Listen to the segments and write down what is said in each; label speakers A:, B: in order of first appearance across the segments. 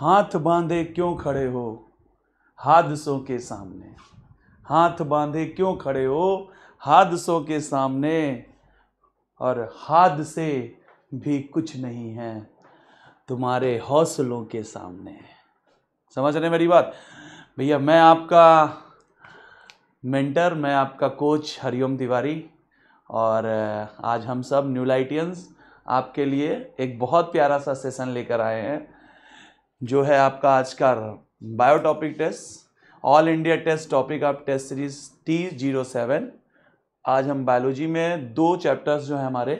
A: हाथ बांधे क्यों खड़े हो हादसों के सामने हाथ बांधे क्यों खड़े हो हादसों के सामने और हादसे भी कुछ नहीं है तुम्हारे हौसलों के सामने समझ रहे मेरी बात भैया मैं आपका मेंटर मैं आपका कोच हरिओम तिवारी और आज हम सब न्यू लाइटियंस आपके लिए एक बहुत प्यारा सा सेशन लेकर आए हैं जो है आपका आज का bio topic test all India test topic of test series T zero seven आज हम बायोलॉजी में दो चैप्टर्स जो है हमारे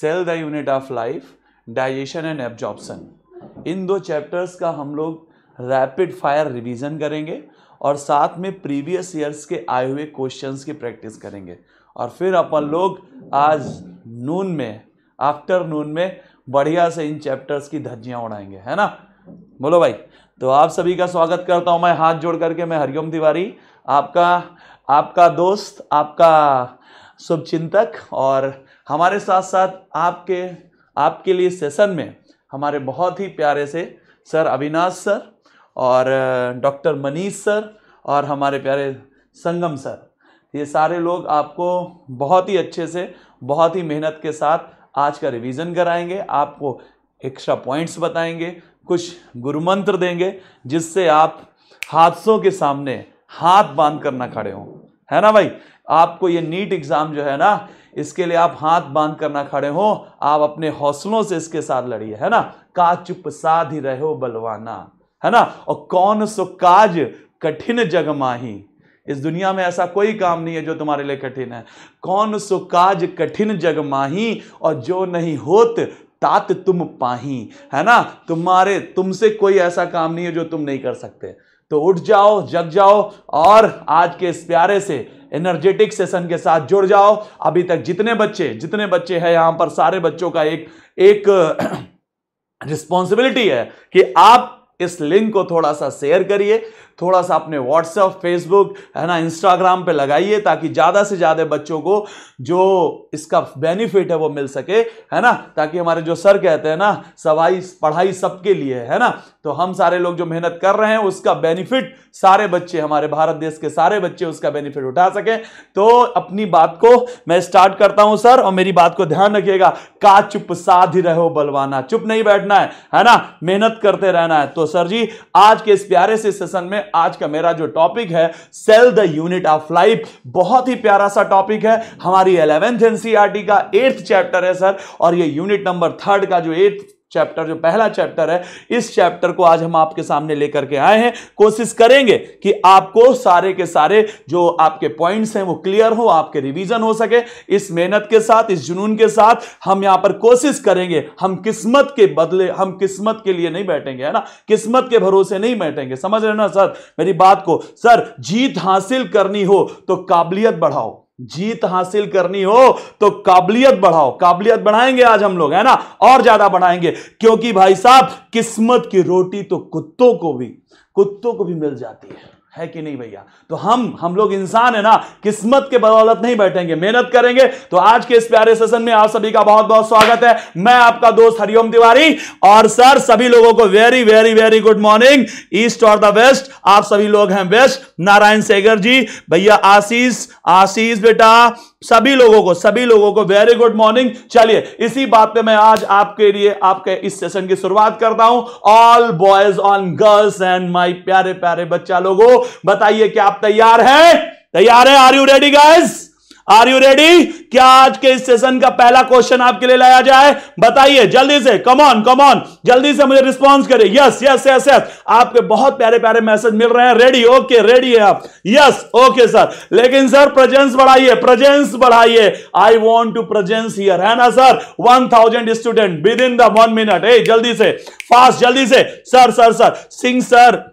A: cell the unit of life digestion and absorption इन दो चैप्टर्स का हम लोग रैपिड फायर रिवीजन करेंगे और साथ में प्रीवियस ईयर्स के आए हुए क्वेश्चंस की प्रैक्टिस करेंगे और फिर अपन लोग आज नून में आफ्टरनून में बढ़िया से इन चैप्टर्स की धज्जियाँ उड़ाएंगे है ना बोलो भाई तो आप सभी का स्वागत करता हूं मैं हाथ जोड़ करके मैं हरिओम तिवारी आपका आपका दोस्त आपका शुभचिंतक और हमारे साथ साथ आपके आपके लिए सेशन में हमारे बहुत ही प्यारे से सर अविनाश सर और डॉक्टर मनीष सर और हमारे प्यारे संगम सर ये सारे लोग आपको बहुत ही अच्छे से बहुत ही मेहनत के साथ आज का रिवीजन कराएंगे आपको एक्स्ट्रा पॉइंट्स बताएंगे कुछ गुरु मंत्र देंगे जिससे आप हादसों के सामने हाथ बांध कर ना खड़े हों है ना भाई आपको ये नीट एग्ज़ाम जो है ना इसके लिए आप हाथ बांध कर ना खड़े हो आप अपने हौसलों से इसके साथ लड़िए है ना का चुप साध ही रहो बलवाना है ना और कौन सो काज कठिन जग माही इस दुनिया में ऐसा कोई काम नहीं है जो तुम्हारे लिए कठिन है कौन सो काज कठिन जग माही और जो नहीं होत तात तुम पाही है ना तुम्हारे तुमसे कोई ऐसा काम नहीं है जो तुम नहीं कर सकते तो उठ जाओ जग जाओ और आज के इस प्यारे से एनर्जेटिक सेशन के साथ जुड़ जाओ अभी तक जितने बच्चे जितने बच्चे हैं यहां पर सारे बच्चों का एक एक रिस्पॉन्सिबिलिटी है कि आप इस लिंक को थोड़ा सा शेयर करिए थोड़ा सा अपने व्हाट्सअप फेसबुक है ना इंस्टाग्राम पे लगाइए ताकि ज़्यादा से ज़्यादा बच्चों को जो इसका बेनिफिट है वो मिल सके है ना ताकि हमारे जो सर कहते हैं ना सवाई पढ़ाई सबके लिए है ना तो हम सारे लोग जो मेहनत कर रहे हैं उसका बेनिफिट सारे बच्चे हमारे भारत देश के सारे बच्चे उसका बेनिफिट उठा सकें तो अपनी बात को मैं स्टार्ट करता हूँ सर और मेरी बात को ध्यान रखिएगा का चुप साध रहो बलवाना चुप नहीं बैठना है है ना मेहनत करते रहना है तो सर जी आज के इस प्यारे से सेशन में आज का मेरा जो टॉपिक है cell the unit of life बहुत ही प्यारा सा टॉपिक है हमारी इलेवेंथ एनसीआरटी e का एट्थ चैप्टर है सर और ये यूनिट नंबर थर्ड का जो एट्थ चैप्टर जो पहला चैप्टर है इस चैप्टर को आज हम आपके सामने लेकर के आए हैं कोशिश करेंगे कि आपको सारे के सारे जो आपके पॉइंट्स हैं वो क्लियर हो आपके रिवीजन हो सके इस मेहनत के साथ इस जुनून के साथ हम यहां पर कोशिश करेंगे हम किस्मत के बदले हम किस्मत के लिए नहीं बैठेंगे है ना किस्मत के भरोसे नहीं बैठेंगे समझ रहे ना सर मेरी बात को सर जीत हासिल करनी हो तो काबिलियत बढ़ाओ जीत हासिल करनी हो तो काबिलियत बढ़ाओ काबिलियत बढ़ाएंगे आज हम लोग है ना और ज्यादा बढ़ाएंगे क्योंकि भाई साहब किस्मत की रोटी तो कुत्तों को भी कुत्तों को भी मिल जाती है है कि नहीं भैया तो हम हम लोग इंसान है ना किस्मत के बदौलत नहीं बैठेंगे मेहनत करेंगे तो आज के इस प्यारे सेशन में आप सभी का बहुत बहुत स्वागत है मैं आपका दोस्त हरिओम तिवारी और सर सभी लोगों को very very very good morning east और द वेस्ट आप सभी लोग हैं वेस्ट नारायण सेगर जी भैया आशीष आशीष बेटा सभी लोगों को सभी लोगों को वेरी गुड मॉर्निंग चलिए इसी बात पे मैं आज आपके लिए आपके इस सेशन की शुरुआत करता हूं all boys and girls and my प्यारे प्यारे बच्चा लोगों बताइए क्या आप तैयार हैं तैयार हैं are you ready guys are you ready क्या आज के इस सेशन का पहला क्वेश्चन आपके लिए लाया जाए बताइए जल्दी से कमॉन कमॉन जल्दी से मुझे रिस्पॉन्स करें यस यस यस यस आपके बहुत प्यारे प्यारे मैसेज मिल रहे हैं रेडी ओके रेडी है आप यस ओके सर लेकिन सर प्रेजेंस बढ़ाइए प्रेजेंस बढ़ाइए I want to presence here है ना sir one thousand student within the one minute ए जल्दी से फास्ट जल्दी से sir sir sir Singh sir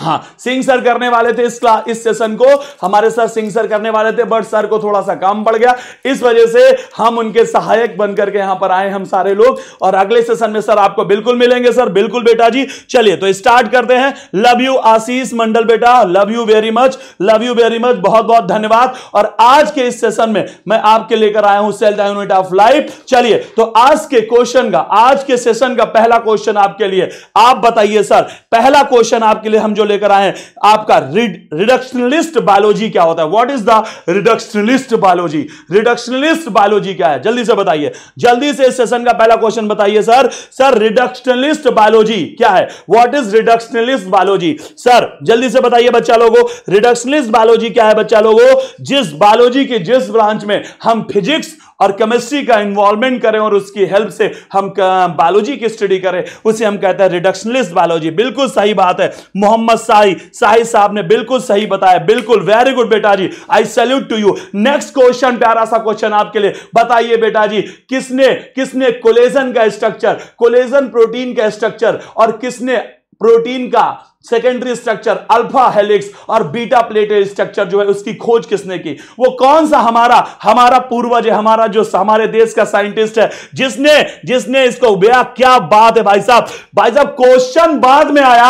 A: हाँ सिंह सर करने वाले थे इस क्लास इस सेशन को हमारे सर सिंह सर करने वाले थे बट सर को थोड़ा सा काम पड़ गया इस वजह से हम उनके सहायक बनकर के यहां पर आए हम सारे लोग और अगले सेशन में सर आपको बिल्कुल मिलेंगे सर बिल्कुल बेटा जी चलिए तो स्टार्ट करते हैं लव यू आशीष मंडल बेटा love you very much love you very much बहुत बहुत धन्यवाद और आज के इस सेशन में मैं आपके लेकर आया हूं cell the unit of life चलिए तो आज के क्वेश्चन का आज के सेशन का पहला क्वेश्चन आपके लिए आप बताइए सर पहला क्वेश्चन आपके लिए हम जो लेकर आए आपका रिडक्शनलिस्ट बायोलॉजी क्या होता है what is the reductionist biology reductionist biology क्या है जल्दी से बताइए जल्दी से इस सेशन का पहला क्वेश्चन बताइए सर सर रिडक्शनलिस्ट बायोलॉजी क्या है what is reductionist biology sir जल्दी से बताइए बच्चा लोगों रिडक्शनलिस्ट बायोलॉजी क्या है बच्चा लोगों जिस बायोलॉजी के जिस ब्रांच में हम फिजिक्स और केमिस्ट्री का इन्वॉल्वमेंट करें और उसकी हेल्प से हम बायोलॉजी की स्टडी करें उसे हम कहते हैं रिडक्शनलिस्ट बायोलॉजी बिल्कुल सही बात है मोहम्मद शाही शाही साहब ने बिल्कुल सही बताया बिल्कुल वेरी गुड बेटा जी I salute to you next question प्यारा सा क्वेश्चन आपके लिए बताइए बेटा जी किसने किसने कोलेजन का स्ट्रक्चर कोलेजन प्रोटीन का स्ट्रक्चर और किसने प्रोटीन का सेकेंडरी स्ट्रक्चर अल्फा हेलिक्स और बीटा प्लेटेड स्ट्रक्चर जो है उसकी खोज किसने की वो कौन सा हमारा हमारा पूर्वज है हमारा जो हमारे देश का साइंटिस्ट है जिसने जिसने इसको भैया क्या बात है भाई साहब भाई साहब क्वेश्चन बाद में आया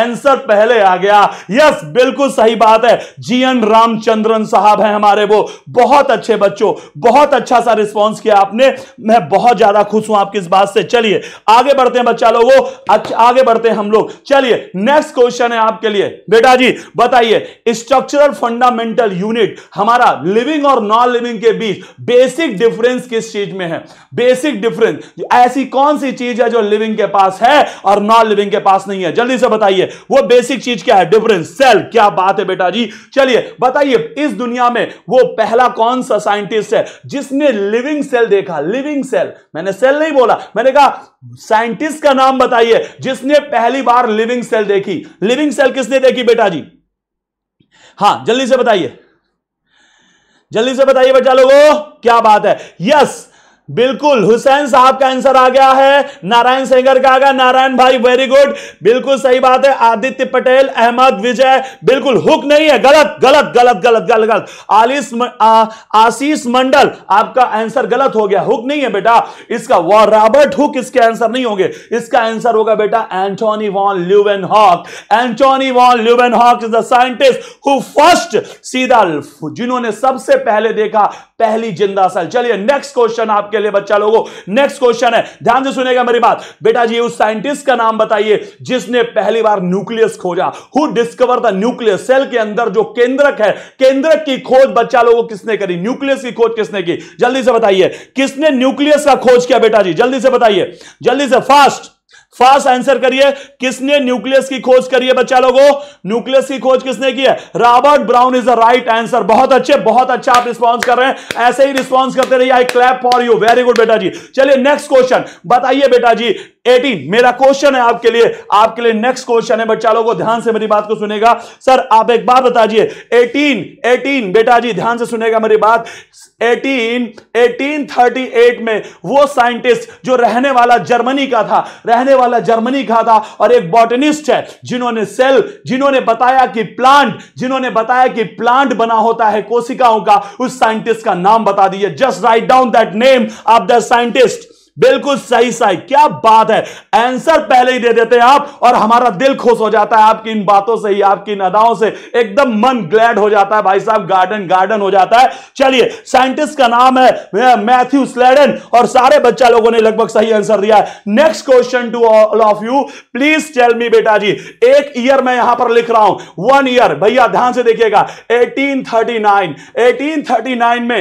A: आंसर पहले आ गया यस बिल्कुल सही बात है जी एन रामचंद्रन साहब है हमारे वो बहुत अच्छे बच्चों बहुत अच्छा सा रिस्पॉन्स किया आपने मैं बहुत ज्यादा खुश हूं आपकी इस बात से चलिए आगे बढ़ते हैं बच्चा लोगों अच्छा आगे बढ़ते हैं हम लोग चलिए नेक्स्ट नेक्स्ट क्वेश्चन है आपके लिए बेटा जी बताइए स्ट्रक्चरल फंडामेंटल यूनिट हमारा लिविंग और नॉन लिविंग के बीच बेसिक डिफरेंस किस चीज में है बेसिक डिफरेंस ऐसी कौन सी चीज है जो लिविंग के पास है और नॉन लिविंग के पास नहीं है जल्दी से बताइए वो बेसिक चीज क्या है डिफरेंस सेल क्या बात है बेटा जी चलिए बताइए इस दुनिया में वो पहला कौन सा साइंटिस्ट है जिसने लिविंग सेल देखा लिविंग सेल मैंने सेल नहीं बोला मैंने कहा साइंटिस्ट का नाम बताइए जिसने पहली बार लिविंग सेल देखी लिविंग सेल किसने देखी बेटा जी हां जल्दी से बताइए जल्दी से बताइए बच्चा लोगों क्या बात है यस बिल्कुल हुसैन साहब का आंसर आ गया है नारायण सेंगर का आ गया नारायण भाई वेरी गुड बिल्कुल सही बात है आदित्य पटेल अहमद विजय बिल्कुल हुक नहीं है गलत गलत गलत गलत गलत गलत आलिस आशीष मंडल आपका आंसर गलत हो गया हुक नहीं है बेटा इसका वॉ रॉबर्ट हुक इसके आंसर नहीं होंगे इसका आंसर होगा बेटा Antonie van Leeuwenhoek Antonie van Leeuwenhoek is the scientist who first सीधा जिन्होंने सबसे पहले देखा पहली जिंदा सेल चलिए नेक्स्ट क्वेश्चन आपके लिए बच्चा लोगों नेक्स्ट क्वेश्चन है ध्यान से सुनेगा मेरी बात बेटा जी उस साइंटिस्ट का नाम बताइए जिसने पहली बार न्यूक्लियस खोजा who discover the nucleus cell के अंदर जो केंद्रक है केंद्रक की खोज बच्चा लोगों किसने करी न्यूक्लियस की खोज किसने की जल्दी से बताइए किसने न्यूक्लियस का खोज किया बेटा जी जल्दी से बताइए जल्दी से फास्ट फास्ट आंसर करिए किसने न्यूक्लियस की खोज करी है बच्चा लोगों न्यूक्लियस की खोज किसने की है Robert Brown is the right answer बहुत अच्छे बहुत अच्छा आप रिस्पॉन्स कर रहे हैं ऐसे ही रिस्पॉन्स करते रहिए I clap for you very good बेटा जी चलिए नेक्स्ट क्वेश्चन बताइए बेटा जी 18 मेरा क्वेश्चन है आपके लिए आपके लिए नेक्स्ट क्वेश्चन है बच्चा लोगों ध्यान से मेरी बात को सुनेगा सर आप एक बात बताइए एटीन एटीन बेटा जी ध्यान से सुनेगा मेरी बात 18 1838 में वो साइंटिस्ट जो रहने वाला जर्मनी का था रहने वाला वाला जर्मनी का था और एक बॉटनिस्ट है जिन्होंने सेल जिन्होंने बताया कि प्लांट जिन्होंने बताया कि प्लांट बना होता है कोशिकाओं का उस साइंटिस्ट का नाम बता दीजिए just write down that name of the scientist बिल्कुल सही सही क्या बात है आंसर पहले ही दे देते हैं आप और हमारा दिल खुश हो जाता है आपकी इन बातों से ही आपकी नदाओं से एकदम मन ग्लैड हो जाता है भाई साहब गार्डन गार्डन हो जाता है चलिए साइंटिस्ट का नाम है मैथ्यू स्लेडन और सारे बच्चा लोगों ने लगभग सही आंसर दिया है next question to all of you please tell me बेटा जी एक ईयर मैं यहां पर लिख रहा हूं वन ईयर भैया ध्यान से देखिएगा एटीन थर्टी में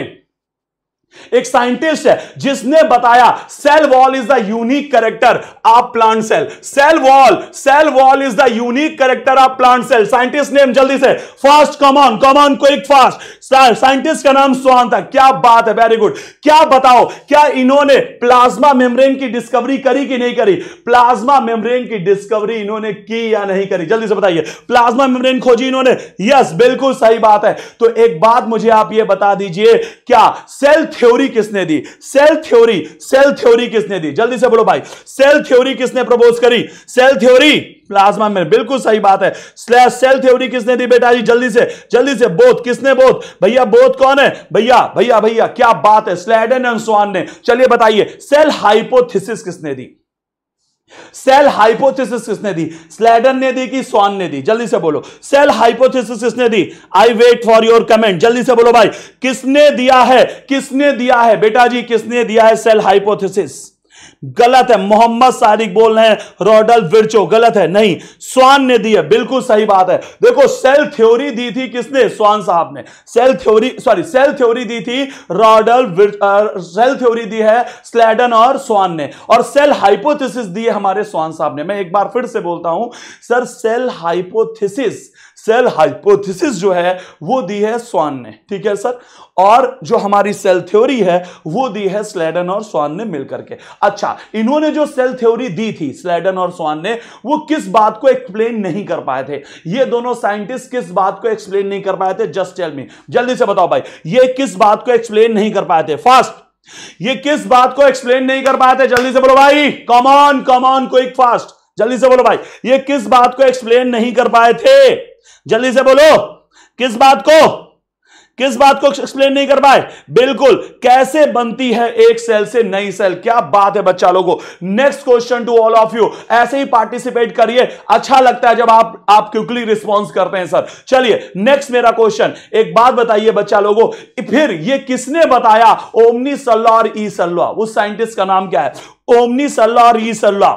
A: एक साइंटिस्ट है जिसने बताया cell wall is the unique character of plant cell cell wall cell wall is the unique character of plant cell scientist name जल्दी से fast come on come on quick fast scientist का नाम स्वान था क्या बात है वेरी गुड क्या बताओ क्या इन्होंने प्लाज्मा मेम्ब्रेन की डिस्कवरी करी कि नहीं करी प्लाज्मा मेम्ब्रेन की डिस्कवरी इन्होंने की या नहीं करी जल्दी से बताइए प्लाज्मा मेम्ब्रेन खोजी इन्होंने यस बिल्कुल सही बात है तो एक बात मुझे आप यह बता दीजिए क्या सेल्फ थ्योरी किसने दी सेल थ्योरी सेल थ्योरी किसने दी जल्दी से बोलो भाई सेल थ्योरी किसने प्रपोज करी सेल थ्योरी प्लाज्मा में बिल्कुल सही बात है स्लैश सेल थ्योरी किसने दी बेटा जी जल्दी से जल्दी से बोध किसने बोध भैया बोध कौन है भैया भैया भैया क्या बात है स्लैडन एंड स्वान ने चलिए बताइए सेल हाइपोथिस किसने दी सेल हाइपोथेसिस किसने दी स्लैडन ने दी कि स्वान ने दी जल्दी से बोलो सेल हाइपोथेसिस किसने दी I wait for your comment जल्दी से बोलो भाई किसने दिया है किसने दिया है बेटा जी किसने दिया है सेल हाइपोथेसिस गलत है मोहम्मद सादिक बोल रहे हैं रोडल विरचो गलत है नहीं स्वान ने दी है बिल्कुल सही बात है देखो सेल थ्योरी दी थी किसने स्वान साहब ने cell theory sorry cell theory दी थी रॉडल सेल थ्योरी दी है स्लैडन और स्वान ने और सेल हाइपोथेसिस दी है हमारे स्वान साहब ने मैं एक बार फिर से बोलता हूं sir cell hypothesis cell hypothesis जो है वो दी है स्वान ने ठीक है सर और जो हमारी सेल थ्योरी है वो दी है स्लेडन और स्वान ने मिलकर के अच्छा इन्होंने जो सेल थ्योरी दी थी स्लेडन और स्वान ने वो किस बात को एक्सप्लेन नहीं कर पाए थे ये दोनों साइंटिस्ट किस बात को एक्सप्लेन नहीं कर पाए थे जस्ट टेल मी जल्दी से बताओ भाई ये किस बात को एक्सप्लेन नहीं कर पाए थे फास्ट ये किस बात को एक्सप्लेन नहीं कर पाए थे जल्दी से बोलो भाई कमॉन कमॉन क्विक फास्ट जल्दी से बोलो भाई ये किस बात को एक्सप्लेन नहीं कर पाए थे जल्दी से बोलो किस बात को किस बात को एक्सप्लेन नहीं कर पाए बिल्कुल कैसे बनती है एक सेल से नई सेल क्या बात है बच्चा लोगों next question to all of you ऐसे ही पार्टिसिपेट करिए अच्छा लगता है जब आप आप क्विकली रिस्पॉन्स करते हैं सर चलिए नेक्स्ट मेरा क्वेश्चन एक बात बताइए बच्चा लोगों फिर ये किसने बताया ओमनी सल्ला और ई सल्ला उस साइंटिस्ट का नाम क्या है ओमनी सल्ला और ई सल्ला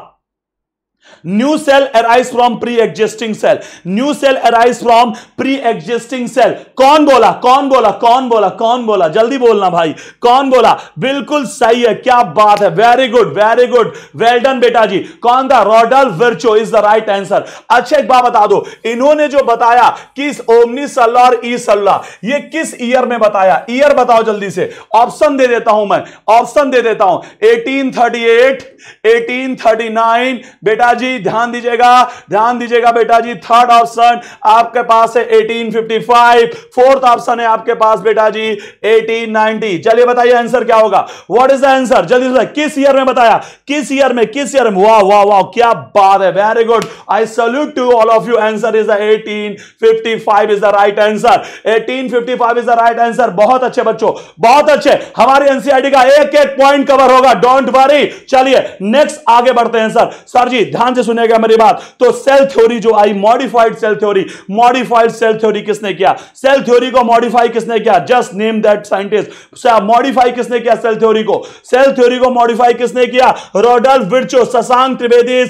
A: new cell arise from pre existing cell new cell arise from pre existing cell कौन बोला कौन बोला कौन बोला कौन बोला जल्दी बोलना भाई कौन बोला बिल्कुल सही है क्या बात है very good very good well done बेटा जी कौन था Rudolf Virchow is the right answer अच्छा एक बात बता दो इन्होंने जो बताया किस ओमनी सल्ला और ई सल्ला ये किस ईयर में बताया ईयर बताओ जल्दी से ऑप्शन दे देता हूं मैं ऑप्शन दे देता हूं 1838 1839 बेटा बेटा जी ध्यान दीजिएगा ध्यान दीजिएगा बेटा जी थर्ड ऑप्शन आपके पास है 1855 फोर्थ ऑप्शन है आपके पास बेटा जी 1890 चलिए बताइए आंसर क्या होगा व्हाट इज द आंसर जल्दी से किस ईयर में बताया किस ईयर में किस ईयर में वाह वाह वाह क्या बात है very good I salute to all of you answer is eighteen fifty five is the right answer eighteen fifty five is the right answer बहुत अच्छे बच्चों बहुत अच्छे हमारी एनसीआरटी e का एक एक पॉइंट कवर होगा डोंट वरी चलिए नेक्स्ट आगे बढ़ते हैं सर सर जी ध्यान ध्यान से सुनेगा मेरी बात तो सेल थ्योरी जो I modified cell theory modified cell theory किसने किया सेल थ्योरी को मॉडिफाई किसने किया just name that scientist modify किसने किया सेल थ्योरी को सेल थ्योरी को मॉडिफाई किसने किया Rudolf Virchow Shashank Trivedi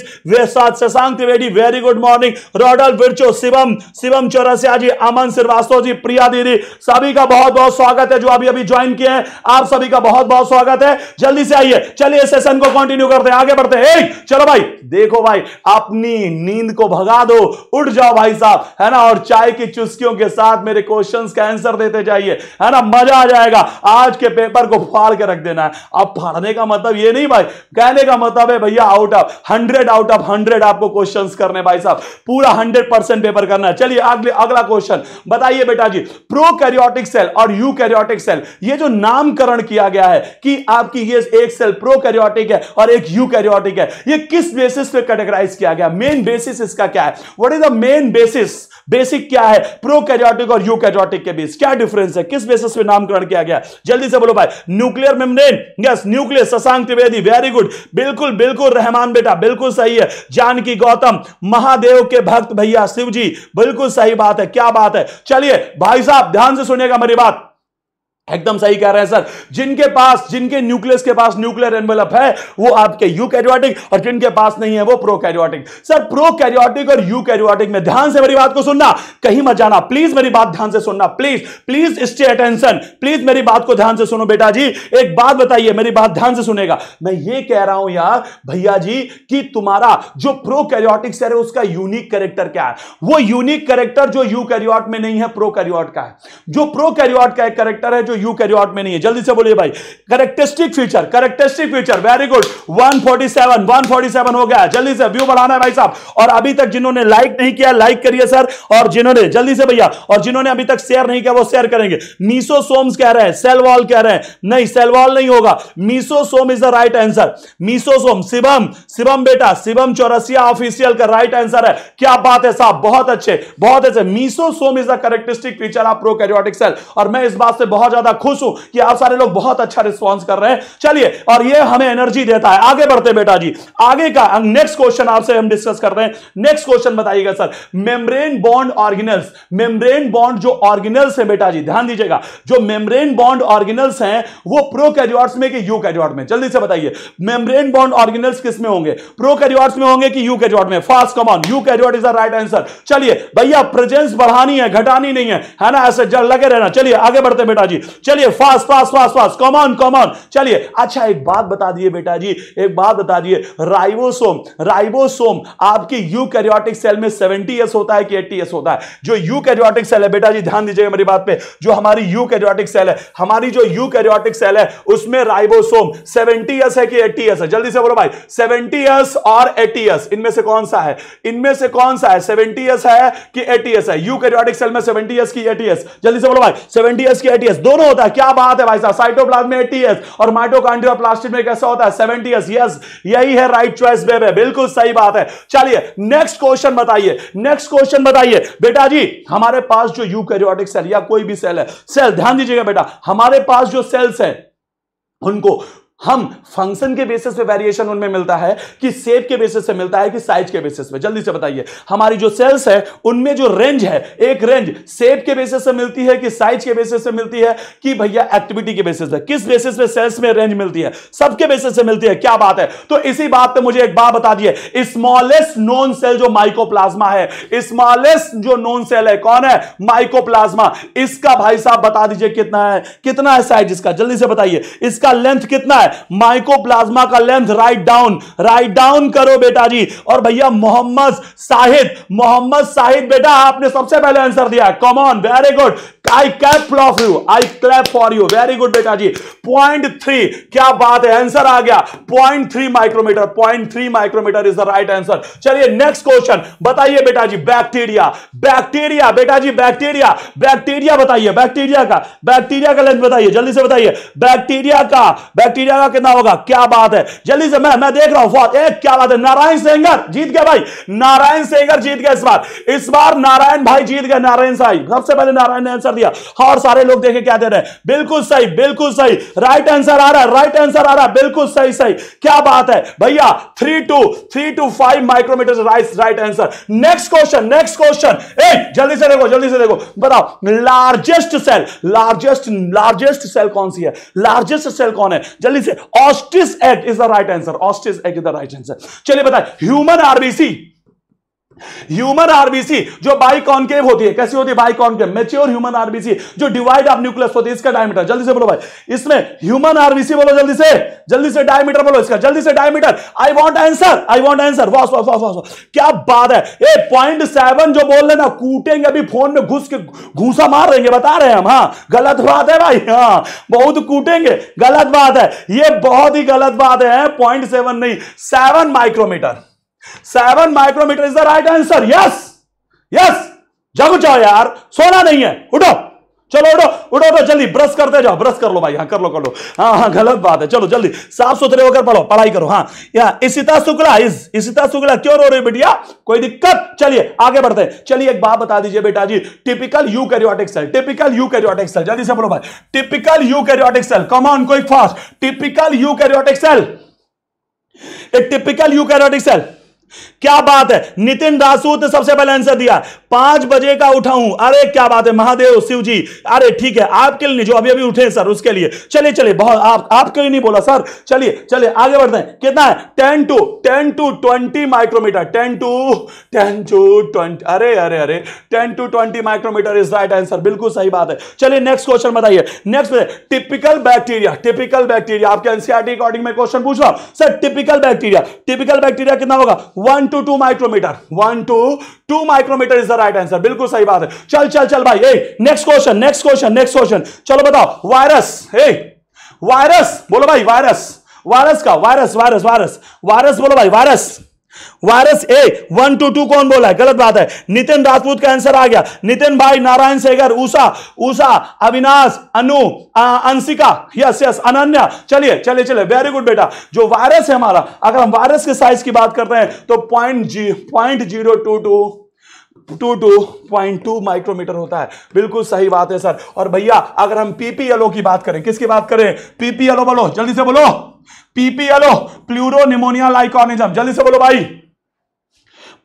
A: Shashank Trivedi very good morning Rudolf Virchow Shivam Shivam Chaurasia ji Aman Srivastava ji Priya दीदी सभी का बहुत बहुत स्वागत है जो अभी अभी ज्वाइन किए हैं आप सभी का बहुत बहुत स्वागत है जल्दी से आइए चलिए सेशन को कंटिन्यू करते हैं आगे बढ़ते हैं चलो भाई देखो भाई अपनी नींद को भगा दो उठ जाओ भाई साहब है ना और चाय की चुस्कियों के साथ मेरे क्वेश्चंस का आंसर देते जाइए है ना मजा आ जाएगा आज के पेपर को फाड़ के रख देना है अब फाड़ने का मतलब ये नहीं भाई कहने का मतलब है भैया out of hundred out of hundred आपको क्वेश्चन करने भाई साहब पूरा हंड्रेड परसेंट पेपर करना है चलिए अगले अगला क्वेश्चन बताइए बेटा जी प्रो कैरियोटिक सेल और यू कैरियोटिक सेल ये जो नामकरण किया गया है कि आपकी ये एक सेल प्रो कैरियोटिक है और एक यू कैरियोटिक है ये किस बेसिस पे कैटेगराइज किया गया मेन बेसिस इसका क्या है what is the main basis basic क्या है प्रो कैजोटिक और यू कैजोटिक के बीच क्या डिफरेंस है किस बेसिस पे नामकरण किया गया जल्दी से बोलो भाई nuclear membrane yes nuclear Shashank Trivedi very good बिल्कुल बिल्कुल रहमान बेटा बिल्कुल सही है जानकी गौतम महादेव के भक्त भैया शिव जी बिल्कुल सही बात है क्या बात है चलिए भाई साहब ध्यान से सुनिएगा मेरी बात एकदम सही कह रहे हैं सर जिनके पास जिनके न्यूक्लियस के पास न्यूक्लियर एनवेलप है वो आपके यू कैरियोटिक और जिनके पास नहीं है वो prokaryotic sir prokaryotic और कैरियोटिक में ध्यान से मेरी बात को सुनना कहीं मत जाना प्लीज मेरी बात ध्यान से सुनना please please stay attention please मेरी बात को ध्यान से सुनो बेटा जी एक बात बताइए मेरी बात ध्यान से सुनेगा मैं ये कह रहा हूं यार भैया जी कि तुम्हारा जो कैरियोटिक सर है उसका यूनिक कैरेक्टर क्या है वो यूनिक कैरेक्टर जो यू कैरियोट में नहीं है प्रो कैरियोट का है जो प्रो कैरियोट का एक कैरेक्टर है जो जो यू कैरियोट में नहीं है जल्दी से बोलिए भाई characteristic feature characteristic feature very good 147 147 हो गया जल्दी से व्यू बढ़ाना है भाई साहब और अभी तक जिन्होंने लाइक नहीं किया लाइक करिए सर और जिन्होंने जल्दी से भैया और जिन्होंने अभी तक शेयर नहीं किया वो शेयर करेंगे मीसो सोम्स कह रहे हैं सेलवॉल कह रहे हैं नहीं सेलवॉल नहीं होगा mesosome is the right answer mesosome Shivam Shivam बेटा शिवम चौरसिया ऑफिशियल का राइट आंसर है क्या बात है साहब बहुत अच्छे बहुत अच्छे mesosome is the characteristic feature of prokaryotic cell और मैं इस बात से बहुत ज्यादा खुश हूं कि आप सारे लोग बहुत अच्छा रिस्पॉन्स कर रहे हैं चलिए और यह हमें एनर्जी देता है आगे बढ़ते बेटा जी आगे का नेक्स्ट अं, क्वेश्चन आपसे हम डिस्कस कर रहे हैं नेक्स्ट क्वेश्चन बताइएगा sir membrane bound organelles membrane bound जो ऑर्गेनल्स है बेटा जी ध्यान दीजिएगा जो मेम्ब्रेन बॉन्ड ऑर्गेनल्स हैं वो प्रो प्रोकैरियोट्स में कि यूकैरियोट में जल्दी से बताइए मेम्ब्रेन बॉन्ड ऑर्गेनल्स में होंगे प्रो प्रोकैरियोट्स में होंगे कि यू यूकैरियोट में fast come on you eukaryote is the right answer चलिए भैया प्रेजेंस बढ़ानी है घटानी नहीं है है ना ऐसे जल लगे रहना चलिए आगे बढ़ते बेटा जी चलिए fast fast fast fast come on come on चलिए अच्छा एक बात बता दिए बेटा जी एक बात बता दिए राइबोसोम राइबोसोम आपके यू कैरियोटिक सेल में सेवेंटी एस होता है कि एट्टी एस होता है जो यू कैरियोटिक सेल है बेटा जी ध्यान दीजिएगा मेरी बात पे जो हमारी यू कैरियोटिक सेल है हमारी जो यू कैरियोटिक सेल है उसमें राइबोसोम सेवेंटी एस है कि एट्टी एस है जल्दी से बोलो भाई सेवेंटी एस और एट्टी एस इनमें से कौन सा है इनमें से कौन सा है सेवेंटी एस है कि एट्टी एस है यू कैरियोटिक सेल में सेवेंटी एस की 80 एस जल्दी से बोलो भाई सेवेंटी एस की 80 एस दोनों होता है क्या बात है भाई साहब साइटोप्लाज्म में 80 एटी और माइटोकांड्रिया प्लास्टिड में कैसा होता है 70 सेवेंटी यस यही है राइट चॉइस बेबे बिल्कुल सही बात है चलिए नेक्स्ट क्वेश्चन बताइए नेक्स्ट क्वेश्चन बताइए बेटा जी हमारे पास जो यूकैरियोटिक सेल या कोई भी सेल है सेल ध्यान दीजिएगा बेटा हमारे पास जो सेल्स है उनको हम फंक्शन के बेसिस पे वेरिएशन उनमें मिलता है कि सेप के बेसिस से मिलता है कि साइज के बेसिस पे जल्दी से बताइए हमारी जो सेल्स है उनमें जो रेंज है एक रेंज सेप के बेसिस से मिलती है कि साइज के बेसिस से मिलती है कि भैया एक्टिविटी के बेसिस पे किस बेसिस पे सेल्स में रेंज मिलती है सबके बेसिस से मिलती है क्या बात है तो इसी बात पर मुझे एक बात बता दिए स्मॉलेस्ट नॉन सेल जो माइकोप्लाज्मा है स्मॉलेस्ट जो नॉन सेल है कौन है माइकोप्लाज्मा इसका भाई साहब बता दीजिए कितना है कितना है साइज इसका जल्दी से बताइए इसका लेंथ कितना है माइकोप्लाज्मा का length write down write down करो बेटा जी और भैया मोहम्मद साहिद मोहम्मद साहिद बेटा आपने सबसे पहले आंसर दिया come on very good I clap for you I clap for you very good बेटा जी पॉइंट थ्री क्या बात है आंसर आ गया point three micrometer point three micrometer is the right answer चलिए नेक्स्ट क्वेश्चन बताइए बेटा जी बैक्टीरिया बैक्टीरिया बेटा जी बैक्टीरिया बैक्टीरिया बताइए बैक्टीरिया का बैक्टीरिया का लेंथ बताइए जल्दी से बताइए बैक्टीरिया का बैक्टीरिया होगा कितना होगा क्या बात है जल्दी से मैं मैं देख रहा हूं एक क्या बात है नारायण सेंगर जीत गए भाई नारायण सेंगर जीत गए इस बार इस बार नारायण भाई जीत गए नारायण साई सबसे पहले नारायण ने आंसर दिया और सारे लोग देखे क्या दे रहे हैं बिल्कुल सही बिल्कुल सही राइट आंसर आ रहा है राइट आंसर आ रहा है बिल्कुल सही सही क्या बात है भैया three two three two five micrometer right right answer next question next question जल्दी से देखो जल्दी से देखो बताओ largest cell largest largest cell कौन सी है लार्जेस्ट सेल कौन है जल्दी is ostrich egg is the right answer ostrich egg is the right answer चलिए बताए ह्यूमन आरबीसी ह्यूमन आरबीसी जो बाई कॉन्केव होती है कैसी होती है biconcave mature human RBC जो डिवाइड ऑफ न्यूक्लियस होती है इसका डायमीटर जल्दी से बोलो भाई इसमें ह्यूमन आरबीसी बोलो जल्दी से जल्दी से डायमीटर बोलो इसका जल्दी से diameter I want answer I want answer वॉस वॉस वॉस वॉस क्या बात है ए पॉइंट सेवन जो बोल रहे ना कूटेंगे अभी फोन में घुस के घूसा मार रहे बता रहे हम हाँ गलत बात है भाई हाँ बहुत कूटेंगे गलत बात है ये बहुत ही गलत बात है पॉइंट सेवन नहीं seven micrometer seven micrometer is the right answer yes yes जागो जाओ यार सोना नहीं है उठो चलो उठो उठो उठो जल्दी ब्रश करते जाओ ब्रश कर लो भाई हाँ कर लो कर लो हाँ हाँ गलत बात है चलो जल्दी साफ सुथरे होकर पढ़ो पढ़ाई करो हाँ या इसिता शुक्ला इस इसिता शुक्ला क्यों रो रही बेटिया कोई दिक्कत चलिए आगे बढ़ते हैं चलिए एक बात बता दीजिए बेटा जी typical eukaryotic cell typical eukaryotic cell जल्दी से बोलो भाई typical eukaryotic cell come on कोई fast typical eukaryotic cell a typical eukaryotic cell क्या बात है नितिन दासूत तो ने सबसे पहले आंसर दिया पांच बजे का उठा हूं अरे क्या बात है महादेव शिव जी अरे ठीक है आपके लिए जो अभी अभी उठे सर उसके लिए चलिए चलिए बहुत आप आपके लिए नहीं बोला सर चलिए चलिए आगे बढ़ते हैं कितना है ten to ten to twenty micrometer ten to ten to twenty अरे अरे अरे ten to twenty micrometer is right answer बिल्कुल सही बात है चलिए नेक्स्ट क्वेश्चन बताइए next typical bacteria typical bacteria आपके एनसीआरटी अकॉर्डिंग में क्वेश्चन पूछ रहा हूं sir typical bacteria typical bacteria कितना होगा one to two micrometer one to two micrometer is the right answer बिल्कुल सही बात है चल चल चल भाई next question next question next question चलो बताओ वायरस ए वायरस बोलो भाई वायरस वायरस का वायरस वायरस वायरस वायरस बोलो भाई virus virus a one to two कौन बोला है गलत बात है नितिन राजपूत का आंसर आ गया नितिन भाई नारायण सेगर उषा उषा अविनाश अनु अंशिका यस यस अनन्या चलिए चलिए चलिए वेरी गुड बेटा जो वायरस है हमारा अगर हम वायरस के साइज की बात करते हैं तो पॉइंट जी point zero two to to two point two micrometer होता है बिल्कुल सही बात है सर और भैया अगर हम पीपीएलओ की बात करें किसकी बात करें पीपीएलओ बोलो जल्दी से बोलो पीपीएलओ प्लूरो निमोनिया जल्दी से बोलो भाई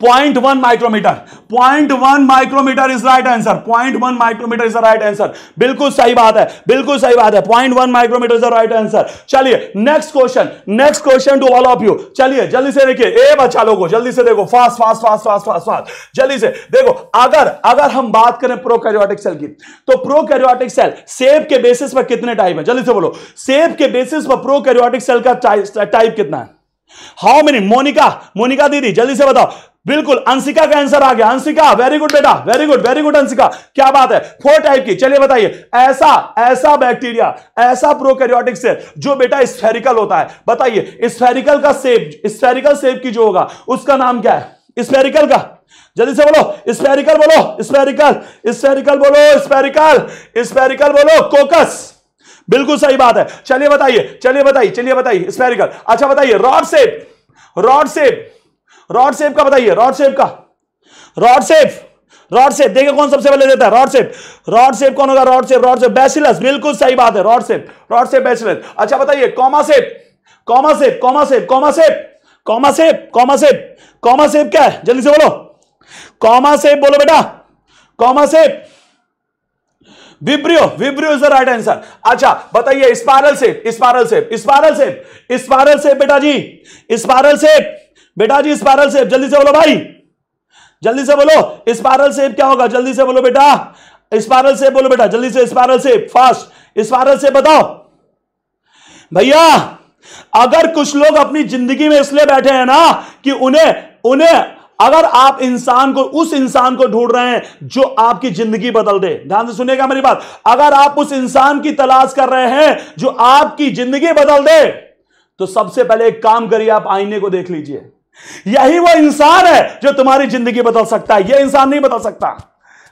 A: point one micrometer point one micrometer is right answer point one micrometer is the right answer बिल्कुल सही बात है बिल्कुल सही बात है point one micrometer is the right answer चलिए next question next question to all of you चलिए जल्दी से देखिए ए बच्चा लोगो जल्दी से देखो fast fast fast fast fast fast जल्दी से देखो अगर अगर हम बात करें प्रोकैरियोटिक सेल की तो प्रोकैरियोटिक सेल सेब के बेसिस पर कितने टाइप है जल्दी से बोलो सेब के बेसिस पर प्रोकैरियोटिक सेल का टाइप कितना है हाउ मेनी मोनिका मोनिका दीदी जल्दी से बताओ बिल्कुल अंशिका का आंसर आ गया अंशिका वेरी गुड बेटा very good very good Anshika क्या बात है फोर टाइप की चलिए बताइए ऐसा ऐसा बैक्टीरिया ऐसा प्रोकैरियोटिक सेल जो बेटा स्फेरिकल होता है बताइए स्फेरिकल का सेप स्फेरिकल सेप की जो होगा उसका नाम क्या है स्फेरिकल का जल्दी से बोलो स्पेरिकल बोलो स्पेरिकल स्पेरिकल बोलो स्पेरिकल स्पेरिकल बोलो कोकस बिल्कुल सही बात है चलिए बताइए चलिए बताइए चलिए बताइए स्पेरिकल अच्छा बताइए rod shape rod shape rod shape का बताइए रॉड सेप का रॉड सेप रॉड सेप देखिए कौन सबसे पहले देता है रॉड सेप रॉड सेप कौन होगा rod shape rod shape bacillus बिल्कुल सही बात है rod shape rod shape bacillus अच्छा बताइए comma shape comma shape comma shape comma shape comma shape comma shape comma shape क्या है जल्दी से बोलो कॉमा सेप बोलो बेटा comma shape vibrio vibrio is the right answer अच्छा बताइए spiral shape spiral shape spiral shape spiral shape बेटा जी स्पायरल सेप बेटा जी स्पायरल सेप जल्दी से बोलो भाई जल्दी से बोलो स्पायरल सेप क्या होगा जल्दी से बोलो बेटा स्पायरल सेप बोलो बेटा जल्दी से spiral shape fast spiral shape बताओ भैया अगर कुछ लोग अपनी जिंदगी में इसलिए बैठे हैं ना कि उन्हें उन्हें अगर आप इंसान को उस इंसान को ढूंढ रहे हैं जो आपकी जिंदगी बदल दे ध्यान से सुनिएगा मेरी बात अगर आप उस इंसान की तलाश कर रहे हैं जो आपकी जिंदगी बदल दे तो सबसे पहले एक काम करिए आप आईने को देख लीजिए यही वो इंसान है जो तुम्हारी जिंदगी बदल सकता है यह इंसान नहीं बदल सकता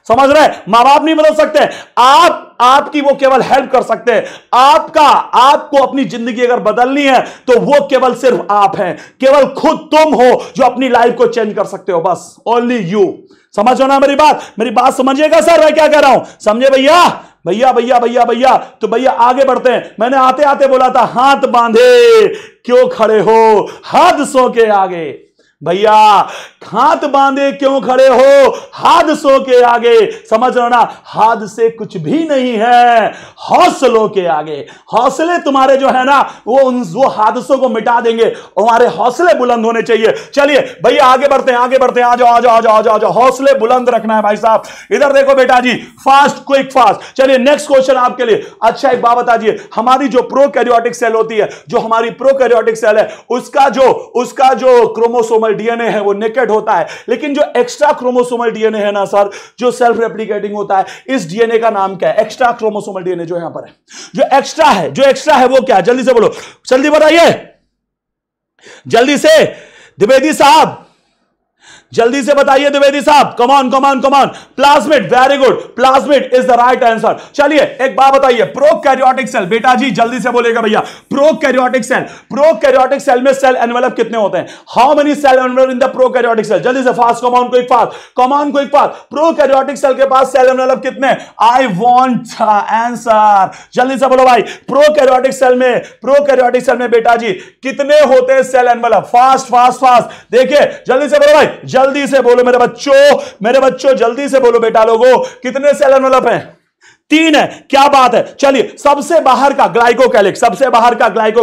A: समझ रहे मां बाप नहीं बदल सकते आप आपकी वो केवल हेल्प कर सकते हैं आपका आपको अपनी जिंदगी अगर बदलनी है तो वो केवल सिर्फ आप हैं केवल खुद तुम हो जो अपनी लाइफ को चेंज कर सकते हो बस ओनली यू समझो ना मेरी बात मेरी बात समझिएगा सर मैं क्या कह रहा हूं समझे भैया भैया भैया भैया भैया तो भैया आगे बढ़ते हैं मैंने आते आते बोला था हाथ बांधे क्यों खड़े हो हादसों के आगे भैया हाथ बांधे क्यों खड़े हो हादसों के आगे समझ लो ना हादसे कुछ भी नहीं है हौसलों के आगे हौसले तुम्हारे जो है ना वो उन वो हादसों को मिटा देंगे हमारे हौसले बुलंद होने चाहिए चलिए भैया आगे बढ़ते हैं आगे बढ़ते हैं आ जाओ आ जाओ आ जाओ आ जाओ, जाओ। हौसले बुलंद रखना है भाई साहब इधर देखो बेटा जी फास्ट क्विक फास्ट चलिए नेक्स्ट क्वेश्चन आपके लिए अच्छा एक बात बता दिए हमारी जो प्रो सेल होती है जो हमारी प्रो सेल है उसका जो उसका जो क्रोमोसोम क्रोमोसोमल डीएनए है वो नेकेड होता है लेकिन जो एक्स्ट्रा क्रोमोसोमल डीएनए है ना सर जो सेल्फ रेप्लीकेटिंग होता है इस डीएनए का नाम क्या है एक्स्ट्रा क्रोमोसोमल डीएनए जो यहां पर है जो एक्स्ट्रा है जो एक्स्ट्रा है वो क्या जल्दी से बोलो जल्दी बताइए जल्दी से द्विवेदी साहब जल्दी से बताइए द्विवेदी साहब come on come on come on plasmid very good plasmid is the right answer चलिए एक बात बताइए प्रोकैरियोटिक सेल बेटा जी जल्दी से बोलेगा भैया प्रोकैरियोटिक सेल प्रोकैरियोटिक सेल में सेल एनवेलप कितने होते हैं how many cell envelope in the prokaryotic cell जल्दी से फास्ट कमान को एक फास्ट कमान को एक फास्ट प्रोकैरियोटिक सेल के पास सेल एनवेलप कितने आई वांट आंसर जल्दी से बोलो भाई प्रोकैरियोटिक सेल में प्रोकैरियोटिक सेल में बेटा जी कितने होते हैं cell envelope fast fast fast देखिए जल्दी से बोलो भाई जल्दी से बोलो मेरे बच्चों मेरे बच्चों जल्दी से बोलो बेटा लोगो कितने सेल एनवलप है तीन है क्या बात है चलिए सबसे बाहर का ग्लाइको सबसे बाहर का ग्लाइको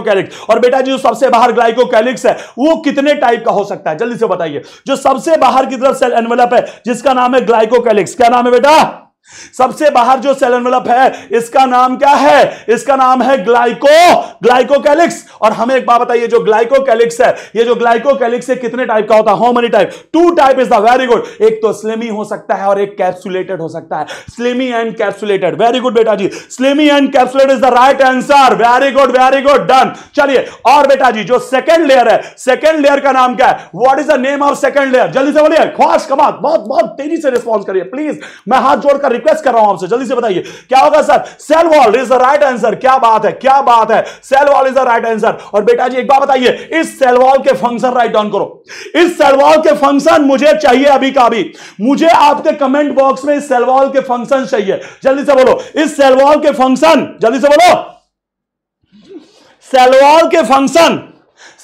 A: और बेटा जी जो सबसे बाहर ग्लाइको है वो कितने टाइप का हो सकता है जल्दी से बताइए जो सबसे बाहर की तरफ सेल एनवेलप है जिसका नाम है ग्लाइको क्या नाम है बेटा सबसे बाहर जो सेल सेलेनवलप है इसका नाम क्या है इसका नाम है ग्लाइको ग्लाइकोकैलिक्स और हमें एक बात बताइए जो ग्लाइकोकैलिक्स है ये जो ग्लाइकोकैलिक्स है कितने टाइप का होता है how many type two type is the very good एक तो स्लिमी हो सकता है और एक कैप्सुलेटेड हो सकता है slimy and capsulated very good बेटा जी slimy and capsulated is the right answer very good very good done चलिए और बेटा जी जो सेकंड लेयर है सेकंड लेयर का नाम क्या है what is the name of second layer जल्दी से बोलिए ख्वाश कमाल बहुत बहुत तेजी से रिस्पॉन्स करिए प्लीज मैं हाथ जोड़कर रिक्वेस्ट कर रहा हूं आपसे जल्दी से बताइए क्या होगा sir cell wall is the right answer क्या बात है क्या बात है cell wall is the right answer और बेटा जी एक बात बताइए इस सेल वॉल के फंक्शन राइट डाउन करो इस सेल वॉल के फंक्शन मुझे चाहिए अभी का अभी मुझे आपके कमेंट बॉक्स में इस सेल वॉल के फंक्शन चाहिए जल्दी से बोलो इस सेल वॉल के फंक्शन जल्दी से बोलो सेल वॉल के फंक्शन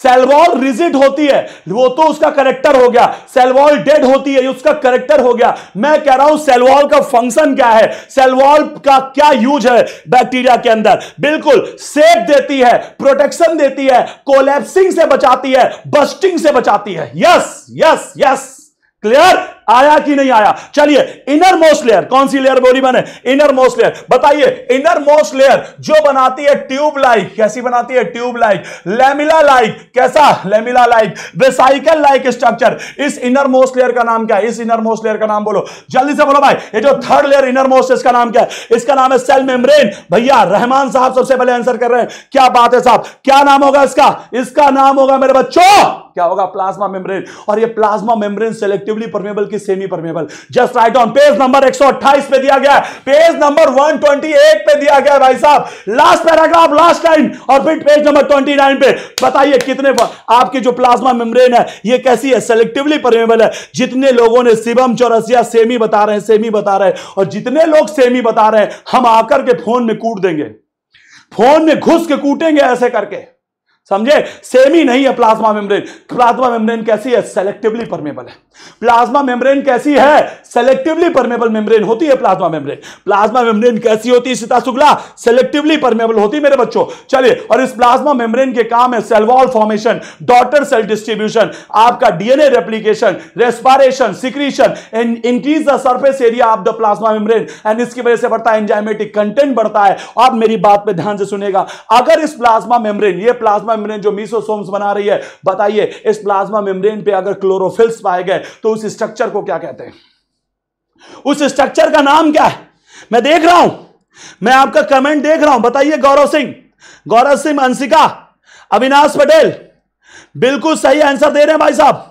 A: सेलवॉल रिजिड होती है वो तो उसका करेक्टर हो गया सेलवॉल डेड होती है उसका करेक्टर हो गया मैं कह रहा हूं सेलवॉल का फंक्शन क्या है सेलवॉल का क्या यूज है बैक्टीरिया के अंदर बिल्कुल सेफ देती है प्रोटेक्शन देती है कोलेप्सिंग से बचाती है बस्टिंग से बचाती है यस यस यस क्लियर आया कि नहीं आया चलिए इनर मोस्ट लेयर कौन सी लेयर बोली मैंने इनर मोस्ट लेयर बताइए इनर मोस्ट लेयर जो बनाती है ट्यूब लाइक कैसी बनाती है ट्यूब लाइक लेमिला लाइक कैसा lamella like vesicle like structure इस इनर मोस्ट लेयर का नाम क्या है इस इनर मोस्ट लेयर का नाम बोलो जल्दी से बोलो भाई ये जो थर्ड लेयर इनर मोस्ट इसका नाम क्या है इसका नाम है सेल मेम्ब्रेन भैया रहमान साहब सबसे पहले आंसर कर रहे हैं क्या बात है साहब क्या नाम होगा इसका इसका नाम होगा मेरे बच्चों क्या होगा प्लाज्मा मेम्ब्रेन और ये प्लाज्मा मेम्ब्रेन सेलेक्टिवली परमेबल की is semi permeable just right on page number एक पे दिया गया है पेज नंबर 128 पे दिया गया है भाई साहब लास्ट पैराग्राफ लास्ट लाइन और फिर पेज नंबर 29 पे बताइए कितने आपके जो प्लाज्मा मेम्ब्रेन है ये कैसी है सेलेक्टिवली परमेबल है जितने लोगों ने शिवम चौरसिया सेमी बता रहे हैं सेमी बता रहे हैं और जितने लोग सेमी बता रहे हैं हम आकर के फोन में कूट देंगे फोन में घुस के कूटेंगे ऐसे करके समझे सेम ही नहीं है प्लाज्मा मेम्ब्रेन प्लाज्मा मेम्ब्रेन कैसी है सेलेक्टिवली परमेबल है प्लाज्मा मेम्ब्रेन कैसी है सेलेक्टिवली परमेबल मेम्ब्रेन होती है प्लाज्मा मेम्ब्रेन प्लाज्मा मेम्ब्रेन कैसी होती है सीता शुक्ला सेलेक्टिवली परमेबल होती है मेरे बच्चों चलिए और इस प्लाज्मा मेम्ब्रेन के काम है cell wall formation daughter cell distribution आपका DNA replication respiration secretion and increase the surface area of the plasma membrane and इसकी वजह से बढ़ता है एंजाइमेटिक कंटेंट बढ़ता है आप मेरी बात पर ध्यान से सुनेगा अगर इस प्लाज्मा मेम्ब्रेन ये प्लाज्मा मेम्ब्रेन जो मीसोसोम्स बना रही है बताइए इस प्लाज्मा मेम्ब्रेन पे अगर क्लोरोफिल्स पाए गए तो उस स्ट्रक्चर को क्या कहते हैं उस स्ट्रक्चर का नाम क्या है मैं देख रहा हूं मैं आपका कमेंट देख रहा हूं बताइए गौरव सिंह गौरव सिंह अंशिका अविनाश पटेल बिल्कुल सही आंसर दे रहे हैं भाई साहब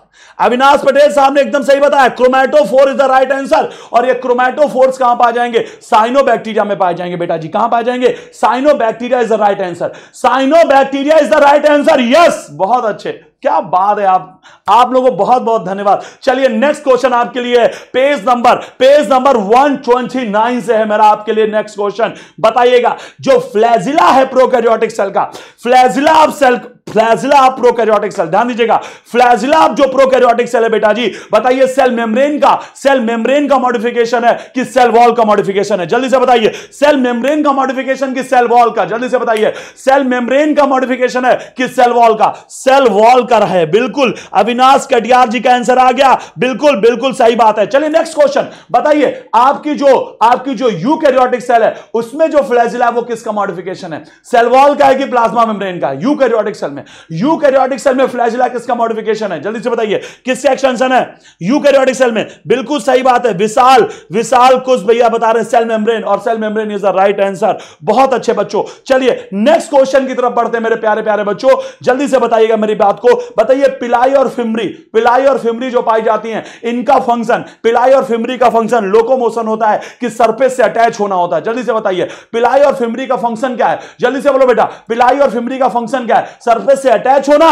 A: अविनाश पटेल साहब ने एकदम सही बताया chromatophore is the right answer और ये क्रोमैटो फोर्स कहां पाए जाएंगे साइनो बैक्टीरिया में पाए जाएंगे बेटा जी कहां पाए जाएंगे cyanobacteria is the right answer cyanobacteria is the right answer yes बहुत अच्छे क्या बात है आप आप लोगों को बहुत बहुत धन्यवाद चलिए नेक्स्ट क्वेश्चन आपके लिए पेज नंबर पेज नंबर 129 से है मेरा आपके लिए नेक्स्ट क्वेश्चन बताइएगा जो फ्लैजिला है प्रोकैरियोटिक सेल का flagella of cell flagella of prokaryotic cell ध्यान दीजिएगा फ्लैजिला ऑफ जो प्रोकैरियोटिक प्रोकार्योटिक सेल है बेटा जी बताइए सेल मेम्ब्रेन का सेल मेम्ब्रेन का मॉडिफिकेशन है कि सेल वॉल का मॉडिफिकेशन है जल्दी से बताइए सेल मेम्ब्रेन का मॉडिफिकेशन कि सेल वॉल का जल्दी से बताइए सेल मेम्ब्रेन का मॉडिफिकेशन है कि सेल वॉल का सेल वॉल का है बिल्कुल अविनाश कटियार जी का आंसर आ गया बिल्कुल बिल्कुल सही बात है चलिए नेक्स्ट क्वेश्चन बताइए आपकी जो आपकी जो यूकैरियोटिक सेल है उसमें जो फ्लैजिला है वो किसका मॉडिफिकेशन है सेल वॉल का है कि प्लाज्मा मेम्ब्रेन का यूकैरियोटिक सेल में यूकैरियोटिक सेल में फ्लैजिला किसका मॉडिफिकेशन है जल्दी से बताइए किससे एक्सटेंशन है यूकैरियोटिक सेल में बिल्कुल सही बात है विशाल विशाल कुछ भैया बता रहे हैं सेल मेम्ब्रेन और cell membrane is the right answer बहुत अच्छे बच्चों चलिए नेक्स्ट क्वेश्चन की तरफ बढ़ते हैं मेरे प्यारे प्यारे बच्चों जल्दी से बताइएगा मेरी बात को बताइए पिलाई और फिमरी पिलाई और फिमरी जो पाई जाती हैं इनका फंक्शन पिलाई और फिमरी का फंक्शन लोकोमोशन होता है कि सरफेस से अटैच होना होता है जल्दी से बताइए पिलाई और फिमरी का फंक्शन क्या है जल्दी से बोलो बेटा पिलाई और फिमरी का फंक्शन क्या है सरफेस से अटैच होना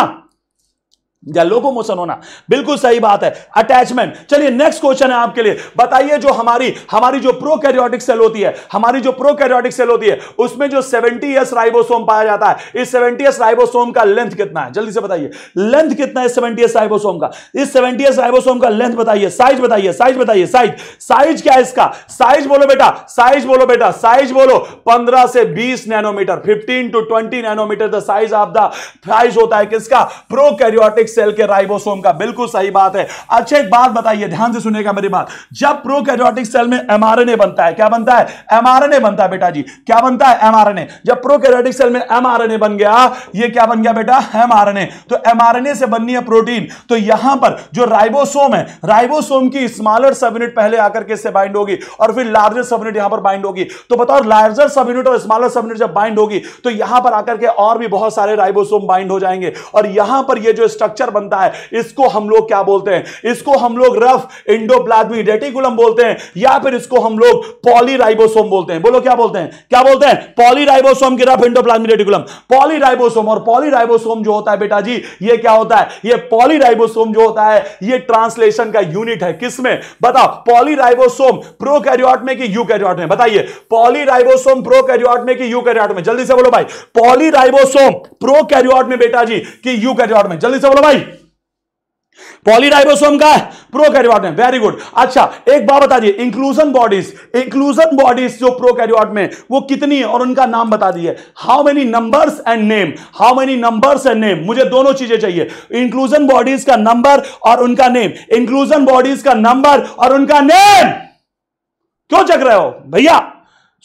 A: या लोगो मोशन होना बिल्कुल सही बात है अटैचमेंट चलिए नेक्स्ट क्वेश्चन है आपके लिए बताइए जो हमारी हमारी जो प्रो कैरियोटिक सेल होती है हमारी जो प्रो कैरियोटिक सेल होती है उसमें जो सेवेंटी एस राइबोसोम पाया जाता है इस सेवेंटी एस राइबोसोम का लेंथ कितना है जल्दी से बताइए लेंथ कितना है सेवेंटी एस राइबोसोम का इस सेवेंटी एस राइबोसोम का लेंथ बताइए साइज बताइए साइज बताइए साइज साइज क्या है इसका साइज बोलो बेटा साइज बोलो बेटा साइज बोलो पंद्रह से बीस nanometre fifteen to twenty nanometre the size of the size होता है किसका प्रो प्रोकैरियोटिक सेल के राइबोसोम का बिल्कुल सही बात है अच्छा एक बात बताइए ध्यान से सुनेगा मेरी बात जब प्रोकैरियोटिक सेल में एमआरएनए बनता है क्या बनता है एमआरएनए बनता है बेटा जी क्या बनता है एमआरएनए जब प्रोकैरियोटिक सेल में एमआरएनए बन गया ये क्या बन गया बेटा एमआरएनए तो एमआरएनए से बननी है प्रोटीन तो यहां पर जो राइबोसोम है राइबोसोम की स्मॉलर सब यूनिट पहले आकर के इससे बाइंड होगी और फिर लार्जर सब यूनिट यहां पर बाइंड होगी तो बताओ लार्जर सब यूनिट और स्मॉलर सब यूनिट जब बाइंड होगी तो यहां पर आकर के और भी बहुत सारे राइबोसोम बाइंड हो जाएंगे और यहां पर ये जो स्ट्रक्चर स्ट्रक्चर बनता है इसको हम लोग क्या बोलते हैं इसको हम लोग रफ इंडो इंडोप्लाज्मिक रेटिकुलम बोलते हैं या फिर इसको हम लोग पॉलीराइबोसोम बोलते हैं बोलो क्या बोलते हैं क्या बोलते हैं पॉलीराइबोसोम की rough endo endoplasmic reticulum polyribosome और पॉलीराइबोसोम जो होता है बेटा जी ये क्या होता है ये पॉलीराइबोसोम जो होता है ये ट्रांसलेशन का यूनिट है किसमें बताओ पॉलीराइबोसोम प्रोकैरियोट में कि यूकैरियोट में बताइए पॉलीराइबोसोम प्रोकैरियोट में कि यूकैरियोट में जल्दी से बोलो भाई पॉलीराइबोसोम प्रोकैरियोट में बेटा जी कि यूकैरियोट में जल्दी से बोलो भाई भाई पॉलीडाइबोसोम का प्रोकैरियोट में वेरी गुड अच्छा एक बात बता दिए इंक्लूजन बॉडीज इंक्लूजन बॉडीज जो प्रोकैरियोट में वो कितनी है और उनका नाम बता दिए how many numbers and name how many numbers and name मुझे दोनों चीजें चाहिए इंक्लूजन बॉडीज का नंबर और उनका नेम इंक्लूजन बॉडीज का नंबर और उनका नेम क्यों चक रहे हो भैया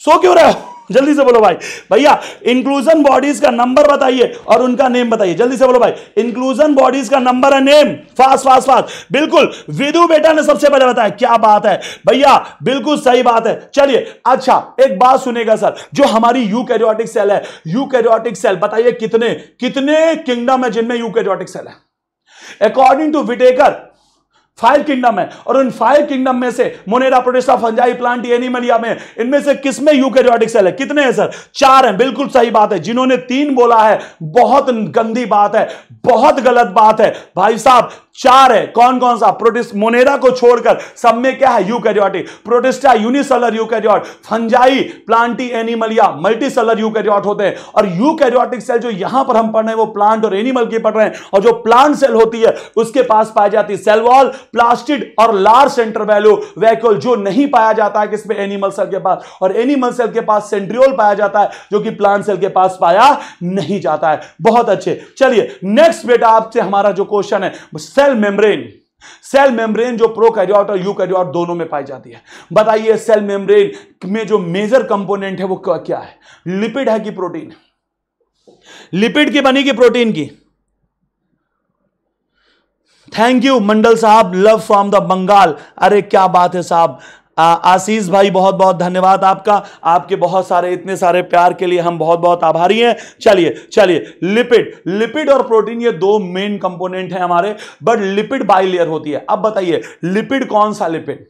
A: सो क्यों रहे हो जल्दी से बोलो भाई भैया इंक्लूजन बॉडीज का नंबर बताइए और उनका नेम बताइए जल्दी से बोलो भाई इंक्लूजन बॉडीज का नंबर है नेम फास्ट फास्ट फास्ट बिल्कुल विदु बेटा ने सबसे पहले बताया क्या बात है भैया बिल्कुल सही बात है चलिए अच्छा एक बात सुनेगा सर जो हमारी यूकैरियोटिक सेल है यूकैरियोटिक सेल बताइए कितने कितने किंगडम है जिनमें यूकैरियोटिक सेल है according to Whittaker five kingdom है और उन फाइव किंगडम में से Monera Protista Fungi plant Animalia में इनमें से किसमें यूकेरियोटिक सेल है कितने हैं सर चार हैं बिल्कुल सही बात है जिन्होंने तीन बोला है बहुत गंदी बात है बहुत गलत बात है भाई साहब चार है कौन कौन सा प्रोटिस्ट मोनेरा को छोड़कर सब में क्या है eukaryotic Protista unicellular eukaryote Fungi Plantae animal या मल्टीसलर यूकैरियोट होते हैं और यूकैरियोटिक सेल जो यहां पर हम पढ़ रहे हैं वो प्लांट और एनिमल की पढ़ रहे हैं और जो प्लांट सेल होती है उसके पास पाई जाती है सेल वॉल प्लास्टिड और लार्ज सेंटर वैल्यू वैक्यूल जो नहीं पाया जाता है किसमें एनिमल सेल के पास और एनिमल सेल के पास सेंट्रियोल पाया जाता है जो कि प्लांट सेल के पास पाया नहीं जाता है बहुत अच्छे चलिए नेक्स्ट बेटा आपसे हमारा जो क्वेश्चन है सेल मेम्ब्रेन सेल मेम्ब्रेन जो प्रो कैरियोट और यू कैरियोट दोनों में पाई जाती है बताइए सेल मेम्ब्रेन में जो मेजर कंपोनेंट है वो क्या है लिपिड है कि प्रोटीन लिपिड की बनी की प्रोटीन की थैंक यू मंडल साहब लव फ्रॉम द बंगाल अरे क्या बात है साहब आशीष भाई बहुत बहुत धन्यवाद आपका आपके बहुत सारे इतने सारे प्यार के लिए हम बहुत बहुत आभारी हैं चलिए चलिए लिपिड लिपिड और प्रोटीन ये दो मेन कंपोनेंट हैं हमारे बट लिपिड बाइलेयर होती है अब बताइए लिपिड कौन सा लिपिड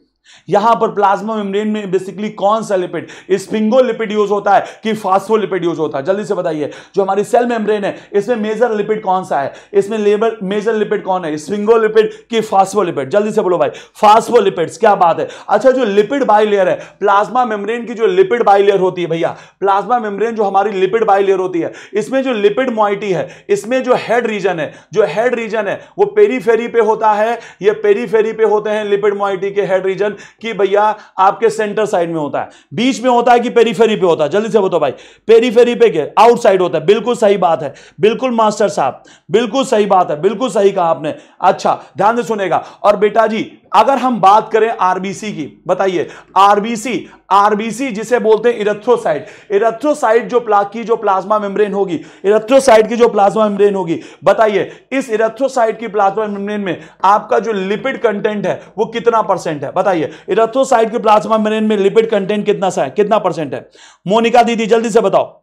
A: यहां पर प्लाज्मा मेम्ब्रेन में बेसिकली कौन सा लिपिड स्पिंगो लिपिड यूज होता है कि लिपिड यूज होता है जल्दी से बताइए जो हमारी सेल मेम्ब्रेन है इसमें मेजर लिपिड कौन सा है इसमें लेबर मेजर लिपिड कौन है स्पिंगो स्पिंगोलिपिड कि लिपिड जल्दी से बोलो भाई लिपिड क्या बात है अच्छा जो लिपिड बाइलेयर है प्लाज्मा मेम्ब्रेन की जो लिपिड बाइलेयर होती है भैया प्लाज्मा मेम्ब्रेन जो हमारी लिपिड बाइलेयर होती है इसमें जो लिपिड मोइटी है इसमें जो हेड रीजन है जो हेड रीजन है वो पेरीफेरी पे होता है ये पेरीफेरी पे होते हैं लिपिड मोइटी के हेड रीजन क्वेश्चन कि भैया आपके सेंटर साइड में होता है बीच में होता है कि पेरीफेरी पे होता है जल्दी से बताओ भाई पेरीफेरी पे क्या आउटसाइड होता है बिल्कुल सही बात है बिल्कुल मास्टर साहब बिल्कुल सही बात है बिल्कुल सही कहा आपने अच्छा ध्यान से सुनेगा और बेटा जी अगर हम बात करें आरबीसी की बताइए आरबीसी आरबीसी जिसे बोलते हैं इरेथ्रोसाइट इरेथ्रोसाइट जो प्ला की जो प्लाज्मा मेम्ब्रेन होगी इरेथ्रोसाइट की जो प्लाज्मा मेम्ब्रेन होगी बताइए इस इरेथ्रोसाइट की प्लाज्मा मेम्ब्रेन में आपका जो लिपिड कंटेंट है वो कितना परसेंट है बताइए इरेथ्रोसाइट की प्लाज्मा मेम्ब्रेन में लिपिड कंटेंट कितना सा है कितना परसेंट है मोनिका दीदी जल्दी से बताओ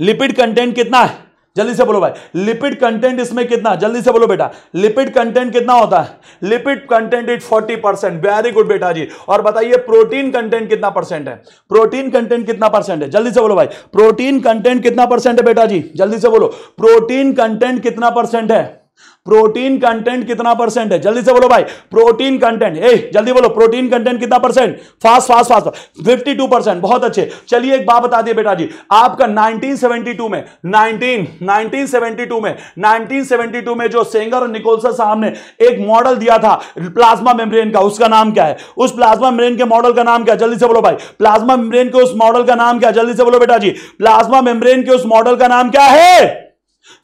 A: लिपिड कंटेंट कितना है जल्दी से बोलो भाई लिपिड कंटेंट इसमें कितना जल्दी से बोलो बेटा लिपिड कंटेंट कितना होता है lipid content it 40 percent very good बेटा जी और बताइए प्रोटीन कंटेंट कितना परसेंट है प्रोटीन कंटेंट कितना परसेंट है जल्दी से बोलो भाई प्रोटीन कंटेंट कितना परसेंट है बेटा जी जल्दी से बोलो प्रोटीन कंटेंट कितना परसेंट है प्रोटीन कंटेंट कितना परसेंट है जल्दी से बोलो भाई प्रोटीन कंटेंट ए जल्दी बोलो प्रोटीन कंटेंट कितना percent fast fast fast fifty two percent बहुत अच्छे चलिए एक बात बता दिए बेटा जी आपका 1972 में 19 1972 में 1972 में जो सेंगर और निकोलसन साहब ने एक मॉडल दिया था प्लाज्मा मेम्ब्रेन का उसका नाम क्या है उस प्लाज्मा मेम्ब्रेन के मॉडल का नाम क्या जल्दी से बोलो भाई प्लाज्मा मेम्ब्रेन के उस मॉडल का नाम क्या जल्दी से बोलो बेटा जी प्लाज्मा मेम्ब्रेन के उस मॉडल का नाम क्या है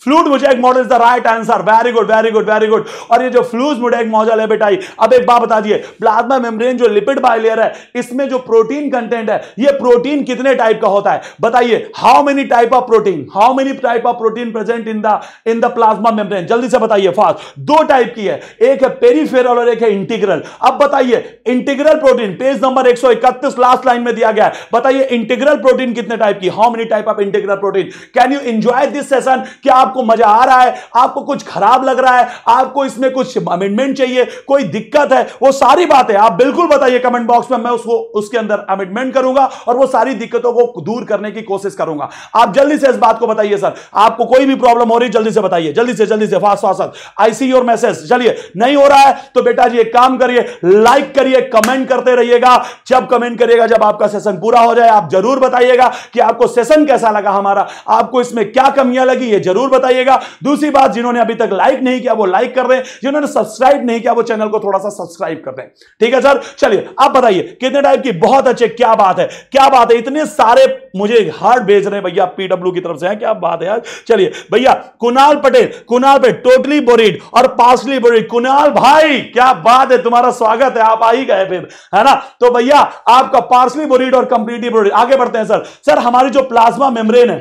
A: fluid mosaic model is the right answer very good very good very good और ये जो फ्लूज मुडैक मॉडल है बेटा अब एक बात बता दिए प्लाज्मा मेम्ब्रेन जो लिपिड बाइलेयर है इसमें जो प्रोटीन कंटेंट है ये प्रोटीन कितने टाइप का होता है बताइए how many type of protein how many type of protein present in the in the plasma membrane जल्दी से बताइए फास्ट दो टाइप की है एक है पेरिफेरल और एक है इंटीग्रल अब बताइए integral protein page number 131 last line में दिया गया है बताइए इंटीग्रल प्रोटीन कितने टाइप की how many type of integral protein can you enjoy this session क्या आप आपको मजा आ रहा है आपको कुछ खराब लग रहा है आपको इसमें कुछ अमेंडमेंट चाहिए कोई दिक्कत है वो सारी बात आप बिल्कुल बताइए कमेंट बॉक्स में मैं उसको उसके अंदर अमेंडमेंट करूंगा और वो सारी दिक्कतों को दूर करने की कोशिश करूंगा आप जल्दी से इस बात को बताइए सर आपको कोई भी प्रॉब्लम हो रही जल्दी से बताइए जल्दी से जल्दी से fast fast I see your message चलिए नहीं हो रहा है तो बेटा जी एक काम करिए लाइक करिए कमेंट करते रहिएगा जब कमेंट करिएगा जब आपका सेशन पूरा हो जाए आप जरूर बताइएगा कि आपको सेशन कैसा लगा हमारा आपको इसमें क्या कमियां लगी ये जरूर बताइएगा दूसरी बात जिन्होंने अभी तक लाइक नहीं किया वो लाइक कर दें जिन्होंने सब्सक्राइब नहीं किया वो चैनल को थोड़ा सा सब्सक्राइब कर दें ठीक है सर चलिए आप बताइए कितने टाइप की बहुत अच्छे क्या बात है क्या बात है इतने सारे मुझे हार्ड भेज रहे भैया पीडब्ल्यू की तरफ से क्या बात है यार चलिए भैया कुणाल पटेल कुणाल पटेल टोटली बोरिड और पार्सली बोरिड कुणाल भाई क्या बात है तुम्हारा स्वागत है आप आ ही गए फिर है ना तो भैया आपका पार्सली बोरिड और कंप्लीटली बोरिड आगे बढ़ते हैं सर सर हमारी जो प्लाज्मा मेम्ब्रेन है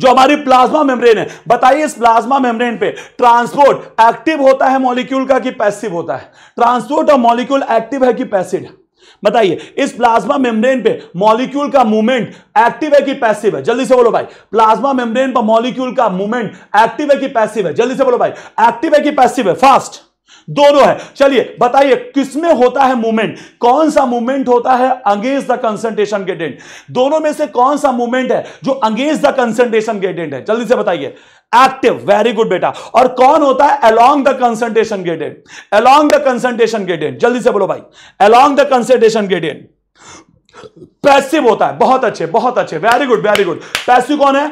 A: जो हमारी प्लाज्मा मेम्ब्रेन है बताइए इस प्लाज्मा मेम्ब्रेन पे ट्रांसपोर्ट एक्टिव होता है मॉलिक्यूल का कि पैसिव होता है ट्रांसपोर्ट और मॉलिक्यूल एक्टिव है कि पैसिव बताइए इस प्लाज्मा मेम्ब्रेन पे मॉलिक्यूल का मूवमेंट एक्टिव है कि पैसिव है जल्दी से बोलो भाई प्लाज्मा मेम्ब्रेन पर मॉलिक्यूल का मूवमेंट एक्टिव है कि पैसिव है जल्दी से बोलो भाई एक्टिव है कि पैसिव है फास्ट दोनों है चलिए बताइए किसमें होता है मूवमेंट कौन सा मूवमेंट होता है अगेंस्ट द कंसंट्रेशन ग्रेडेंट दोनों में से कौन सा मूवमेंट है जो अगेंस्ट द कंसंट्रेशन ग्रेडेंट है जल्दी से बताइए एक्टिव वेरी गुड बेटा और कौन होता है along the concentration gradient along the concentration gradient जल्दी से बोलो भाई along the concentration gradient passive होता है बहुत अच्छे बहुत अच्छे very good very good passive कौन है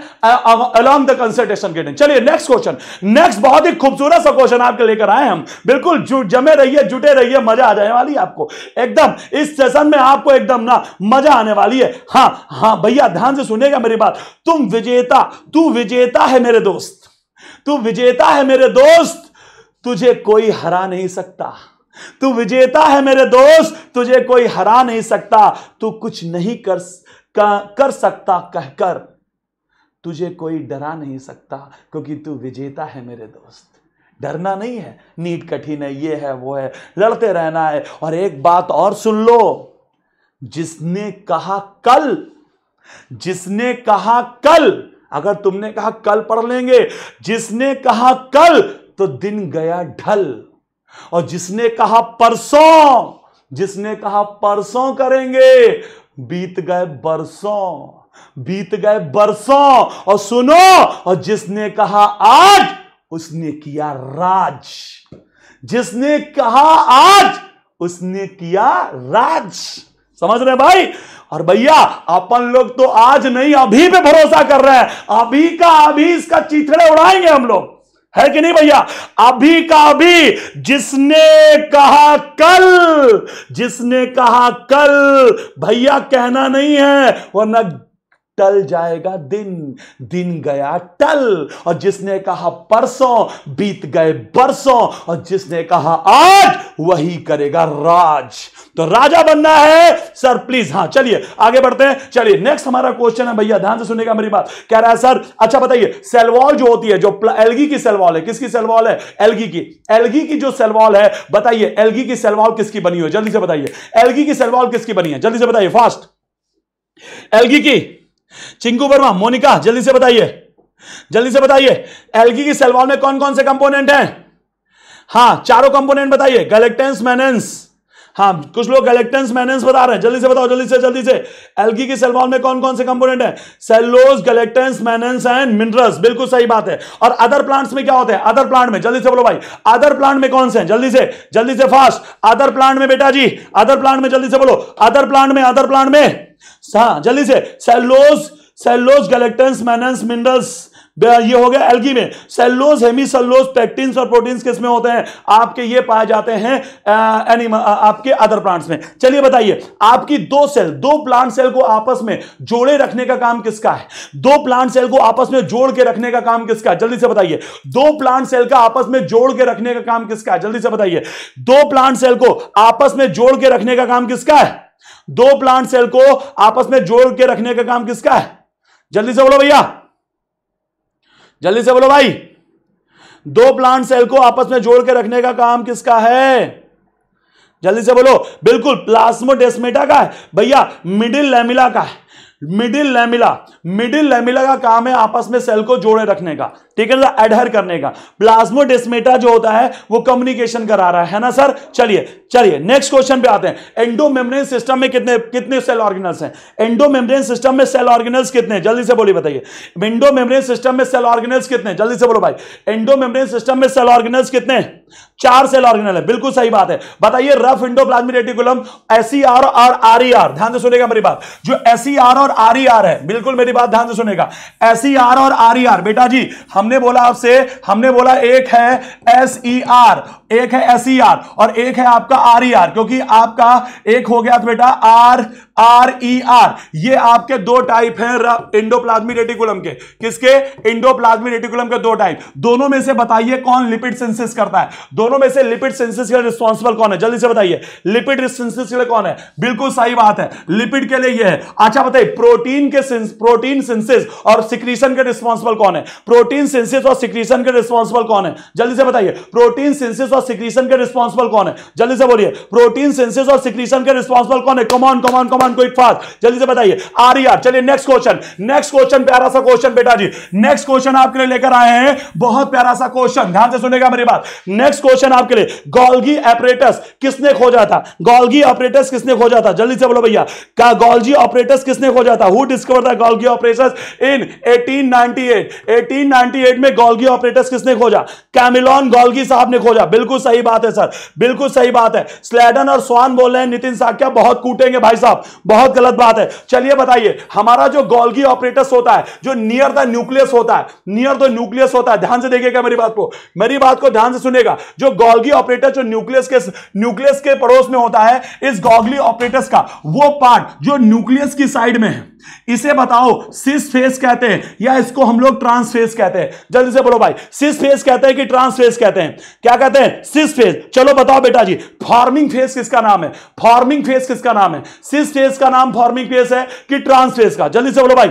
A: अलॉन्ग द कंसल्टेशन के चलिए नेक्स्ट क्वेश्चन नेक्स्ट बहुत ही खूबसूरत सा क्वेश्चन आपके लेकर आए हम बिल्कुल जमे रहिए जुटे रहिए मजा आ जाने वाली है आपको एकदम इस सेशन में आपको एकदम ना मजा आने वाली है हाँ हाँ भैया ध्यान से सुनेगा मेरी बात तुम विजेता तू विजेता है मेरे दोस्त तू विजेता है मेरे दोस्त तुझे कोई हरा नहीं सकता तू विजेता है मेरे दोस्त तुझे कोई हरा नहीं सकता तू कुछ नहीं कर कर सकता कहकर तुझे कोई डरा नहीं सकता क्योंकि तू विजेता है मेरे दोस्त डरना नहीं है नीट कठिन है ये है वो है लड़ते रहना है और एक बात और सुन लो जिसने कहा कल जिसने कहा कल अगर तुमने कहा कल पढ़ लेंगे जिसने कहा कल तो दिन गया ढल और जिसने कहा परसों जिसने कहा परसों करेंगे बीत गए बरसों बीत गए बरसों और सुनो और जिसने कहा आज उसने किया राज जिसने कहा आज उसने किया राज समझ रहे भाई और भैया अपन लोग तो आज नहीं अभी पे भरोसा कर रहे हैं अभी का अभी इसका चीथड़े उड़ाएंगे हम लोग है कि नहीं भैया अभी का अभी जिसने कहा कल जिसने कहा कल भैया कहना नहीं है वरना टल जाएगा दिन दिन गया टल और जिसने कहा परसों बीत गए बरसों और जिसने कहा आज वही करेगा राज तो राजा बनना है सर प्लीज हाँ चलिए आगे बढ़ते हैं चलिए नेक्स्ट हमारा क्वेश्चन है भैया ध्यान से सुनेगा मेरी बात कह रहा है सर अच्छा बताइए सेलवॉल जो होती है जो एलगी की सेलवॉल है किसकी सेलवॉल है एलगी की एलगी की जो सेलवॉल है बताइए एलगी की सेलवॉल किसकी बनी हुई है जल्दी से बताइए एलगी की सेलवॉल किसकी बनी है जल्दी से बताइए फास्ट एलगी की चिंकू वर्मा मोनिका जल्दी से बताइए जल्दी से बताइए एलगी की सेलवाल में कौन कौन से कंपोनेंट हैं हां चारों कंपोनेंट बताइए गलेक्टेंस मैनेंस हाँ कुछ लोग गैलेक्टेंस मैनेंस बता रहे हैं जल्दी से बताओ जल्दी से जल्दी से एल्गी के सेलवॉल में कौन कौन से कंपोनेंट है सेलोज गैलेक्टेंस मैनेंस एंड मिनरल्स बिल्कुल सही बात है और अदर प्लांट्स में क्या होते हैं अदर प्लांट में जल्दी से बोलो भाई अदर प्लांट में कौन से हैं जल्दी से जल्दी से फास्ट अदर प्लांट में बेटा जी अदर प्लांट में जल्दी से बोलो अदर प्लांट में अदर प्लांट में हाँ जल्दी से सेलोज सेलोज गैलेक्टेंस मैनेंस मिनरल्स ये हो गया एल्गी में सेल्लोज हेमीसेल्लोज पेक्टिन और प्रोटीन किसमें होते हैं आपके ये पाए जाते हैं एनिमल आपके अदर प्लांट्स में चलिए बताइए आपकी दो सेल दो प्लांट सेल को आपस में जोड़े रखने का काम किसका है दो प्लांट सेल को आपस में जोड़ के रखने का काम किसका है जल्दी से बताइए दो प्लांट सेल का आपस में जोड़ के रखने का काम किसका है जल्दी से बताइए दो प्लांट सेल को आपस में जोड़ के रखने का काम किसका है दो प्लांट सेल को आपस में जोड़ के रखने का काम किसका है जल्दी से बोलो भैया जल्दी से बोलो भाई दो प्लांट सेल को आपस में जोड़ के रखने का काम किसका है जल्दी से बोलो बिल्कुल प्लास्मोडेस्मेटा का है भैया मिडिल लेमिला का है मिडिल लेमिला मिडिल लेमिला का काम है आपस में सेल को जोड़े रखने का ठीक है ना एडहर करने का प्लाज्मोडेस्मेटा जो होता है वो कम्युनिकेशन करा रहा है, ना सर चलिए चलिए नेक्स्ट क्वेश्चन पे आते हैं एंडोमेम्ब्रेन सिस्टम में कितने कितने सेल ऑर्गेनल्स हैं एंडोमेम्ब्रेन सिस्टम में सेल ऑर्गेनल्स कितने जल्दी से बोलिए बताइए एंडोमेम्ब्रेन सिस्टम में सेल ऑर्गेनल्स कितने जल्दी से बोलो भाई एंडोमेम्ब्रेन सिस्टम में सेल ऑर्गेनल्स कितने चार सेल ऑर्गेनल है बिल्कुल सही बात है बताइए rough endo endoplasmic reticulum SER e और आरईआर e ध्यान से सुनेगा मेरी बात जो एसीआर e और आरईआर है बिल्कुल मेरी बात ध्यान से सुनेगा एसीआर और आरईआर बेटा जी हमने बोला आपसे हमने बोला एक है एसईआर एक है एसईआर और एक है आपका आरईआर क्योंकि आपका एक हो गया बेटा आर आर ई आर ये आपके दो टाइप हैं इंडोप्लाज्मी रेटिकुलम के किसके इंडोप्लाज्मी रेटिकुलम के दो टाइप दोनों में से बताइए कौन लिपिड सेंसिस करता है दोनों में से लिपिड सेंसिस के लिए रिस्पॉन्सिबल कौन है जल्दी से बताइए लिपिड सेंसिस के लिए कौन है बिल्कुल सही बात है लिपिड के लिए यह है अच्छा बताइए प्रोटीन के प्रोटीन सेंसिस और सिक्रीशन के रिस्पॉन्सिबल कौन है प्रोटीन सेंसिस और सिक्रीशन के रिस्पॉन्सिबल कौन है जल्दी से बताइए प्रोटीन सेंसिस और सिक्रीशन के रिस्पॉन्सिबल कौन है जल्दी से बोलिए प्रोटीन सेंसिस और सिक्रीशन के रिस्पॉन्सिबल कौन है कमॉन कमॉन कमॉन खान को इट फास्ट जल्दी से बताइए आर चलिए नेक्स्ट क्वेश्चन नेक्स्ट क्वेश्चन प्यारा सा क्वेश्चन बेटा जी नेक्स्ट क्वेश्चन आपके लिए लेकर आए हैं बहुत प्यारा सा क्वेश्चन ध्यान से सुनेगा मेरी बात नेक्स्ट क्वेश्चन आपके लिए गोल्गी ऑपरेटर्स किसने खोजा था गोल्गी ऑपरेटर्स किसने खोजा था जल्दी से बोलो भैया का गोल्जी ऑपरेटर्स किसने खोजा था who discover the Golgi apparatus in 1898 1898 में गोल्गी ऑपरेटर्स किसने खोजा कैमिलॉन गोल्गी साहब ने खोजा बिल्कुल सही बात है सर बिल्कुल सही बात है स्लेडन और स्वान बोल रहे हैं नितिन साक्या बहुत कूटेंगे भाई साहब बहुत गलत बात है चलिए बताइए हमारा जो गोल्गी ऑपरेटस होता है जो नियर द न्यूक्लियस होता है नियर द न्यूक्लियस होता है ध्यान से देखिएगा मेरी बात को मेरी बात को ध्यान से सुनेगा जो गोल्गी ऑपरेटर जो न्यूक्लियस के न्यूक्लियस के पड़ोस में होता है इस गोल्गी ऑपरेटस का वो पार्ट जो न्यूक्लियस की साइड में है इसे बताओ सिस फेस कहते हैं या इसको हम लोग ट्रांस फेस कहते हैं जल्दी से बोलो भाई सिस फेस कहते हैं कि ट्रांस फेस कहते हैं क्या कहते हैं सिस फेस चलो बताओ बेटा जी फॉर्मिंग फेस किसका नाम है फॉर्मिंग फेस किसका नाम है सिस फेस पेस का नाम फॉर्मिंग फेस है कि ट्रांस पेस का जल्दी से बोलो भाई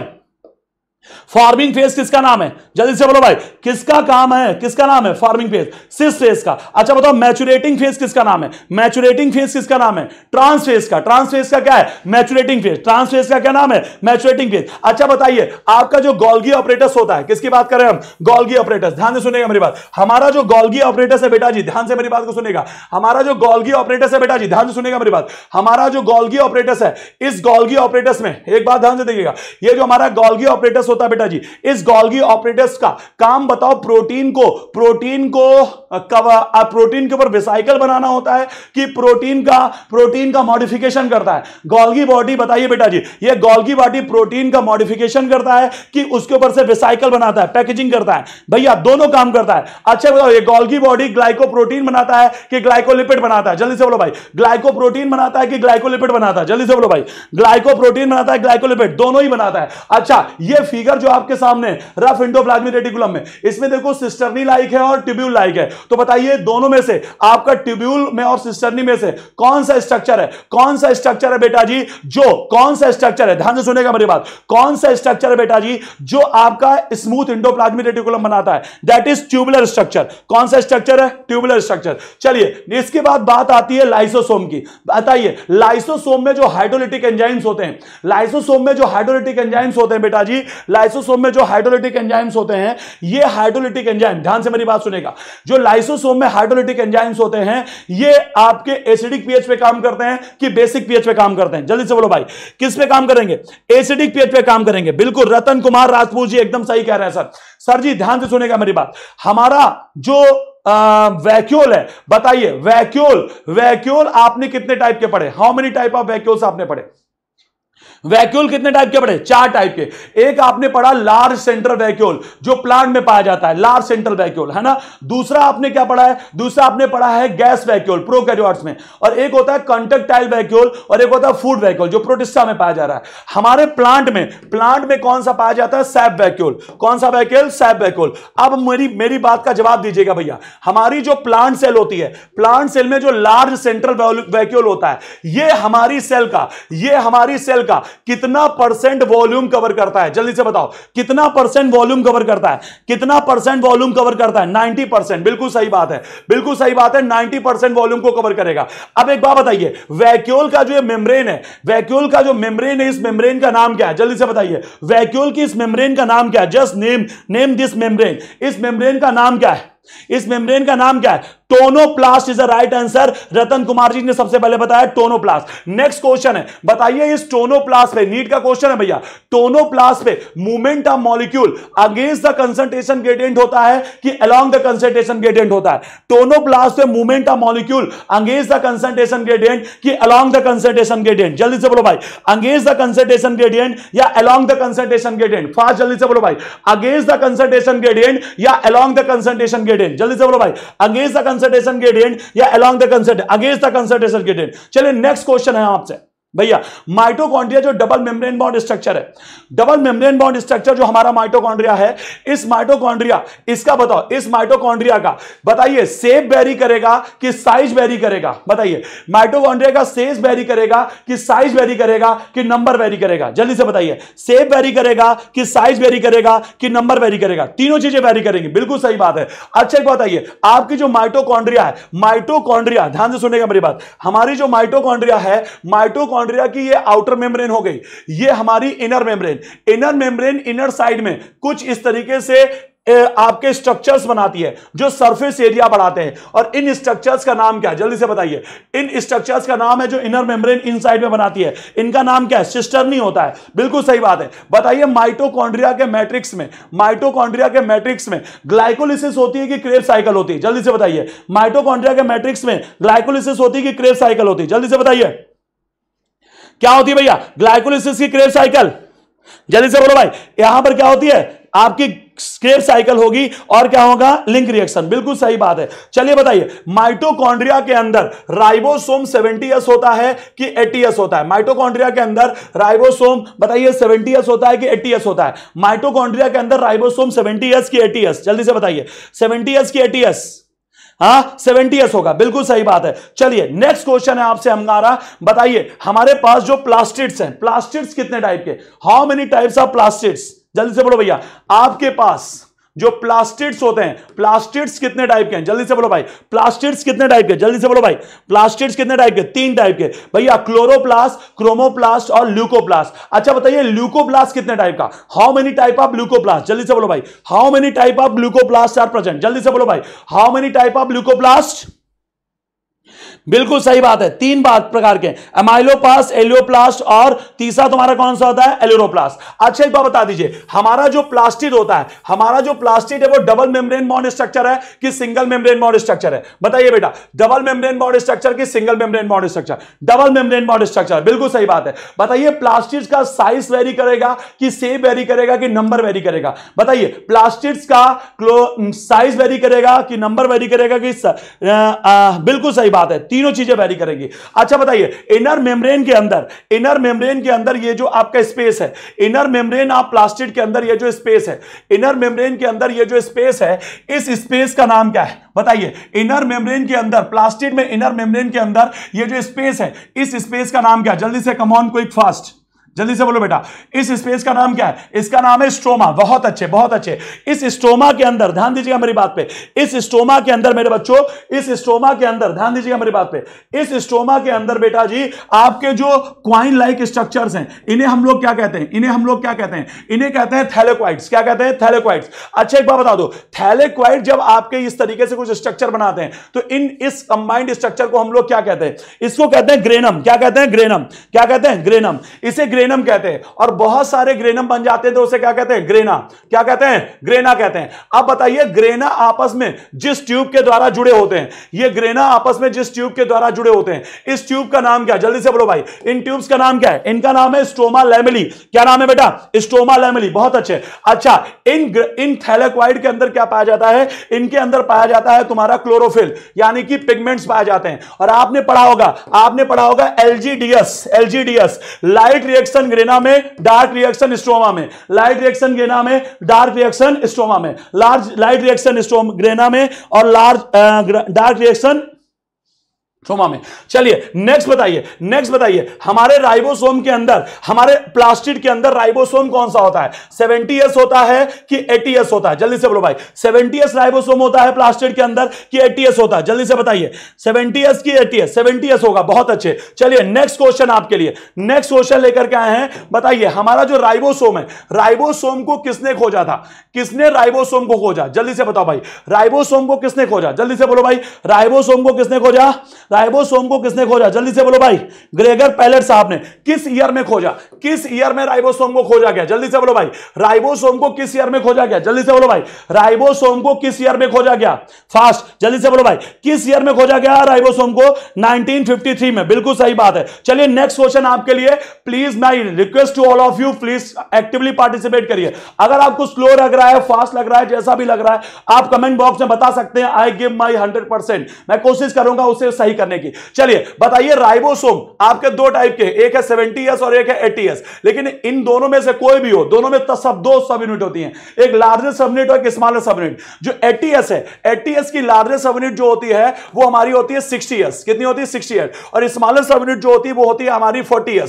A: फार्मिंग फेज किसका नाम है जल्दी से बोलो भाई किसका काम है किसका नाम है फार्मिंग फेज सिस फेज का अच्छा बताओ मैचुरेटिंग फेज किसका नाम है मैचुरेटिंग फेज किसका नाम है ट्रांस फेज का ट्रांस फेज का क्या है मैचुरेटिंग फेज ट्रांस फेज का क्या नाम है मैचुरेटिंग फेज अच्छा बताइए आपका जो गोल्गी ऑपरेटर्स होता है किसकी बात कर रहे हैं हम गोल्गी ऑपरेटर्स ध्यान से सुनेगा मेरी बात हमारा जो गोल्गी ऑपरेटर्स है बेटा जी ध्यान से मेरी बात को सुनेगा हमारा जो गोल्गी ऑपरेटर्स है बेटा जी ध्यान से सुनेगा मेरी बात हमारा जो गोल्गी ऑपरेटर्स है इस गोल्गी ऑपरेटर्स में एक बात ध्यान से देखिएगा ये जो हमारा गोल्गी ऑपरेटर्स होता बेटा जी इस गोल्गी ऑपरेटर्स का काम बताओ प्रोटीन को प्रोटीन को कवा, प्रोटीन के ऊपर विसाइकल बनाना होता है कि प्रोटीन का प्रोटीन का मॉडिफिकेशन करता है गोल्गी बॉडी बताइए बेटा जी ये गोल्गी बॉडी प्रोटीन का मॉडिफिकेशन करता है कि उसके ऊपर से विसाइकल बनाता है पैकेजिंग करता है भैया दोनों काम करता है अच्छा बताओ ये गोल्गी बॉडी ग्लाइकोप्रोटीन बनाता है कि ग्लाइकोलिपिड बनाता है जल्दी से बोलो भाई ग्लाइकोप्रोटीन बनाता है कि ग्लाइकोलिपिड बनाता है जल्दी से बोलो भाई ग्लाइकोप्रोटीन बनाता है ग्लाइकोलिपिड दोनों ही बनाता है अच्छा ये फिगर जो आपके सामने रफ इंडो प्लाज्मिक रेटिकुलम में इसमें देखो सिस्टरनी लाइक है और ट्यूब्यूल लाइक है तो बताइए दोनों में से आपका ट्यूब्यूल में और सिस्टरनी में से कौन सा स्ट्रक्चर है कौन सा स्ट्रक्चर है बेटा जी जो कौन सा स्ट्रक्चर है ध्यान से सुनेगा मेरी बात कौन सा स्ट्रक्चर है बेटा जी जो आपका स्मूथ इंडो प्लाज्मिक रेटिकुलम बनाता है दैट इज ट्यूबुलर स्ट्रक्चर कौन सा स्ट्रक्चर है ट्यूबुलर स्ट्रक्चर चलिए इसके बाद बात आती है लाइसोसोम की बताइए लाइसोसोम में जो हाइड्रोलिटिक एंजाइम्स होते हैं लाइसोसोम में जो हाइड्रोलिटिक एंजाइम्स होते हैं बेटा जी लाइसोसोम में जो हाइड्रोलिटिक एंजाइम्स होते हैं ये हाइड्रोलिटिक एंजाइम ध्यान से मेरी बात सुनेगा जो लाइसोसोम में हाइड्रोलिटिक एंजाइम्स होते हैं ये आपके एसिडिक पीएच पे काम करते हैं कि बेसिक पीएच पे काम करते हैं जल्दी से बोलो भाई किस पे काम करेंगे एसिडिक पीएच पे काम करेंगे बिल्कुल रतन कुमार राजपूत जी एकदम सही कह रहे हैं सर सर जी ध्यान से सुनेगा मेरी बात हमारा जो वैक्यूल है बताइए वैक्यूल वैक्यूल आपने कितने टाइप के पढ़े how many type of vacuoles आपने पढ़े वैक्यूल कितने टाइप के पढ़े चार टाइप के एक आपने पढ़ा लार्ज सेंट्रल वैक्यूल जो प्लांट में पाया जाता है लार्ज सेंट्रल वैक्यूल है ना दूसरा आपने क्या पढ़ा है दूसरा आपने पढ़ा है गैस वैक्यूल प्रोकैरियोट्स में और एक होता है कंटक्टाइल वैक्यूल और एक होता है फूड वैक्यूल जो प्रोटिस्टा में पाया जा रहा है हमारे प्लांट में प्लांट में कौन सा पाया जाता है सैप वैक्यूल कौन सा वैक्यूल सैप वैक्यूल अब मेरी मेरी बात का जवाब दीजिएगा भैया हमारी जो प्लांट सेल होती है प्लांट सेल में जो लार्ज सेंट्रल वैक्यूल होता है ये हमारी सेल का ये हमारी सेल का कितना परसेंट वॉल्यूम कवर करता है जल्दी से बताओ कितना परसेंट वॉल्यूम कवर करता है कितना परसेंट वॉल्यूम कवर करता है नाइनटी परसेंट बिल्कुल सही बात है बिल्कुल सही बात है नाइनटी परसेंट वॉल्यूम को कवर करेगा अब एक बात बताइए वैक्यूल का जो मेम्ब्रेन है वैक्यूल का जो मेम्ब्रेन है इस मेम्ब्रेन का नाम क्या है जल्दी से बताइए वैक्यूल की इस मेम्ब्रेन का नाम क्या है just name name this membrane इस मेम्ब्रेन का नाम क्या है इस मेम्ब्रेन का नाम क्या है tonoplast is the right answer Ratan Kumar ji ने सबसे पहले बताया टोनोप्लास्ट नेक्स्ट क्वेश्चन है बताइए इस टोनोप्लास्ट पे नीट का क्वेश्चन है भैया टोनोप्लास्ट पे movement of molecule against the concentration gradient होता है कि अलोंग द कंसंट्रेशन ग्रेडियंट होता है टोनोप्लास्ट पे movement of molecule against the concentration gradient कि अलोंग द कंसंट्रेशन ग्रेडियंट जल्दी से बोलो भाई अगेंस्ट द कंसंट्रेशन ग्रेडियंट या along the concentration gradient fast जल्दी से बोलो भाई अगेंस्ट द कंसंट्रेशन ग्रेडियंट या अलोंग द कंसंट्रेशन ग्रेडियंट जल्दी से बोलो भाई अगेंस्ट द कंसल्टेशन ग्रेडियंट या along the consult against the consultation gradient चलिए नेक्स्ट क्वेश्चन है आपसे भैया माइटोकॉन्ड्रिया जो डबल मेम्ब्रेन बाउंड स्ट्रक्चर है डबल मेम्ब्रेन बाउंड स्ट्रक्चर जो हमारा माइटोकॉन्ड्रिया है इस माइटोकॉन्ड्रिया इसका बताओ इस माइटोकॉन्ड्रिया का बताइए सेप बैरी करेगा कि साइज बैरी करेगा बताइए माइटोकॉन्ड्रिया का सेज बैरी करेगा कि साइज बैरी करेगा कि नंबर वेरी करेगा जल्दी से बताइए सेप बैरी करेगा कि साइज वेरी करेगा कि नंबर वेरी करेगा तीनों चीजें वेरी करेंगे बिल्कुल सही बात है अच्छा एक बताइए आपकी जो माइटोकॉन्ड्रिया है माइटोकॉन्ड्रिया ध्यान से सुनेगा मेरी बात हमारी जो माइटोकॉन्ड्रिया है माइटोकॉन्ड्रिया माइटोकॉन्ड्रिया की ये आउटर मेम्ब्रेन हो गई ये हमारी inner membrane inner membrane inner side में कुछ इस तरीके से आपके स्ट्रक्चर्स बनाती है जो सरफेस एरिया बढ़ाते हैं और इन स्ट्रक्चर्स का नाम क्या है जल्दी से बताइए इन स्ट्रक्चर्स का नाम है जो इनर मेम्ब्रेन इनसाइड में बनाती है इनका नाम क्या है सिस्टर नहीं होता है बिल्कुल सही बात है बताइए माइटोकॉन्ड्रिया के मैट्रिक्स में माइटोकॉन्ड्रिया के मैट्रिक्स में ग्लाइकोलिसिस होती है कि क्रेब साइकिल होती है जल्दी से बताइए माइटोकॉन्ड्रिया के मैट्रिक्स में ग्लाइकोलिसिस होती है कि क्रेब साइकिल होती है जल्दी से बताइए क्या होती है भैया ग्लाइकोलिसिस की क्रेप साइकिल जल्दी से बोलो भाई यहां पर क्या होती है आपकी स्क्रेप साइकिल होगी और क्या होगा लिंक रिएक्शन बिल्कुल सही बात है चलिए बताइए माइटोकॉन्ड्रिया के अंदर राइबोसोम 70s होता है कि 80s होता है माइटोकॉन्ड्रिया के अंदर राइबोसोम बताइए 70s होता है कि 80s होता है माइटोकॉन्ड्रिया के अंदर राइबोसोम 70s की 80s जल्दी से बताइए 70s की 80s हाँ सेवेंटी एस होगा बिल्कुल सही बात है चलिए नेक्स्ट क्वेश्चन है आपसे हमारा बताइए हमारे पास जो प्लास्टिड्स हैं प्लास्टिड्स कितने टाइप के how many types of plastids जल्दी से बोलो भैया आपके पास जो प्लास्टिड्स होते हैं प्लास्टिड्स कितने टाइप के हैं जल्दी से बोलो भाई प्लास्टिड्स कितने टाइप के जल्दी से बोलो भाई प्लास्टिड्स कितने टाइप के तीन टाइप के भैया क्लोरोप्लास्ट क्रोमोप्लास्ट और ल्यूकोप्लास्ट अच्छा बताइए ल्यूकोप्लास्ट कितने टाइप का how many type of leucoplast जल्दी से बोलो भाई how many type of leucoplast are present जल्दी से बोलो भाई how many type of leucoplast बिल्कुल सही बात है तीन बात प्रकार के एमाइलोप्लास्ट एलियोप्लास्ट और तीसरा तुम्हारा कौन सा होता है एलोरोप्लास्ट अच्छा एक बात बता दीजिए हमारा जो प्लास्टिड होता है हमारा जो प्लास्टिड है वो डबल मेम्ब्रेन बॉन्ड स्ट्रक्चर है कि सिंगल मेम्ब्रेन बॉन्ड स्ट्रक्चर है बताइए बेटा डबल मेम्ब्रेन बॉन्ड स्ट्रक्चर की single membrane bond structure double membrane bond structure बिल्कुल सही बात है बताइए प्लास्टिड का साइज वेरी करेगा कि सेप वेरी करेगा कि नंबर वेरी करेगा बताइए प्लास्टिड का साइज वेरी करेगा कि नंबर वेरी करेगा कि बिल्कुल सही बात है तीनों चीजें वैरी करेंगी अच्छा बताइए इनर मेम्ब्रेन के अंदर इनर मेम्ब्रेन के अंदर ये जो आपका स्पेस है इनर मेम्ब्रेन आप प्लास्टिक के अंदर ये जो स्पेस है इनर मेम्ब्रेन के अंदर ये जो स्पेस है इस स्पेस का नाम क्या है बताइए इनर मेम्ब्रेन के अंदर प्लास्टिक में इनर मेम्ब्रेन के अंदर ये जो स्पेस है इस स्पेस का नाम क्या जल्दी से कमॉन क्विक फास्ट जल्दी से बोलो बेटा इस स्पेस का नाम क्या है इसका नाम है स्ट्रोमा बहुत अच्छे बहुत अच्छे इस स्ट्रोमा के अंदर ध्यान दीजिएगा मेरी बात पे इस स्ट्रोमा के अंदर मेरे बच्चों इस स्ट्रोमा के अंदर ध्यान दीजिएगा मेरी बात पे इस स्ट्रोमा के अंदर बेटा जी आपके जो क्वाइन लाइक स्ट्रक्चर हैं इन्हें हम लोग क्या कहते हैं इन्हें हम लोग क्या कहते हैं इन्हें कहते हैं थैलेक्वाइड्स क्या कहते हैं थैलेक्वाइड्स अच्छा एक बार बता दो थैलेक्वाइट जब आपके इस तरीके से कुछ स्ट्रक्चर बनाते हैं तो इन इस कंबाइंड स्ट्रक्चर को हम लोग क्या कहते हैं इसको कहते हैं ग्रेनम क्या कहते हैं ग्रेनम क्या कहते हैं ग्रेनम इसे ग्रेनम ग्रेनम कहते हैं और बहुत सारे ग्रेनम बन जाते हैं तो उसे क्या कहते हैं ग्रेना क्या कहते हैं ग्रेना कहते हैं अब बताइए ग्रेना आपस में जिस ट्यूब के द्वारा जुड़े होते हैं ये ग्रेना आपस में जिस ट्यूब के द्वारा जुड़े होते हैं इस ट्यूब का नाम क्या जल्दी से बोलो भाई इन ट्यूब्स का नाम क्या है इनका नाम है स्टोमा लेमली क्या नाम है बेटा स्टोमा लेमली बहुत अच्छे अच्छा इन इन थैलेक्वाइड के अंदर क्या पाया जाता है इनके अंदर पाया जाता है तुम्हारा क्लोरोफिल यानी कि पिगमेंट्स पाए जाते हैं और आपने पढ़ा होगा आपने पढ़ा होगा LGDS LGDS light reaction reaction grana में डार्क रिएक्शन स्ट्रोमा में लाइट रिएक्शन ग्रेना में डार्क रिएक्शन स्ट्रोमा में large light reaction stroma grana में और लार्ज डार्क रिएक्शन ट्रोमा में चलिए नेक्स्ट बताइए नेक्स्ट बताइए हमारे राइबोसोम के अंदर हमारे प्लास्टिड के अंदर राइबोसोम कौन सा होता है सेवेंटी एस होता है कि एटी एस होता है जल्दी से बोलो भाई सेवेंटी एस राइबोसोम होता है प्लास्टिड के अंदर कि एटी एस होता है जल्दी से बताइए सेवेंटी एस की एटी एस सेवेंटी एस होगा बहुत अच्छे चलिए नेक्स्ट क्वेश्चन आपके लिए नेक्स्ट क्वेश्चन लेकर के आए हैं बताइए हमारा जो राइबोसोम है राइबोसोम को किसने खोजा था किसने राइबोसोम को खोजा जल्दी से बताओ भाई राइबोसोम को किसने खोजा जल्दी से बोलो भाई राइबोसोम को किसने खोजा राइबोसोम को किसने खोजा जल्दी से बोलो भाई ग्रेगर पैलेट साहब ने किस ईयर में खोजा किस ईयर में राइबोसोम को खोजा गया जल्दी से बोलो भाई राइबोसोम को किस ईयर में खोजा गया जल्दी से बोलो भाई राइबोसोम को किस ईयर में खोजा गया फास्ट जल्दी से बोलो भाई किस ईयर में खोजा गया राइबोसोम को 1953 में बिल्कुल सही बात है चलिए नेक्स्ट क्वेश्चन आपके लिए please my request to all of you please actively participate करिए अगर आपको स्लो लग रहा है फास्ट लग रहा है जैसा भी लग रहा है आप कमेंट बॉक्स में बता सकते हैं आई गिव माई हंड्रेड मैं कोशिश करूंगा उसे सही कर करने की चलिए बताइए राइबोसोम आपके दो टाइप के एक है सेवेंटी और एक है एटी लेकिन इन दोनों में से कोई भी हो दोनों में तो सब दो सब यूनिट होती है एक लार्जर सबनेट और एक स्मॉलर सबनेट जो एटी है एटी की लार्जर सबनेट जो होती है वो हमारी होती है सिक्सटी कितनी होती है सिक्सटी और स्मॉलर सबनेट जो होती है वो होती है हमारी फोर्टी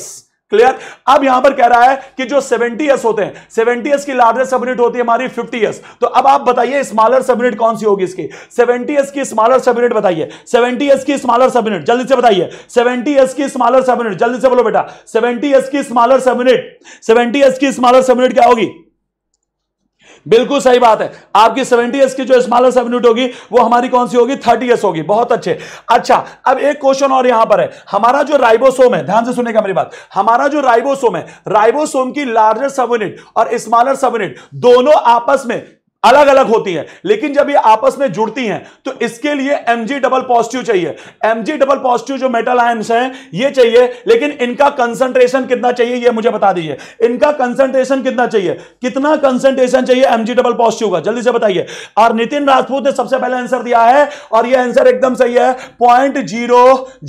A: क्लियर अब यहां पर कह रहा है कि जो 70s होते हैं 70s की लार्जेस्ट सबयूनिट होती है हमारी 50s तो अब आप बताइए स्मॉलर यूनिट कौन सी होगी इसकी 70s की स्मॉलर सबयूनिट बताइए 70s की स्मॉलर सबयूनिट जल्दी से बताइए 70s की स्मॉलर सबयूनिट जल्दी से बोलो बेटा 70s की स्मॉलर सेवेंटी 70s की स्मॉलर सबयूनिट क्या होगी बिल्कुल सही बात है आपकी सेवेंटी एस की जो सब यूनिट होगी वो हमारी कौन सी होगी थर्टी एस होगी बहुत अच्छे अच्छा अब एक क्वेश्चन और यहां पर है हमारा जो राइबोसोम है ध्यान से सुनेगा मेरी बात हमारा जो राइबोसोम है राइबोसोम की लार्जर यूनिट और स्मॉलर यूनिट दोनों आपस में अलग अलग होती है लेकिन जब ये आपस में जुड़ती हैं तो इसके लिए एम डबल पॉजिटिव चाहिए एम डबल पॉजिटिव जो मेटल आयन्स हैं ये चाहिए लेकिन इनका कंसंट्रेशन कितना चाहिए ये मुझे बता दीजिए इनका कंसंट्रेशन कितना चाहिए कितना कंसंट्रेशन चाहिए एम डबल पॉजिटिव का जल्दी से बताइए और नितिन राजपूत ने सबसे पहले आंसर दिया है और यह आंसर एकदम सही है point zero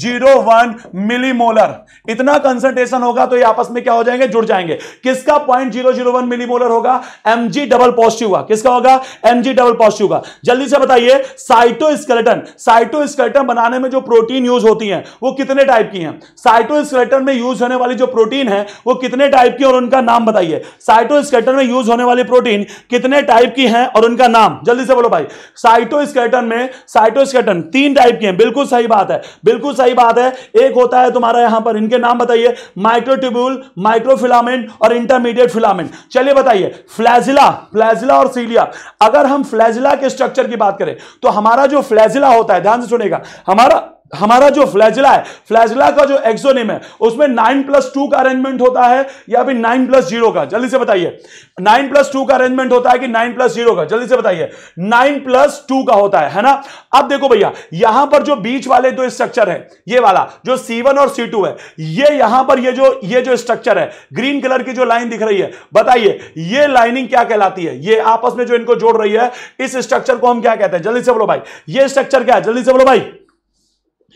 A: zero one millimolar इतना कंसंट्रेशन होगा तो ये आपस में क्या हो जाएंगे जुड़ जाएंगे किसका point zero zero one millimolar होगा एम डबल पॉजिटिव का किसका होगा होगा एमजी डबल पॉजिटिव होगा जल्दी से बताइए साइटोस्केलेटन साइटोस्केलेटन बनाने में जो प्रोटीन यूज होती है वो कितने टाइप की हैं साइटोस्केलेटन में यूज होने वाली जो प्रोटीन है वो कितने टाइप की और उनका नाम बताइए साइटोस्केलेटन में यूज होने वाली प्रोटीन कितने टाइप की है और उनका नाम जल्दी से बोलो भाई साइटोस्केलेटन में साइटोस्केलेटन तीन टाइप की है बिल्कुल सही बात है बिल्कुल सही बात है एक होता है तुम्हारा यहां पर इनके नाम बताइए माइक्रोट्यूबुल माइक्रोफिलामेंट और इंटरमीडिएट फिलामेंट चलिए बताइए फ्लैजिला फ्लैजिला और सीलिया जाएगा अगर हम फ्लैजिला के स्ट्रक्चर की बात करें तो हमारा जो फ्लैजिला होता है ध्यान से सुनेगा हमारा हमारा जो फ्लैजला है फ्लैजला का जो एक्सोनिम है उसमें नाइन प्लस टू का अरेंजमेंट होता है या फिर नाइन प्लस जीरो का जल्दी से बताइए नाइन प्लस टू का अरेंजमेंट होता है कि नाइन प्लस जीरो का जल्दी से बताइए नाइन प्लस टू का होता है है ना अब देखो भैया यहां पर जो बीच वाले दो स्ट्रक्चर है ये वाला जो सी और सी है ये यहां पर ये जो ये जो स्ट्रक्चर है ग्रीन कलर की जो लाइन दिख रही है बताइए ये लाइनिंग क्या कहलाती है ये आपस में जो इनको जोड़ रही है इस स्ट्रक्चर को हम क्या कहते हैं जल्दी से बोलो भाई ये स्ट्रक्चर क्या है जल्दी से बोलो भाई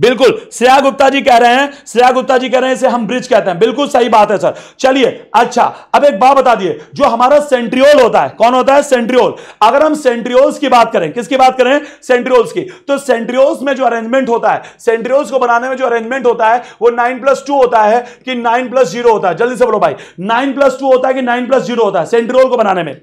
A: बिल्कुल श्रेया गुप्ता जी कह रहे हैं श्रेया गुप्ता जी कह रहे हैं इसे हम ब्रिज कहते हैं बिल्कुल सही बात है सर चलिए अच्छा अब एक बात बता दिए जो हमारा सेंट्रियोल होता है कौन होता है सेंट्रियोल अगर हम सेंट्रियोल्स की बात करें किसकी बात करें सेंट्रियोल्स की तो सेंट्रियोल्स में जो अरेंजमेंट होता है सेंट्रियोल्स को बनाने में जो अरेंजमेंट होता है वो नाइन प्लस टू होता है कि नाइन प्लस जीरो होता है जल्दी से बोलो भाई नाइन प्लस टू होता है कि नाइन प्लस जीरो होता है सेंट्रियोल को बनाने में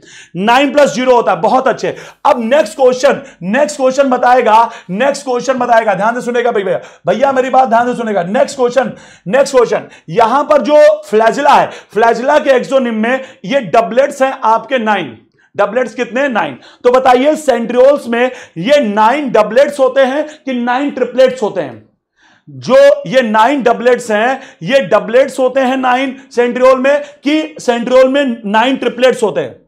A: नाइन प्लस जीरो होता है बहुत अच्छे अब नेक्स्ट क्वेश्चन नेक्स्ट क्वेश्चन बताएगा नेक्स्ट क्वेश्चन बताएगा ध्यान से सुनेगा भाई भैया है भैया मेरी बात ध्यान से सुनेगा नेक्स्ट क्वेश्चन नेक्स्ट क्वेश्चन यहां पर जो फ्लैजिला है फ्लैजिला के एक्सोनिम में ये डबलेट्स हैं आपके नाइन डबलेट्स कितने नाइन तो बताइए सेंट्रियोल्स में ये नाइन डबलेट्स होते हैं कि नाइन ट्रिपलेट्स होते हैं जो ये नाइन डबलेट्स हैं ये डबलेट्स होते हैं नाइन सेंट्रियोल में कि सेंट्रियोल में नाइन ट्रिपलेट्स होते हैं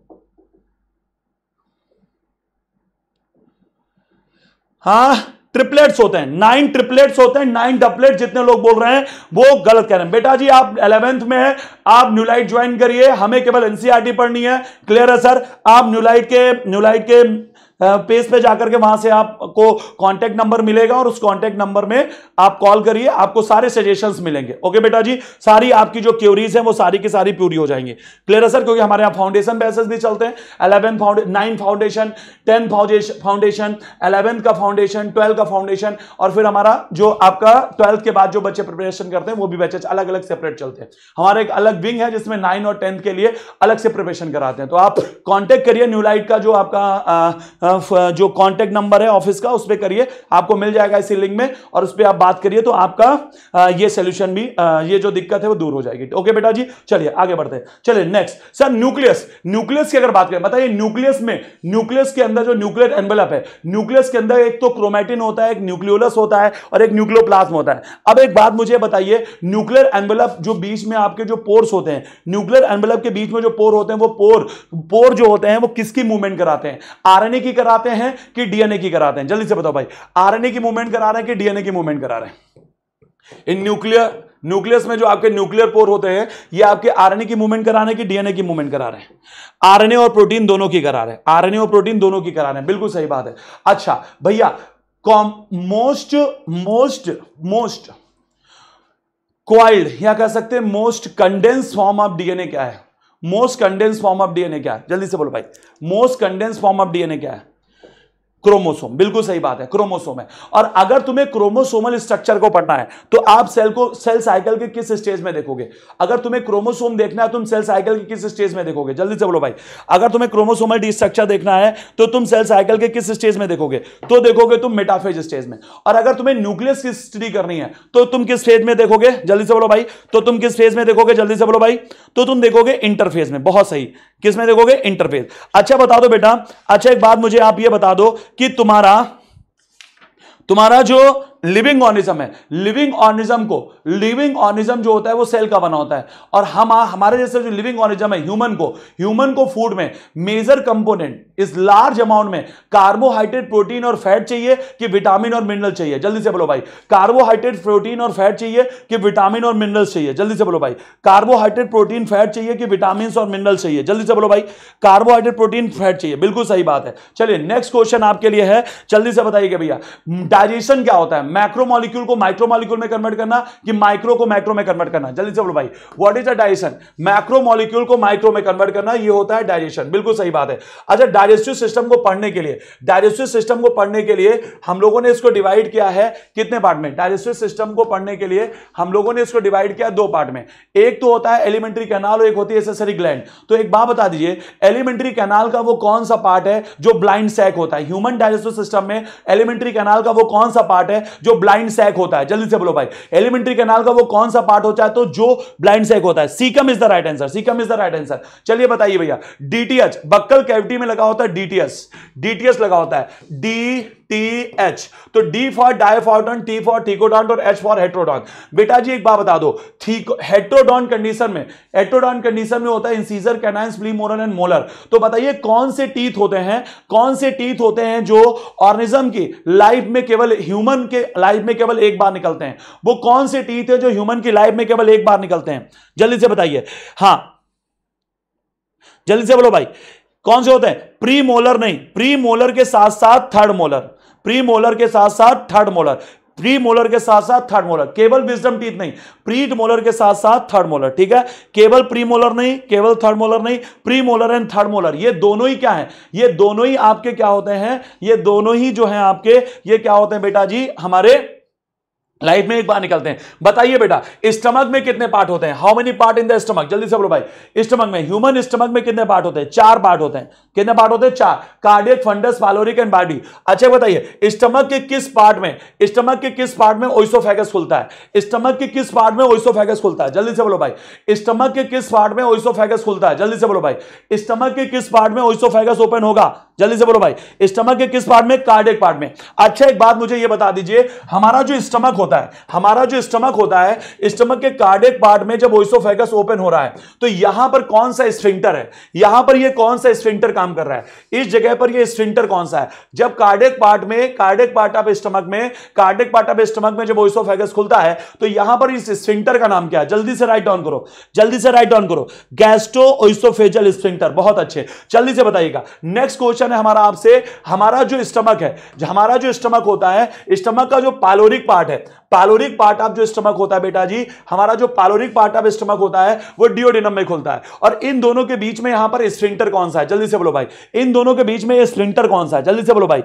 A: हाँ ट्रिपलेट्स होते हैं नाइन ट्रिपलेट्स होते हैं नाइन डबलेट जितने लोग बोल रहे हैं वो गलत कह रहे हैं बेटा जी आप इलेवेंथ में है आप न्यूलाइट ज्वाइन करिए हमें केवल एनसीआरटी e पढ़नी है क्लियर है सर आप न्यूलाइट के न्यूलाइट के पेज पे जाकर के वहां से आपको कांटेक्ट नंबर मिलेगा और उस कांटेक्ट नंबर में आप कॉल करिए आपको सारे सजेशंस मिलेंगे ओके बेटा जी सारी आपकी जो क्यूरीज हैं वो सारी की सारी पूरी हो जाएंगी क्लियर है सर क्योंकि हमारे यहाँ फाउंडेशन बेसिस भी चलते हैं eleven nine foundation ten foundation eleventh का फाउंडेशन ट्वेल्थ का फाउंडेशन और फिर हमारा जो आपका ट्वेल्थ के बाद जो बच्चे प्रिपरेशन करते हैं वो भी बच्चे अलग अलग सेपरेट चलते हैं हमारे एक अलग विंग है जिसमें नाइन और टेंथ के लिए अलग से प्रिपरेशन कराते हैं तो आप कॉन्टेक्ट करिए न्यू लाइट का जो आपका जो कॉन्टेक्ट नंबर है ऑफिस का उस पर करिए आपको मिल जाएगा इसी लिंक में और उस पर आप बात करिए तो आपका ये सोल्यूशन भी ये जो दिक्कत है वो दूर हो जाएगी ओके बेटा जी चलिए आगे बढ़ते हैं चलिए नेक्स्ट सर न्यूक्लियस न्यूक्लियस की अगर बात करें बताइए न्यूक्लियस में न्यूक्लियस के अंदर जो न्यूक्लियर एनवेलप है न्यूक्लियस के अंदर एक तो क्रोमेटिन होता है एक न्यूक्लियोलस होता है और एक न्यूक्लियोप्लाज्म होता है अब एक बात मुझे बताइए न्यूक्लियर एनवेलप जो बीच में आपके जो पोर्स होते हैं न्यूक्लियर एनवेलप के बीच में जो पोर होते हैं वो पोर पोर जो होते हैं वो किसकी मूवमेंट कराते हैं आरएनए की की कराते हैं कि डीएनए की कराते हैं जल्दी से बताओ भाई आरएनए की मूवमेंट करा रहे हैं कि डीएनए की मूवमेंट करा रहे हैं इन न्यूक्लियर न्यूक्लियस में जो आपके न्यूक्लियर पोर होते हैं ये आपके आरएनए की मूवमेंट करा रहे हैं कि डीएनए की मूवमेंट करा रहे हैं आरएनए और प्रोटीन दोनों की करा रहे हैं आरएनए और प्रोटीन दोनों की करा रहे हैं बिल्कुल सही बात है अच्छा भैया कॉम मोस्ट मोस्ट मोस्ट क्वाइल्ड या कह सकते हैं most condense form of DNA क्या है most condense form of DNA क्या है जल्दी से बोलो भाई most condense form of DNA क्या है क्रोमोसोम बिल्कुल सही बात है क्रोमोसोम है और अगर तुम्हें क्रोमोसोमल स्ट्रक्चर को पढ़ना है तो आप सेल को सेल साइकिल के किस स्टेज में देखोगे अगर तुम्हें क्रोमोसोम देखना है तुम सेल साइकिल के किस स्टेज में देखोगे जल्दी से बोलो भाई अगर तुम्हें क्रोमोसोमल डी स्ट्रक्चर देखना है तो तुम सेल साइकिल के किस स्टेज में देखोगे तो देखोगे तुम मेटाफेज स्टेज में और अगर तुम्हें न्यूक्लियस की स्टडी करनी है तो तुम किस स्टेज में देखोगे जल्दी से बोलो भाई तो तुम किस फेज में देखोगे जल्दी से बोलो भाई तो तुम देखोगे इंटरफेज में बहुत सही किस में देखोगे इंटरफेज अच्छा बता दो बेटा अच्छा एक बात मुझे आप ये बता दो कि तुम्हारा तुम्हारा जो लिविंग ऑर्निज्म है लिविंग ऑर्निज्म को लिविंग ऑर्निज्म जो होता है वो सेल का बना होता है और हम हमारे जैसे जो लिविंग ऑर्निज्म है ह्यूमन को ह्यूमन को फूड में मेजर कंपोनेंट इस लार्ज अमाउंट में कार्बोहाइड्रेट प्रोटीन और फैट चाहिए कि विटामिन और मिनरल चाहिए जल्दी से बोलो भाई कार्बोहाइड्रेट प्रोटीन और फैट चाहिए कि विटामिन और मिनरल्स चाहिए जल्दी से बोलो भाई कार्बोहाइड्रेट प्रोटीन फैट चाहिए कि विटामिन और मिनरल चाहिए जल्दी से बोलो भाई कार्बोहाइड्रेट प्रोटीन फैट चाहिए बिल्कुल सही बात है चलिए नेक्स्ट क्वेश्चन आपके लिए है जल्दी से बताइएगा भैया डाइजेशन क्या होता है मैक्रो मॉलिक्यूल को माइक्रो मॉलिक्यूल में कन्वर्ट करना कि माइक्रो को मैक्रो में कन्वर्ट करना जल्दी से बोलो भाई what is a digestion macro molecule को माइक्रो में कन्वर्ट करना ये होता है डाइजेशन बिल्कुल सही बात है अच्छा डाइजेस्टिव सिस्टम को पढ़ने के लिए डाइजेस्टिव सिस्टम को पढ़ने के लिए हम लोगों ने इसको डिवाइड किया है कितने पार्ट में डाइजेस्टिव सिस्टम को पढ़ने के लिए हम लोगों ने इसको डिवाइड किया दो पार्ट में एक तो होता है एलिमेंट्री कैनाल और एक होती है एसेसरी ग्लैंड तो एक बात बता दीजिए एलिमेंट्री कैनाल का वो कौन सा पार्ट है जो ब्लाइंड सैक होता है ह्यूमन डाइजेस्टिव सिस्टम में एलिमेंट्री कैनाल का वो कौन सा पार्ट है जो ब्लाइंड सैक होता है जल्दी से बोलो भाई एलिमेंट्री कैनाल का वो कौन सा पार्ट होता है तो जो ब्लाइंड सैक होता है caecum is the right answer caecum is the right answer चलिए बताइए भैया डीटीएच बक्कल कैविटी में लगा होता है डीटीएस डीटीएस लगा होता है डी टी एच तो D for diphyodont T for thecodont और एच फॉर हेट्रोडॉन्ट बेटा जी एक बात बता दो हेट्रोडॉन्ट कंडीशन में हेट्रोडॉन्ट कंडीशन में होता है incisor canine premolar and molar तो बताइए कौन से टीथ होते हैं कौन से टीथ होते हैं जो ऑर्निज्म की लाइफ में केवल ह्यूमन के लाइफ में केवल एक बार निकलते हैं वो कौन से टीथ है जो ह्यूमन की लाइफ में केवल एक बार निकलते हैं जल्दी से बताइए हाँ जल्दी से बोलो भाई कौन से होते हैं प्री मोलर नहीं प्री मोलर के साथ साथ थर्ड मोलर प्री मोलर के साथ साथ थर्ड मोलर प्री मोलर के साथ साथ थर्ड मोलर केवल विजडम टीथ नहीं प्री मोलर के साथ साथ थर्ड मोलर ठीक है केवल प्री मोलर नहीं केवल थर्ड मोलर नहीं premolar and third molar ये दोनों ही क्या है ये दोनों ही आपके क्या होते हैं ये दोनों ही जो है आपके ये क्या होते हैं बेटा जी हमारे लाइफ में एक बार निकलते हैं बताइए बेटा स्टमक में कितने पार्ट होते हैं how many part in the stomach जल्दी से बोलो भाई स्टमक में ह्यूमन स्टमक में कितने पार्ट होते हैं चार पार्ट होते हैं कितने पार्ट होते हैं चार cardiac fundus pyloric and body अच्छा बताइए स्टमक के किस पार्ट में स्टमक के किस पार्ट में ओइसोफेगस खुलता है स्टमक के किस पार्ट में ओइसोफेगस खुलता है जल्दी से बोलो भाई स्टमक के किस पार्ट में ओइसोफेगस खुलता है जल्दी से बोलो भाई स्टमक के किस पार्ट में ओइसोफेगस ओपन होगा जल्दी से बोलो भाई स्टमक के किस पार्ट में कार्डिक पार्ट में अच्छा एक बात मुझे ये बता दीजिए हमारा जो स्टमक होता है हमारा जो स्टमक होता है स्टमक के कार्डिक पार्ट में जब ओइसोफेगस ओपन हो रहा है तो यहां पर कौन सा स्फिंक्टर है यहां पर ये कौन सा स्फिंक्टर काम कर रहा है इस जगह पर ये स्फिंक्टर कौन सा है जब कार्डिक पार्ट में कार्डिक पार्ट ऑफ स्टमक में कार्डिक पार्ट ऑफ स्टमक में जब ओइसोफेगस खुलता है तो यहां पर इस स्फिंक्टर का नाम क्या है जल्दी से राइट डाउन करो जल्दी से राइट डाउन करो गैस्ट्रो ओइसोफेजल स्फिंक्टर बहुत अच्छे जल्दी से बताइएगा नेक्स्ट क्वेश्चन क्वेश्चन है हमारा आपसे हमारा जो स्टमक है हमारा जो स्टमक होता है स्टमक का जो पालोरिक पार्ट है पालोरिक पार्ट ऑफ जो स्टमक होता है बेटा जी हमारा जो पालोरिक पार्ट ऑफ स्टमक होता है वो डिओडिनम में खुलता है और इन दोनों के बीच में यहां पर स्प्रिंटर कौन सा है जल्दी से बोलो भाई इन दोनों के बीच में स्प्रिंटर कौन सा है जल्दी से बोलो भाई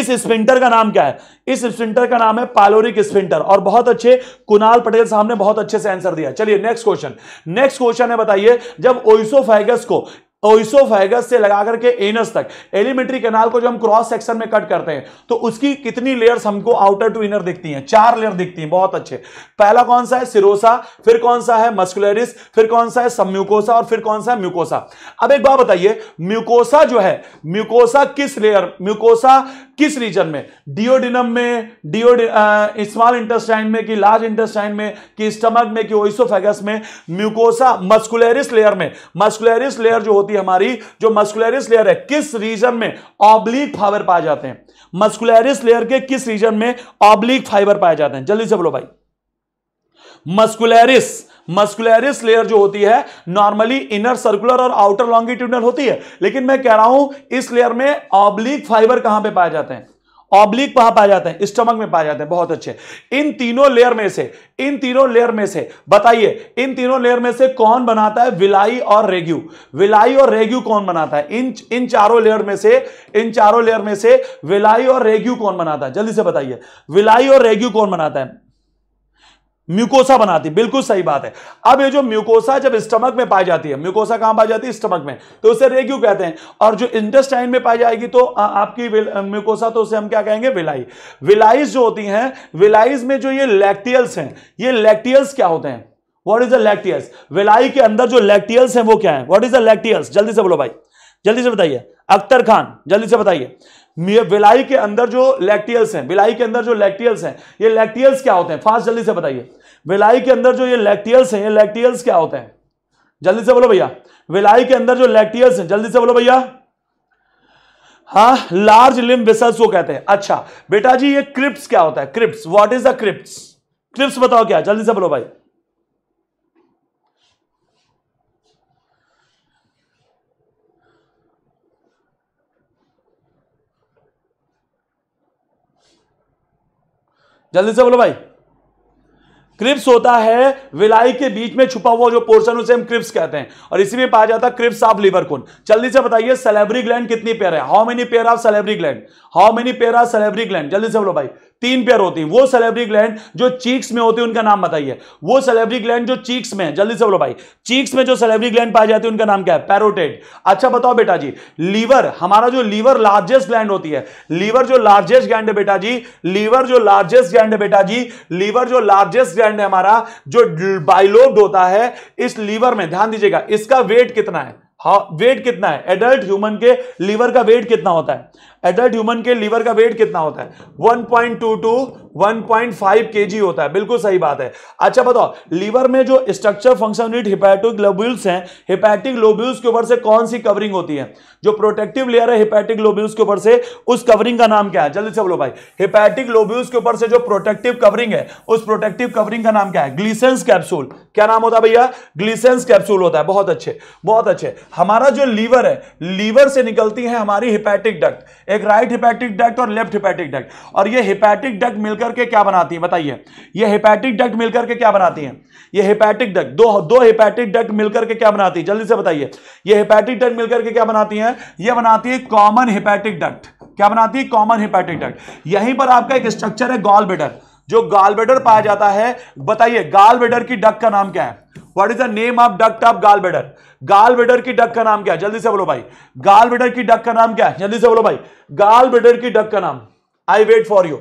A: इस स्प्रिंटर का नाम क्या है इस स्प्रिंटर का नाम है पालोरिक स्प्रिंटर और बहुत अच्छे कुणाल पटेल साहब ने बहुत अच्छे से आंसर दिया चलिए नेक्स्ट क्वेश्चन नेक्स्ट क्वेश्चन है बताइए जब ओइसोफेगस को ओइसोफाइगस से लगा करके एनस तक एलिमेंट्री कैनाल को जो हम क्रॉस सेक्शन में कट करते हैं तो उसकी कितनी लेयर्स हमको आउटर टू इनर दिखती हैं चार लेयर दिखती हैं बहुत अच्छे पहला कौन सा है सिरोसा फिर कौन सा है मस्कुलरिस फिर कौन सा है सम्यूकोसा और फिर कौन सा है म्यूकोसा अब एक बात बताइए म्यूकोसा जो है म्यूकोसा किस लेयर म्यूकोसा किस रीजन में डिओडिनम में डिओ स्मॉल इंटेस्टाइन में कि लार्ज इंटेस्टाइन में कि स्टमक में कि ओइसोफेगस में म्यूकोसा मस्कुलरिस लेयर में मस्कुलरिस लेयर जो होती है हमारी जो मस्कुलरिस लेयर है किस रीजन में ऑब्लिक फाइबर पाए जाते हैं मस्कुलरिस लेयर के किस रीजन में ऑब्लिक फाइबर पाए जाते हैं जल्दी से बोलो भाई मस्कुलरिस मस्कुलरिस लेयर जो होती है नॉर्मली इनर सर्कुलर और आउटर लॉन्गिट्यूडनल होती है लेकिन मैं कह रहा हूं इस लेयर में ऑब्लिक फाइबर कहां पे पाए जाते हैं ऑब्लिक वहां पाए जाते हैं स्टमक में पाए जाते हैं बहुत अच्छे इन तीनों लेयर में से इन तीनों लेयर में से बताइए इन तीनों लेयर में से कौन बनाता है विलाई और रेग्यू विलाई और रेग्यू कौन बनाता है इन इन चारों लेयर में से इन चारों लेयर में से विलाई और रेग्यू कौन बनाता है जल्दी से बताइए विलाई और रेग्यू कौन बनाता है म्यूकोसा बनाती बिल्कुल सही बात है अब ये जो म्यूकोसा जब स्टमक में पाई जाती है म्यूकोसा कहां पाई जाती है स्टमक में तो उसे रेग्यू कहते हैं और जो इंटेस्टाइन में पाई जाएगी तो आ, आपकी म्यूकोसा तो उसे हम क्या कहेंगे विलाई विलाइज जो होती हैं विलाइज में जो ये लैक्टियल्स हैं ये लैक्टियल्स क्या होते हैं what is the lacteals villi के अंदर जो लैक्टियल्स हैं वो क्या है वॉट इज द लैक्टियल्स जल्दी से बोलो भाई जल्दी से बताइए अख्तर खान जल्दी से बताइए विलाई के अंदर जो लैक्टियल्स हैं विलाई के अंदर जो लैक्टियल्स हैं ये लैक्टियल्स क्या होते हैं फास्ट जल्दी से बताइए विलाई के अंदर जो ये लैक्टियल्स हैं ये लैक्टियल्स क्या होते हैं जल्दी से बोलो भैया विलाई के अंदर जो लैक्टियल्स हैं जल्दी से बोलो भैया हाँ लार्ज लिम विसल्स को कहते हैं अच्छा बेटा जी ये क्रिप्स क्या होता है crypts what is the crypts crypts बताओ क्या जल्दी से बोलो भाई जल्दी से बोलो भाई क्रिप्स होता है विलाई के बीच में छुपा हुआ जो पोर्शन उसे हम क्रिप्स कहते हैं और इसी में पाया जाता है क्रिप्स ऑफ लिवर कोन जल्दी से बताइए सेलेब्री ग्लैंड कितनी पेयर है how many pair of salivary gland how many pair of salivary gland जल्दी से बोलो भाई तीन पेयर होती है वो सेलेबरी ग्लैंड जो चीक्स में होती है उनका नाम बताइए वो सेलेबरी ग्लैंड जो चीक्स में जल्दी से बोलो भाई चीक्स में जो सेलेबरी ग्लैंड पाए जाते हैं उनका नाम क्या है पैरोटेड अच्छा बताओ बेटा जी लीवर हमारा जो लीवर लार्जेस्ट ग्लैंड होती है लीवर जो लार्जेस्ट ग्लैंड है बेटा जी लीवर जो लार्जेस्ट ग्लैंड है बेटा जी लीवर जो लार्जेस्ट ग्लैंड है हमारा जो बाइलोब्ड होता है इस लीवर में ध्यान दीजिएगा इसका वेट कितना है वेट हाँ, कितना है एडल्ट ह्यूमन के लीवर का वेट कितना होता है एडल्ट ह्यूमन के लीवर का वेट कितना होता है 1.22 1.5 केजी होता है बिल्कुल सही बात है अच्छा बताओ लीवर में जो structure function unit hepatic lobules हैं हिपैटिक लोब्यूल्स के ऊपर से कौन सी कवरिंग होती है जो प्रोटेक्टिव लेयर है हिपैटिक लोब्यूल्स के ऊपर से उस कवरिंग का नाम क्या है जल्दी से बोलो भाई हिपैटिक लोब्यूल्स के ऊपर से जो प्रोटेक्टिव कवरिंग है उस प्रोटेक्टिव कवरिंग का नाम क्या है ग्लीसेंस कैप्सूल क्या नाम होता है भैया ग्लीसेंस कैप्सूल होता है बहुत अच्छे बहुत अच्छे हमारा जो लीवर है लीवर से निकलती है हमारी हिपैटिक डक्ट एक राइट हिपैटिक डक्ट और लेफ्ट हिपैटिक डक्ट और ये हिपैटिक डक्ट मिलकर के क्या बनाती है बताइए ये हिपैटिक डक्ट मिलकर के क्या बनाती है ये हिपैटिक डक्ट दो दो हिपैटिक डक्ट मिलकर के क्या बनाती है जल्दी से बताइए ये हिपैटिक डक्ट मिलकर के क्या बनाती है ये बनाती है कॉमन हिपैटिक डक्ट क्या बनाती है कॉमन हिपैटिक डक्ट यहीं पर आपका एक स्ट्रक्चर है गॉल बेडर जो गाल बेडर पाया जाता है बताइए गाल बेडर की डक का नाम क्या है what is the name of duct of gall bladder गाल बेडर की डक का नाम क्या जल्दी से बोलो भाई गाल बेडर की डक का नाम क्या जल्दी से बोलो भाई गाल बेडर की डक का नाम आई वेट फॉर यू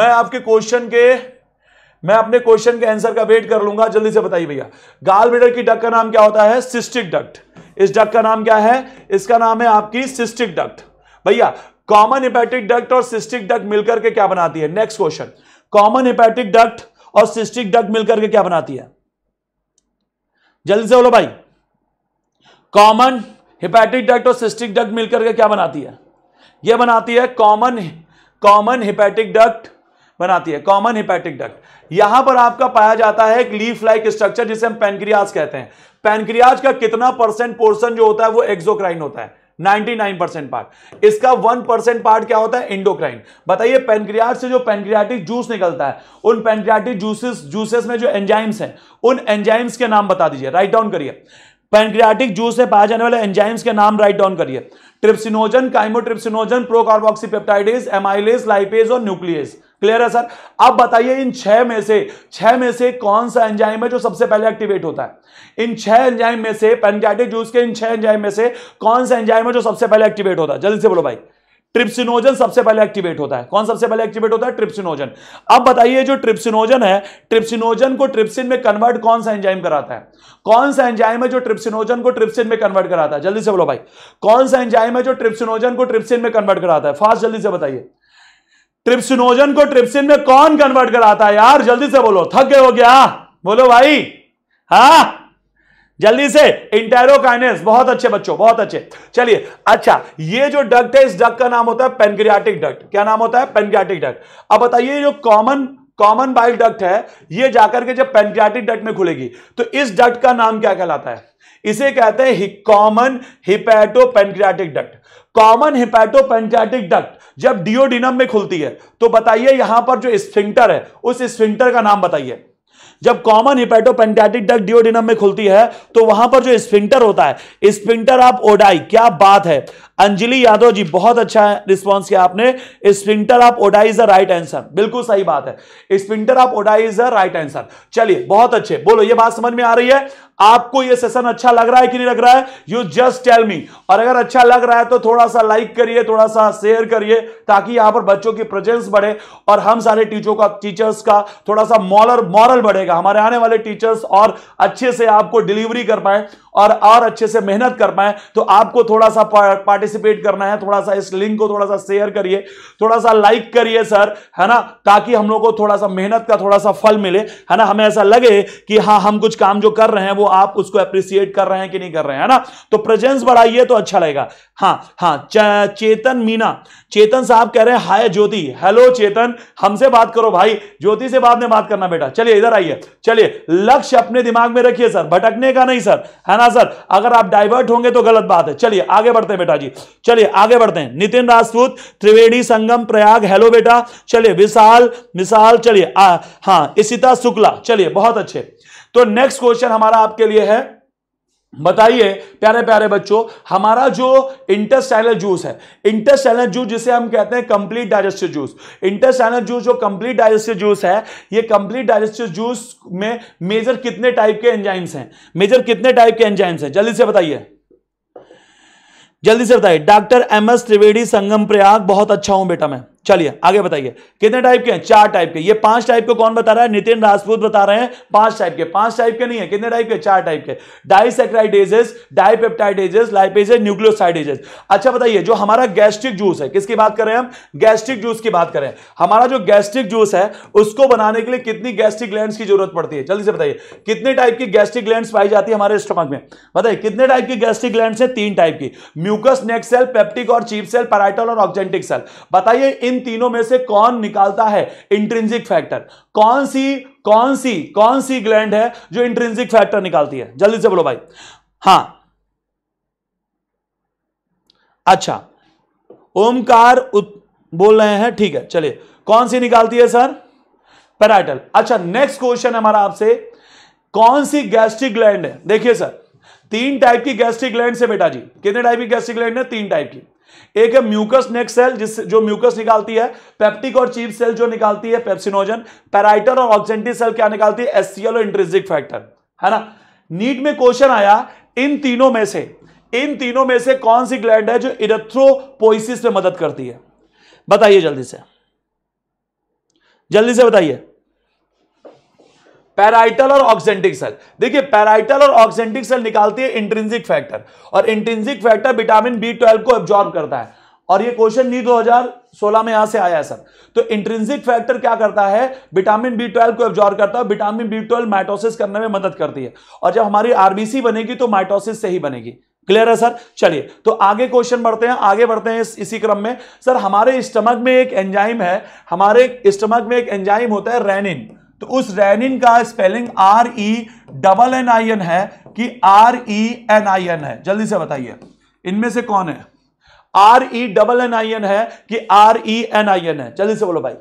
A: मैं आपके क्वेश्चन के मैं अपने क्वेश्चन के आंसर का वेट कर लूंगा जल्दी से बताइए भैया गाल बेडर की डक का नाम क्या होता है सिस्टिक डक्ट इस डक का नाम क्या है इसका नाम है आपकी सिस्टिक डक्ट भैया कॉमन हेपेटिक डक्ट और सिस्टिक डक्ट मिलकर के क्या बनाती है next question common hepatic duct और सिस्टिक डक्ट मिलकर के क्या बनाती है जल्दी से बोलो भाई कॉमन हिपैटिक डक्ट और सिस्टिक डक्ट मिलकर के क्या बनाती है यह बनाती है कॉमन कॉमन हिपैटिक डक्ट बनाती है कॉमन हिपैटिक डक्ट यहां पर आपका पाया जाता है एक लीफ लाइक स्ट्रक्चर जिसे हम पेनक्रियाज कहते हैं पेनक्रियाज का कितना परसेंट पोर्शन जो होता है वो एक्सोक्राइन होता है 99 परसेंट पार्ट इसका 1 परसेंट पार्ट क्या होता है इंडोक्राइन बताइए पेनक्रियाट से जो पेनक्रियाटिक जूस निकलता है उन पेनक्रियाटिक जूसेस जूसेस में जो एंजाइम्स हैं उन एंजाइम्स के नाम बता दीजिए राइट डाउन करिए पेनक्रियाटिक जूस से पाए जाने वाले एंजाइम्स के नाम राइट डाउन करिए trypsinogen chymotrypsinogen procarboxypeptidase amylase lipase और न्यूक्लियस क्लियर है सर अब बताइए इन छह में से छह में से कौन सा एंजाइम है जो सबसे पहले एक्टिवेट होता है इन छह एंजाइम में से पेनकैटिक जूस के इन छह एंजाइम में से कौन सा एंजाइम है जो सबसे पहले एक्टिवेट होता है जल्दी से बोलो भाई ट्रिप्सिनोजन सबसे पहले एक्टिवेट होता है कौन सबसे पहले एक्टिवेट होता है ट्रिप्सिनोजन अब बताइए जो ट्रिप्सिनोजन है ट्रिप्सिनोजन को ट्रिप्सिन में कन्वर्ट कौन सा एंजाइम कराता है कौन सा एंजाइम है जो ट्रिप्सिनोजन को ट्रिप्सिन में कन्वर्ट कराता है जल्दी से बोलो भाई कौन सा एंजाइम है जो ट्रिप्सिनोजन को ट्रिप्सिन में कन्वर्ट कराता है फास्ट जल्दी से बताइए ट्रिप्सिनोजन को ट्रिप्सिन में कौन कन्वर्ट कराता है यार जल्दी से बोलो थक गए हो क्या बोलो भाई हा जल्दी से इंटेरोकाइनेस बहुत अच्छे बच्चों बहुत अच्छे चलिए अच्छा ये जो डक्ट है इस डक का नाम होता है पेनक्रियाटिक डक्ट क्या नाम होता है पेनक्रियाटिक डक्ट अब बताइए जो कॉमन कॉमन बाइल डक्ट है ये जाकर के जब पेनक्रियाटिक डक्ट में खुलेगी तो इस डक्ट का नाम क्या कहलाता है इसे कहते हैं common hepato pancreatic duct common hepatopancreatic duct जब डिओडिनम में खुलती है तो बताइए यहां पर जो स्फिंटर है उस स्फिंटर का नाम बताइए जब कॉमन हिपैटोपेंटैटिक डक्ट डिओडिनम में खुलती है तो वहां पर जो स्फिंटर होता है स्फिंटर आप ओडाई क्या बात है अंजलि यादव जी बहुत अच्छा रिस्पॉन्स किया आपने sphincter of Oddi right answer बिल्कुल सही बात है sphincter of Oddi right answer चलिए बहुत अच्छे बोलो ये बात समझ में आ रही है आपको ये सेशन अच्छा लग रहा है कि नहीं लग रहा है यू जस्ट टेल मी और अगर अच्छा लग रहा है तो थोड़ा सा लाइक करिए थोड़ा सा शेयर करिए ताकि यहां पर बच्चों की प्रेजेंस बढ़े और हम सारे टीचरों का टीचर्स का थोड़ा सा मॉलर मॉरल बढ़ेगा हमारे आने वाले टीचर्स और अच्छे से आपको डिलीवरी कर पाए और और अच्छे से मेहनत कर पाए तो आपको थोड़ा सा पार्टिसिपेट करना है थोड़ा सा इस लिंक को थोड़ा सा शेयर करिए थोड़ा सा लाइक करिए सर है ना ताकि हम लोग को थोड़ा सा मेहनत का थोड़ा सा फल मिले है ना हमें ऐसा लगे कि हाँ हम कुछ काम जो कर रहे हैं वो आप उसको अप्रिसिएट कर रहे हैं कि नहीं कर रहे हैं ना तो प्रेजेंस बढ़ाइए तो अच्छा लगेगा हाँ हाँ चेतन मीना चेतन साहब कह रहे हैं हाय ज्योति हेलो चेतन हमसे बात करो भाई ज्योति से बाद में बात करना बेटा चलिए इधर आइए चलिए लक्ष्य अपने दिमाग में रखिए सर भटकने का नहीं सर है ना राणा सर अगर आप डाइवर्ट होंगे तो गलत बात है चलिए आगे बढ़ते हैं बेटा जी चलिए आगे बढ़ते हैं नितिन राजपूत त्रिवेणी संगम प्रयाग हेलो बेटा चलिए विशाल विशाल चलिए हाँ इसिता शुक्ला चलिए बहुत अच्छे तो नेक्स्ट क्वेश्चन हमारा आपके लिए है बताइए प्यारे प्यारे बच्चों हमारा जो इंटरस्टैलर जूस है इंटरस्टैलर जूस जिसे हम कहते हैं complete digestive juice intestinal juice जो कंप्लीट डाइजेस्टिव जूस है ये कंप्लीट डाइजेस्टिव जूस में मेजर कितने टाइप के एंजाइम्स हैं मेजर कितने टाइप के एंजाइम्स हैं जल्दी से बताइए जल्दी से बताइए doctor M S Trivedi Sangam Prayag बहुत अच्छा हूं बेटा मैं चलिए आगे बताइए कितने टाइप के हैं चार टाइप के ये पांच टाइप को कौन बता रहा है नितिन राजपूत बता रहे हैं पांच टाइप के पांच टाइप के नहीं है कितने टाइप के चार टाइप के डाइसेक्राइडेजेस डाइपेप्टाइडेजेस लाइपेजेस न्यूक्लियोसाइडेजेस अच्छा बताइए जो हमारा गैस्ट्रिक जूस है किसकी बात करें हम गैस्ट्रिक जूस की बात करें हमारा जो गैस्ट्रिक जूस है उसको बनाने के लिए कितनी गैस्ट्रिक ग्लैंड की जरूरत पड़ती है जल्दी से बताइए कितने टाइप की गैस्ट्रिक ग्लैंड पाई जाती है हमारे स्टमक में बताइए कितने टाइप की गैस्ट्रिक ग्लैंड है तीन टाइप की म्यूकस नेक्सेल सेल पेप्टिक और चीप सेल पैराइटल और ऑक्जेंटिक सेल बताइए इन इन तीनों में से कौन निकालता है इंट्रेंसिक फैक्टर कौन सी कौन सी कौन सी ग्लैंड है जो इंट्रेंसिक फैक्टर निकालती है जल्दी से बोलो भाई हां अच्छा ओमकार बोल रहे हैं ठीक है चलिए कौन सी निकालती है सर पैराइटल अच्छा नेक्स्ट क्वेश्चन हमारा आपसे कौन सी गैस्ट्रिक ग्लैंड है देखिए सर तीन टाइप की गैस्ट्रिक ग्लैंड है बेटा जी कितने टाइप की गैस्ट्रिक ग्लैंड है तीन टाइप की एक है म्यूकस नेक सेल जिस जो म्यूकस निकालती है पेप्टिक और चीप सेल जो निकालती है पेप्सिनोजन पैराइटर और ऑक्सेंटी सेल क्या निकालती है एससीएल और इंट्रेजिक फैक्टर है ना नीट में क्वेश्चन आया इन तीनों में से इन तीनों में से कौन सी ग्लैंड है जो इरेथ्रोपोइसिस में मदद करती है बताइए जल्दी से जल्दी से बताइए पैराइटल और ऑक्सेंटिक सेल देखिए पैराइटल और ऑक्सेंटिक सेल निकालती है इंट्रेंसिक फैक्टर और intrinsic factor vitamin B twelve को एब्जॉर्ब करता है और ये क्वेश्चन नी 2016 में यहां से आया है सर तो इंट्रेंसिक फैक्टर क्या करता है विटामिन बी ट्वेल्व को एब्जॉर्व करता है विटामिन बी ट्वेल्व माइटोसिस करने में मदद करती है और जब हमारी आरबीसी बनेगी तो माइटोसिस से ही बनेगी क्लियर है सर चलिए तो आगे क्वेश्चन बढ़ते हैं आगे बढ़ते हैं इस, इसी क्रम में सर हमारे स्टमक में एक एंजाइम है हमारे स्टमक में एक एंजाइम होता है रेनिन तो उस रैनिन का spelling R E double N I N है कि R E N I N है जल्दी से बताइए इनमें से कौन है R E double N I N है कि R E N I N है जल्दी से बोलो भाई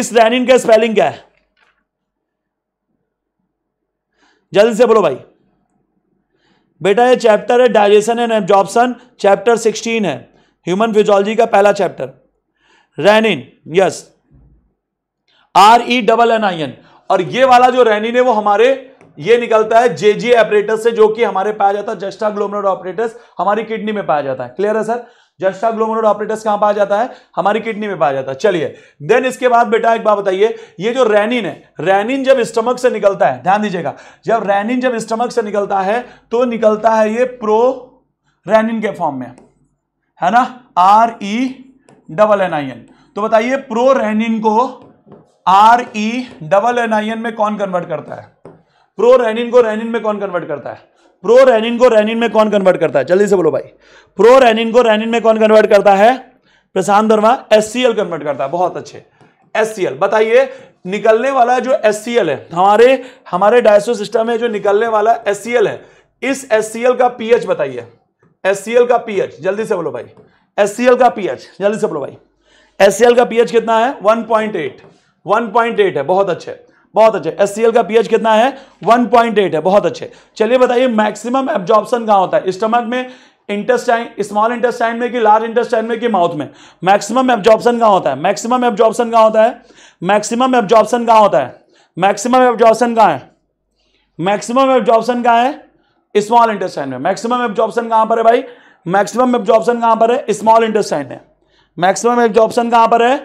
A: इस रेनिन का स्पेलिंग क्या है जल्दी से बोलो भाई बेटा ये चैप्टर है digestion and absorption chapter sixteen है ह्यूमन फिजोलॉजी का पहला chapter renin yes R E double N I N और ये वाला जो रेनिन ने वो हमारे ये निकलता है जेजी ऑपरेटर से जो कि हमारे पाया जाता है जस्टा ग्लोमरोड ऑपरेटर्स हमारी किडनी में पाया जाता है क्लियर है सर जस्टा ग्लोमरोड ऑपरेटर्स कहां पाया जाता है हमारी किडनी में पाया जाता है चलिए देन इसके बाद बेटा एक बात बताइए ये जो रैनिन है रैनिन जब स्टमक से निकलता है ध्यान दीजिएगा जब रैनिन जब स्टमक से निकलता है तो निकलता है ये प्रो रैनिन के फॉर्म में है ना R E double N I N तो बताइए प्रो रैनिन को R E double N I N में कौन कन्वर्ट करता है प्रो रेनिन को रेनिन में कौन कन्वर्ट करता है प्रो रेनिन को रेनिन में कौन कन्वर्ट करता है जल्दी से बोलो भाई प्रो रेनिन को रेनिन में कौन कन्वर्ट करता है प्रशांत वर्मा एस कन्वर्ट करता है बहुत अच्छे एस बताइए निकलने वाला जो एस है हमारे हमारे डायसो सिस्टम में जो निकलने वाला एस है इस एस का पीएच बताइए एस का पीएच जल्दी से बोलो भाई एस का पीएच जल्दी से बोलो भाई एस का पीएच कितना है वन पॉइंट एट 1.8 है बहुत अच्छे बहुत अच्छे एस का पीएच कितना है 1.8 है बहुत अच्छे चलिए बताइए मैक्सिमम एब्जॉर्प्शन कहाँ होता है स्टमक में इंटेस्टाइन स्मॉल इंटेस्टाइन में कि लार्ज इंटेस्टाइन में कि माउथ में मैक्सिमम एब्जॉर्प्शन कहाँ होता है मैक्सिमम एब्जॉर्प्शन कहाँ होता है मैक्सिमम एब्जॉर्प्शन कहाँ होता है मैक्सिमम एब्जॉर्प्शन कहाँ है मैक्सिमम एब्जॉर्प्शन कहाँ है स्मॉल इंटेस्टाइन में मैक्सिमम एब्जॉर्प्शन कहाँ पर है भाई मैक्सिमम एब्जॉर्प्शन कहाँ पर है स्मॉल इंटेस्टाइन में मैक्सिमम एब्जॉर्प्शन कहाँ पर है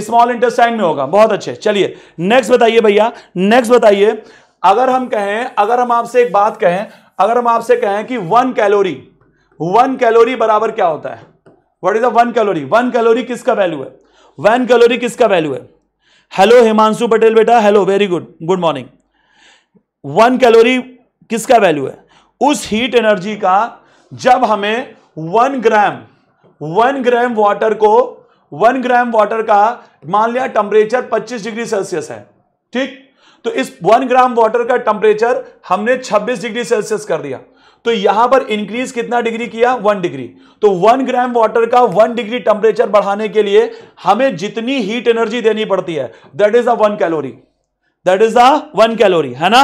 A: स्मॉल इंटेस्टाइन में होगा बहुत अच्छे चलिए नेक्स्ट बताइए भैया नेक्स्ट बताइए अगर हम कहें अगर हम आपसे एक बात कहें अगर हम आपसे कहें कि वन कैलोरी वन कैलोरी बराबर क्या होता है what is the one calorie one calorie किसका वैल्यू है वन कैलोरी किसका वैल्यू है हेलो हिमांशु पटेल बेटा hello very good good morning one calorie किसका वैल्यू है उस हीट एनर्जी का जब हमें one gram one gram water को वन ग्राम वाटर का मान लिया टेम्परेचर 25 डिग्री सेल्सियस है ठीक तो इस वन ग्राम वाटर का टेम्परेचर हमने 26 डिग्री सेल्सियस कर दिया तो यहां पर इंक्रीज कितना डिग्री किया वन डिग्री तो वन ग्राम वाटर का वन डिग्री टेम्परेचर बढ़ाने के लिए हमें जितनी हीट एनर्जी देनी पड़ती है that is the one calorie that is the one calorie है ना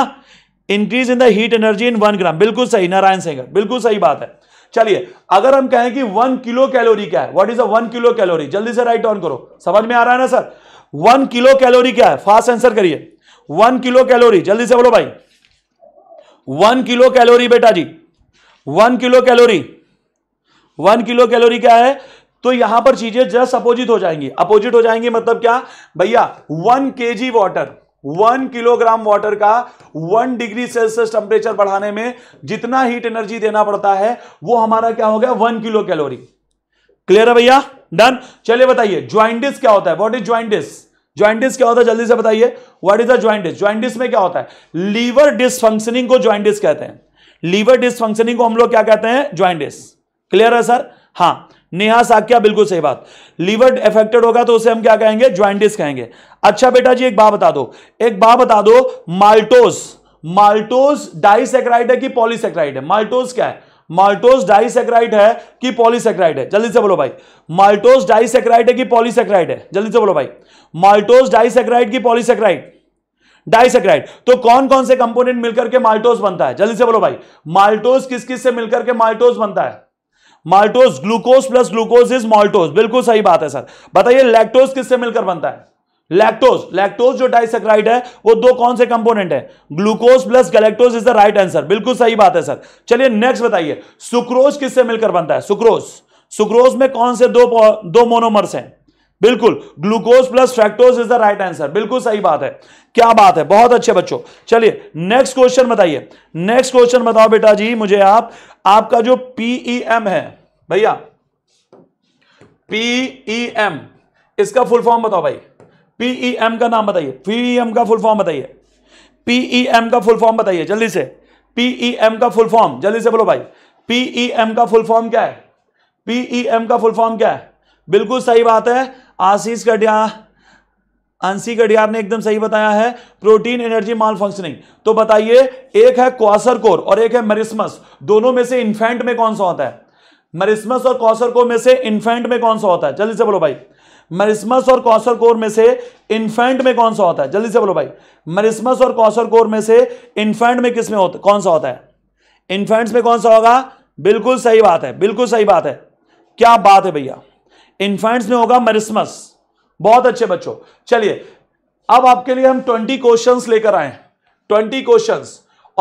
A: increase in the heat energy in one gram बिल्कुल सही नारायण सिंह बिल्कुल सही बात है चलिए अगर हम कहें कि वन किलो कैलोरी क्या है what is a one kilo calorie जल्दी से राइट ऑन करो समझ में आ रहा है ना सर वन किलो कैलोरी क्या है फास्ट आंसर करिए वन किलो कैलोरी जल्दी से बोलो भाई वन किलो कैलोरी बेटा जी one kilo calorie one kilo calorie क्या है तो यहां पर चीजें जस्ट अपोजिट हो जाएंगी अपोजिट हो जाएंगी मतलब क्या भैया one K G water one kilogram water का वन डिग्री सेल्सियस टेम्परेचर बढ़ाने में जितना हीट एनर्जी देना पड़ता है वो हमारा क्या हो गया वन किलो कैलोरी क्लियर है भैया डन चलिए बताइए ज्वाइंटिस क्या होता है व्हाट इज ज्वाइंटिस ज्वाइंटिस क्या होता है जल्दी से बताइए व्हाट इज द ज्वाइंटिस ज्वाइंटिस में क्या होता है लीवर डिसफंक्शनिंग को ज्वाइंटिस कहते हैं लीवर डिसफंक्शनिंग को हम लोग क्या कहते हैं ज्वाइंटिस क्लियर है सर हाँ नेहा साक्या बिल्कुल सही बात लीवर इफेक्टेड होगा तो उसे हम क्या कहेंगे ज्वाइंटिस कहेंगे अच्छा बेटा जी एक बात बता दो एक बात बता दो माल्टोस माल्टोस डाइसेक्राइड है कि पॉलीसेक्राइड है माल्टोस क्या है माल्टोस डाइसेक्राइड है कि पॉलीसेक्राइड है जल्दी से बोलो भाई माल्टोस डाइसेक्राइड है कि पॉलीसेक्राइड है जल्दी से बोलो भाई माल्टोस डाइसेक्राइड की पॉलीसेक्राइड डाइसेक्राइड तो कौन कौन से कंपोनेंट मिलकर के माल्टोस बनता है जल्दी से बोलो भाई माल्टोस किस किस से मिलकर के माल्टोस बनता है maltose glucose plus glucose is maltose बिल्कुल सही बात है सर बताइए लैक्टोज किससे मिलकर बनता है लैक्टोज लैक्टोज जो डाइसेक्राइड है वो दो कौन से कंपोनेंट है glucose plus galactose is the right answer बिल्कुल सही बात है सर चलिए नेक्स्ट बताइए सुक्रोज किससे मिलकर बनता है सुक्रोज सुक्रोज में कौन से दो दो मोनोमर्स हैं बिल्कुल glucose plus fructose is the right answer बिल्कुल सही बात है क्या बात है बहुत अच्छे बच्चों चलिए नेक्स्ट क्वेश्चन बताइए नेक्स्ट क्वेश्चन बताओ बेटा जी मुझे आप आपका जो पीईएम e है भैया पीईएम e इसका फुल फॉर्म बताओ भाई पीईएम e का नाम बताइए पीईएम का फुल फॉर्म बताइए पीईएम का फुल फॉर्म बताइए जल्दी से पीईएम का फुल फॉर्म जल्दी से बोलो भाई पीईएम का फुल फॉर्म क्या है पीईएम का फुल फॉर्म क्या है बिल्कुल सही बात है आशीष कटियार अंशी कटियार ने एकदम सही बताया है प्रोटीन एनर्जी माल फंक्शनिंग तो बताइए एक है क्वासर कोर और एक है मरिस्मस दोनों में से इन्फेंट में कौन सा होता है मरिस्मस और कौसर कोर में से इन्फेंट में कौन सा होता है जल्दी से बोलो भाई मरिस्मस और क्वासर कोर में से इन्फेंट में कौन सा होता है जल्दी से बोलो भाई मरिस्मस और क्वासर कोर में से इन्फेंट में किस में होता कौन सा होता है इन्फेंट्स में कौन सा होगा बिल्कुल सही बात है बिल्कुल सही बात है क्या बात है भैया इन्फेंट्स में होगा मरिसमस बहुत अच्छे बच्चों चलिए अब आपके लिए हम ट्वेंटी क्वेश्चन लेकर आए ट्वेंटी क्वेश्चन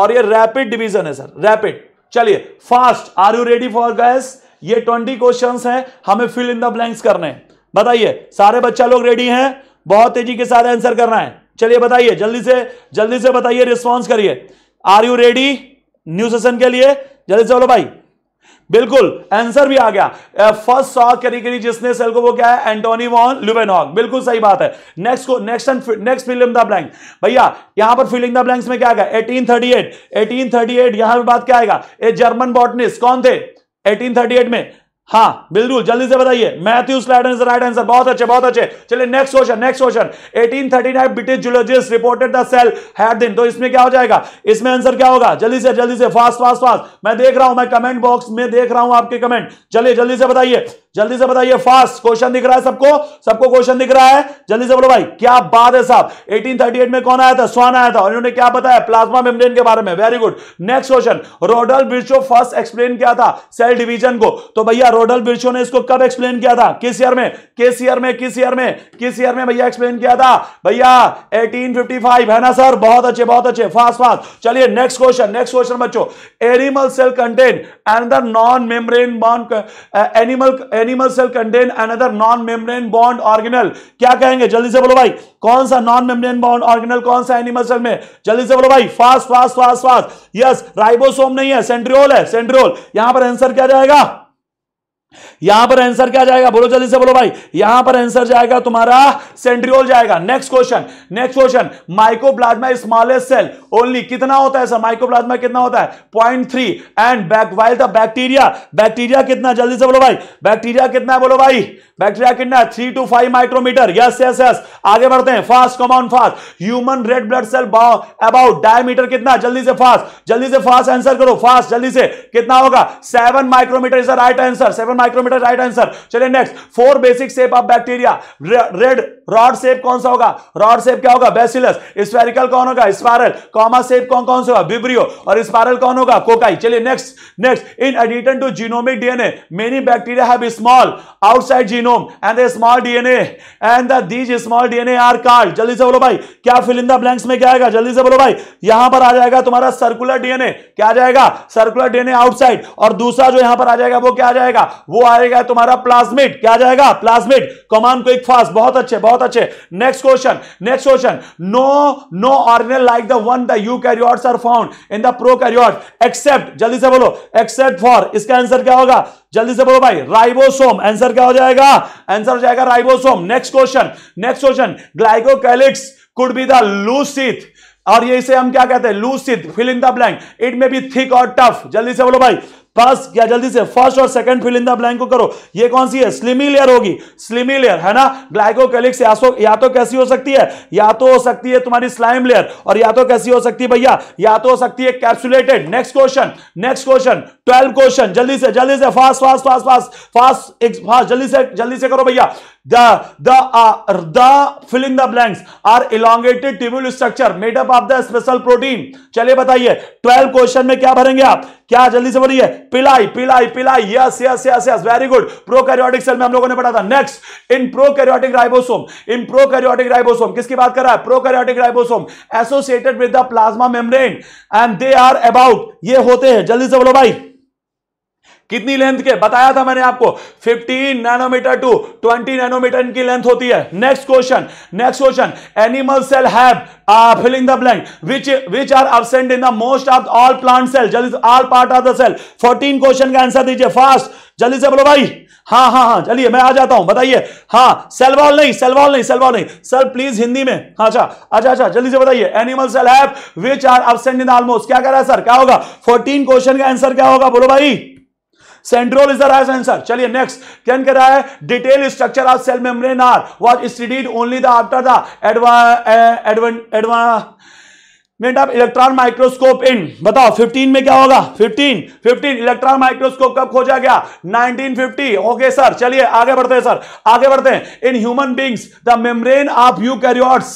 A: और ये रैपिड डिवीजन है सर रैपिड चलिए fast are you ready for guess ये ट्वेंटी क्वेश्चन हैं हमें फिल इन द ब्लैंक्स करने हैं बताइए सारे बच्चा लोग रेडी हैं बहुत तेजी के साथ आंसर करना है चलिए बताइए जल्दी से जल्दी से बताइए रिस्पॉन्स करिए are you ready new session के लिए जल्दी से बोलो भाई बिल्कुल आंसर भी आ गया फर्स्ट सॉ करी करी जिसने सेल को वो क्या है एंटोनी वॉन लुबेनॉक बिल्कुल सही बात है नेक्स्ट को next next filling the blank भैया यहां पर फिलिंग द ब्लैंक्स में क्या आएगा 1838 1838 यहां पे बात क्या आएगा ए जर्मन बॉटनिस्ट कौन थे 1838 में हाँ बिल्कुल जल्दी से बताइए Matthew right answer right answer बहुत अच्छे बहुत अच्छे चलिए next question next question 1839 British zoologist reported the cell had दिन तो इसमें क्या हो जाएगा इसमें आंसर क्या होगा जल्दी से जल्दी से फास्ट फास्ट फास्ट मैं देख रहा हूं मैं कमेंट बॉक्स में देख रहा हूं आपके कमेंट चलिए जल्दी से बताइए जल्दी से बताइए फास्ट क्वेश्चन दिख रहा है सबको सबको क्वेश्चन दिख रहा है जल्दी से बोलो भाई क्या बात है साहब 1838 में कौन आया था स्वान आया था और इन्होंने क्या बताया प्लाज्मा मेम्ब्रेन के बारे में very good next question Rudolf Virchow first explain किया था सेल डिवीजन को तो भैया रोडल बिर्चो ने इसको कब एक्सप्लेन किया था किस ईयर में किस ईयर में किस ईयर में किस ईयर में भैया एक्सप्लेन किया था भैया एटीन है ना सर बहुत अच्छे बहुत अच्छे फास्ट फास्ट चलिए नेक्स्ट क्वेश्चन नेक्स्ट क्वेश्चन बच्चों animal cell contain and the non membrane bound animal animal cell contain another non membrane bound organelle क्या कहेंगे जल्दी से बोलो भाई कौन सा नॉन मेम्ब्रेन बॉन्ड ऑर्गेनल कौन सा एनिमल सेल में जल्दी से बोलो भाई fast fast fast fast yes ribosome नहीं है सेंट्रियोल है सेंट्रियोल यहां पर आंसर क्या जाएगा यहां पर आंसर क्या जाएगा बोलो जल्दी से बोलो भाई यहां पर आंसर जाएगा तुम्हारा सेंट्रियोल जाएगा next question next question mycoplasma smallest cell only कितना होता है सर माइकोप्लाज्मा कितना होता है point three and back while the bacteria bacteria कितना जल्दी से बोलो भाई बैक्टीरिया कितना है बोलो भाई बैक्टीरिया कितना है three two five micrometer yes yes yes आगे बढ़ते हैं fast come on fast human red blood cell about diameter कितना जल्दी से फास्ट जल्दी से फास्ट आंसर करो फास्ट जल्दी से कितना होगा seven micrometer is the right answer seven micrometer right answer चलिए next four basic shape of bacteria red rod shape कौन सा होगा रॉड सेप क्या होगा बेसिलस स्पेरिकल कौन होगा स्पायरल कॉमा सेप कौन कौन सा होगा बिब्रियो और स्पायरल कौन होगा कोकाई चलिए next next in addition to genomic DNA many bacteria have small outside genome and small DNA and the these small DNA are called जल्दी से बोलो भाई क्या फिल इन द ब्लैंक्स में क्या आएगा जल्दी से बोलो भाई यहां पर आ जाएगा तुम्हारा सर्कुलर डीएनए क्या आ जाएगा सर्कुलर डीएनए आउटसाइड और दूसरा जो यहां पर आ जाएगा वो क्या आ जाएगा वो आएगा तुम्हारा प्लाज्मिड क्या आ जाएगा प्लाज्मिड कमान एक फास्ट बहुत अच्छे बहुत अच्छे next question next question no no organelle like the one the eukaryotes are found in the prokaryote except जल्दी से बोलो एक्सेप्ट फॉर इसका आंसर क्या होगा जल्दी से बोलो भाई राइबोसोम आंसर क्या हो जाएगा आंसर हो जाएगा ribosome next question next question glycocalyx could be the loose sheath और ये इसे हम क्या कहते हैं loose sheath fill in the blank it may be thick और टफ जल्दी से बोलो भाई पास क्या जल्दी से फर्स्ट और second fill in the blank को करो ये कौन सी है स्लिमी लेयर होगी स्लिमी लेयर है ना ग्लाइकोकैलिक्स या तो या तो कैसी हो सकती है या तो हो सकती है तुम्हारी स्लाइम लेयर और या तो कैसी हो सकती है भैया या तो हो सकती है capsulated next question next question twelve question जल्दी से जल्दी से fast fast fast fast fast fast जल्दी से जल्दी से करो भैया The, the, uh, the filling the blanks are elongated tubule structure made up of the special protein. चलिए बताइए 12 क्वेश्चन में क्या भरेंगे आप क्या जल्दी से बोलिए pili pili pili yes yes yes yes very good prokaryotic cell में हम लोगों ने पढ़ा था next in prokaryotic ribosome in prokaryotic ribosome किसकी बात कर रहा है prokaryotic ribosome associated with the plasma membrane and they are about ये होते हैं जल्दी से बोलो भाई कितनी लेंथ के बताया था मैंने आपको 15 नैनोमीटर टू 20 नैनोमीटर इनकी लेंथ होती है next question next question animal cell have filling the blank which which are absent in the most of all plant cell जल्दी all part of the cell 14 question का answer दीजिए fast जल्दी से बोलो भाई हाँ हाँ हाँ चलिए मैं आ जाता हूं बताइए हाँ सेलवाल नहीं सेलवाल नहीं सेलवाल नहीं सर प्लीज हिंदी में हाँ अच्छा अच्छा अच्छा जल्दी से बताइए animal cell have which are absent in almost क्या कह रहा है सर क्या होगा 14 क्वेश्चन का आंसर क्या होगा बोलो भाई centriole is the right answer चलिए नेक्स्ट कैन कह रहा है detail structure of cell membrane are was studied only the after the एडवा एडवा मिनट आप इलेक्ट्रॉन माइक्रोस्कोप इन बताओ 15 में क्या होगा 15 15 इलेक्ट्रॉन माइक्रोस्कोप कब खोजा गया 1950 ओके सर चलिए आगे बढ़ते हैं सर आगे बढ़ते हैं in human beings the membrane of you eukaryotes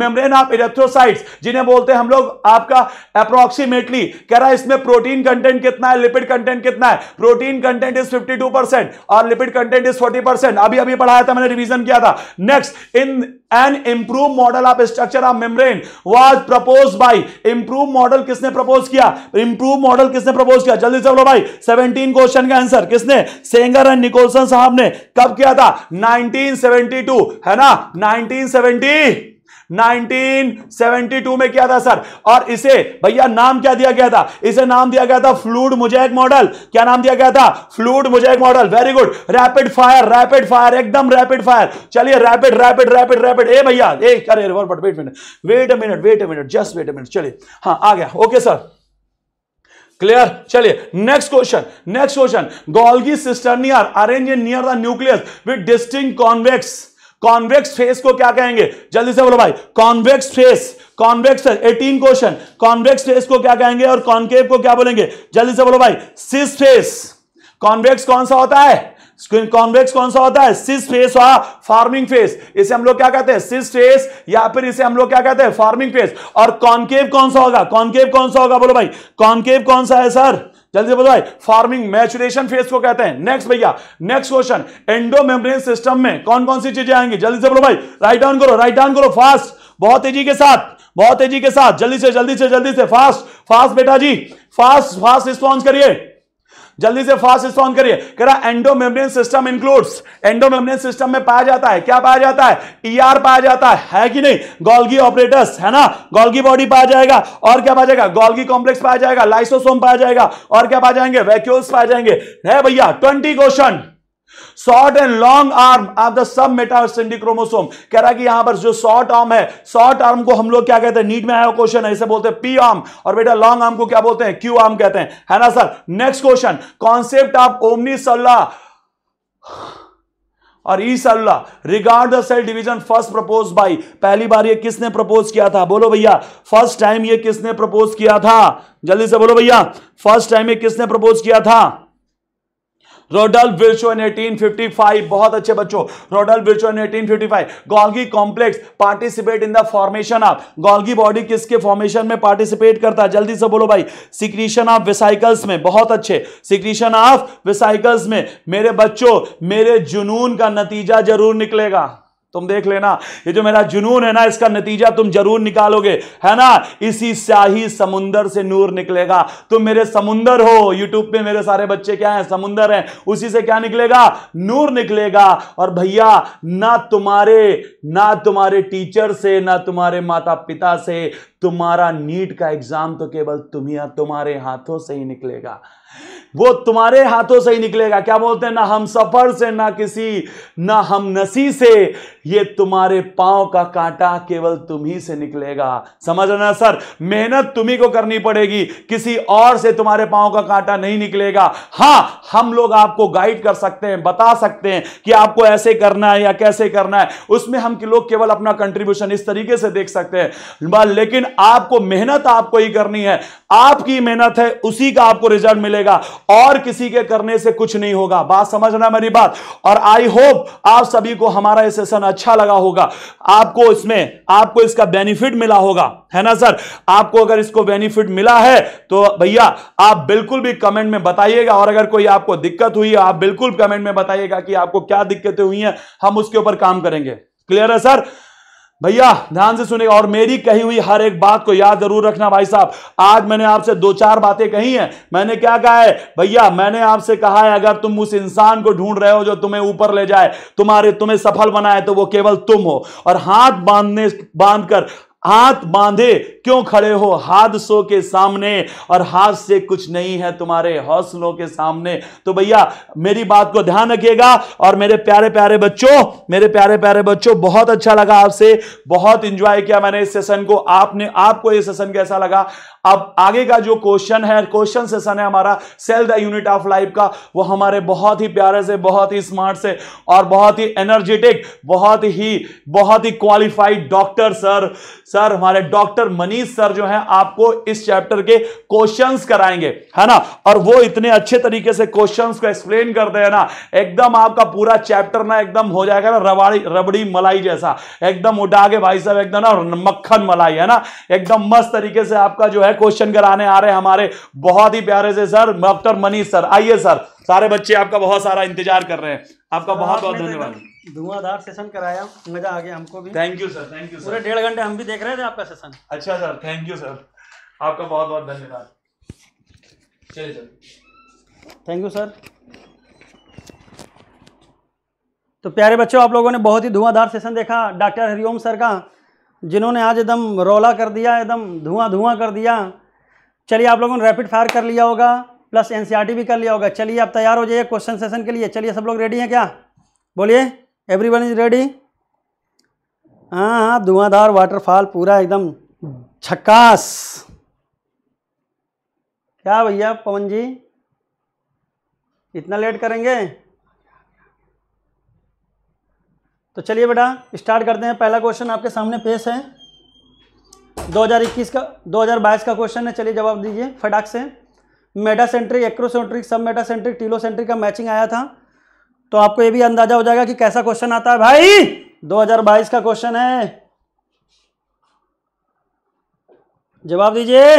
A: membrane of electrocytes जिन्हें बोलते हैं हम लोग आपका अप्रोक्सीमेटली कह रहा है इसमें प्रोटीन कंटेंट कितना है लिपिड कंटेंट कितना है प्रोटीन कंटेंट इज फिफ्टी और लिपिड कंटेंट इज फोर्टी अभी अभी पढ़ाया था मैंने रिविजन किया था next in an improve model of structure of membrane वह was propose by improve model किसने प्रपोज किया इंप्रूव मॉडल किसने प्रपोज किया जल्दी से बोलो भाई 17 क्वेश्चन का आंसर किसने सेंगर एंड निकोलसन साहब ने कब किया था 1972 है ना 1970 1972 में किया था सर और इसे भैया नाम क्या दिया गया था इसे नाम दिया गया था फ्लूड मुजैक मॉडल क्या नाम दिया गया था fluid mosaic model very good rapid fire rapid fire एकदम रैपिड फायर चलिए रैपिड रैपिड रैपिड रैपिड ए भैया ए wait minute wait a minute wait a minute just wait a minute चलिए हाँ आ गया ओके सर क्लियर चलिए next question next question Golgi near arrange near the nucleus with distinct convex convex face को क्या कहेंगे जल्दी से बोलो भाई convex face convex eighteen question convex face को क्या कहेंगे और कॉन्केव को क्या बोलेंगे जल्दी से बोलो भाई सिस फेस कॉन्वेक्स कौन सा होता है कॉन्वेक्स कौन सा होता है सिस फेस और फार्मिंग फेस इसे हम लोग क्या कहते हैं सिस फेस या फिर इसे हम लोग क्या कहते हैं फार्मिंग फेस और कॉन्केव कौन सा होगा कॉन्केव कौन सा होगा बोलो भाई कॉन्केव कौन सा है सर जल्दी से बताए फार्मिंग मैचुरेशन फेज को कहते हैं नेक्स्ट भैया नेक्स्ट क्वेश्चन एंडोमेम्ब्रेन सिस्टम में कौन कौन सी चीजें आएंगी जल्दी से बोलो भाई राइट डाउन करो राइट डाउन करो फास्ट बहुत तेजी के साथ बहुत तेजी के साथ जल्दी से जल्दी से जल्दी से फास्ट फास्ट बेटा जी फास्ट फास्ट रिस्पॉन्स करिए जल्दी से फास्ट इसको करिए कह रहा endomembrane system includes endomembrane system में पाया जाता है क्या पाया जाता है ईआर e पाया जाता है है कि नहीं गोल्गी ऑपरेटर्स है ना गोल्गी बॉडी पाया जाएगा और क्या पाया जाएगा गोल्गी कॉम्प्लेक्स पाया जाएगा लाइसोसोम पाया जाएगा और क्या पाया जाएंगे वैक्यूल्स पाए जाएंगे है भैया twenty question short and long arm of the sub metacentric chromosome कह रहा है कि यहां पर जो शॉर्ट आर्म है शॉर्ट आर्म को हम लोग क्या कहते हैं नीट में आया क्वेश्चन है इसे बोलते हैं पी आर्म और बेटा लॉन्ग आर्म को क्या बोलते हैं क्यू आर्म कहते हैं है ना sir next question concept of ओमनी सल्ला और ई सल्ला regard the cell division first propose by पहली बार ये किसने प्रपोज किया था बोलो भैया फर्स्ट टाइम ये किसने प्रपोज किया था जल्दी से बोलो भैया फर्स्ट टाइम ये किसने प्रपोज किया था रोडल विल्सो इन फाइव बहुत अच्छे बच्चों Rudolf Virchow in five Golgi complex participate in the formation of Golgi body किसके फॉर्मेशन में पार्टिसिपेट करता है जल्दी से बोलो भाई सिक्रीशन ऑफ विसाइकल्स में बहुत अच्छे सिक्रीशन ऑफ विसाइकल्स में मेरे बच्चों मेरे जुनून का नतीजा जरूर निकलेगा तुम देख लेना ये जो मेरा जुनून है ना इसका नतीजा तुम जरूर निकालोगे है ना इसी स्याही समुंदर से नूर निकलेगा तुम मेरे समुंदर हो यूट्यूब पे मेरे सारे बच्चे क्या हैं समुंदर हैं उसी से क्या निकलेगा नूर निकलेगा और भैया ना तुम्हारे ना तुम्हारे टीचर से ना तुम्हारे माता पिता से तुम्हारा नीट का एग्जाम तो केवल तुम्हें तुम्हारे हाथों से ही निकलेगा वो तुम्हारे हाथों से ही निकलेगा क्या बोलते हैं ना हम सफर से ना किसी ना हम नसी से ये तुम्हारे पांव का कांटा केवल तुम ही से निकलेगा समझ रहे ना सर मेहनत तुम्ही को करनी पड़ेगी किसी और से तुम्हारे पांव का कांटा नहीं निकलेगा हाँ हम लोग आपको गाइड कर सकते हैं बता सकते हैं कि आपको ऐसे करना है या कैसे करना है उसमें हम लोग केवल अपना कंट्रीब्यूशन इस तरीके से देख सकते हैं लेकिन आपको मेहनत आपको ही करनी है आपकी मेहनत है उसी का आपको रिजल्ट मिलेगा करेगा और किसी के करने से कुछ नहीं होगा बात समझना मेरी बात और आई होप आप सभी को हमारा ये सेशन अच्छा लगा होगा आपको इसमें आपको इसका बेनिफिट मिला होगा है ना सर आपको अगर इसको बेनिफिट मिला है तो भैया आप बिल्कुल भी कमेंट में बताइएगा और अगर कोई आपको दिक्कत हुई आप बिल्कुल कमेंट में बताइएगा कि आपको क्या दिक्कतें हुई हैं हम उसके ऊपर काम करेंगे क्लियर है सर भैया ध्यान से सुनेगा और मेरी कही हुई हर एक बात को याद जरूर रखना भाई साहब आज मैंने आपसे दो चार बातें कही हैं मैंने क्या कहा है भैया मैंने आपसे कहा है अगर तुम उस इंसान को ढूंढ रहे हो जो तुम्हें ऊपर ले जाए तुम्हारे तुम्हें सफल बनाए तो वो केवल तुम हो और हाथ बांधने बांधकर हाथ बांधे क्यों खड़े हो हादसों के सामने और हाथ से कुछ नहीं है तुम्हारे हौसलों के सामने तो भैया मेरी बात को ध्यान रखिएगा और मेरे प्यारे प्यारे बच्चों मेरे प्यारे प्यारे बच्चों बहुत अच्छा लगा आपसे बहुत इंजॉय किया मैंने इस सेशन को आपने आपको ये सेशन कैसा लगा अब आगे का जो क्वेश्चन है क्वेश्चन सेशन है हमारा cell the unit of life का वो हमारे बहुत ही प्यारे से बहुत ही स्मार्ट से और बहुत ही एनर्जेटिक बहुत ही बहुत ही क्वालिफाइड डॉक्टर सर सर हमारे डॉक्टर मनीष सर जो हैं आपको इस चैप्टर के क्वेश्चंस कराएंगे है ना और वो इतने अच्छे तरीके से क्वेश्चंस को एक्सप्लेन करते हैं ना एकदम आपका पूरा चैप्टर ना एकदम हो जाएगा ना रबाड़ी रबड़ी मलाई जैसा एकदम उठा के भाई साहब एकदम ना मक्खन मलाई है ना एकदम मस्त तरीके से आपका जो है क्वेश्चन कराने आ रहे हैं हमारे बहुत ही प्यारे से सर डॉक्टर मनीष सर आइए सर सारे बच्चे आपका बहुत सारा इंतजार कर रहे हैं आपका बहुत बहुत धन्यवाद
B: धुआंधार सेशन कराया मजा आ गया हमको भी thank you sir thank you पूरे डेढ़
A: घंटे हम भी देख रहे थे आपका सेशन अच्छा सर थैंक यू सर आपका बहुत बहुत धन्यवाद चलिए सर
B: थैंक यू सर तो प्यारे बच्चों आप लोगों ने बहुत ही धुआंधार सेशन देखा डॉक्टर हरिओम सर का जिन्होंने आज एकदम रौला कर दिया एकदम धुआं धुआं कर दिया चलिए आप लोगों ने रैपिड फायर कर लिया होगा प्लस एनसीईआरटी e भी कर लिया होगा चलिए आप तैयार हो जाइए क्वेश्चन सेशन के लिए चलिए सब लोग रेडी हैं क्या बोलिए एवरीवन इज रेडी हाँ हाँ धुआंधार वाटरफॉल पूरा एकदम झकास क्या भैया पवन जी इतना लेट करेंगे तो चलिए बेटा स्टार्ट करते हैं पहला क्वेश्चन आपके सामने पेश है 2021 का 2022 का क्वेश्चन है चलिए जवाब दीजिए फटाक से metacentric acrocentric submetacentric telocentric का मैचिंग आया था तो आपको ये भी अंदाजा हो जाएगा कि कैसा क्वेश्चन आता है भाई 2022 का क्वेश्चन है जवाब दीजिए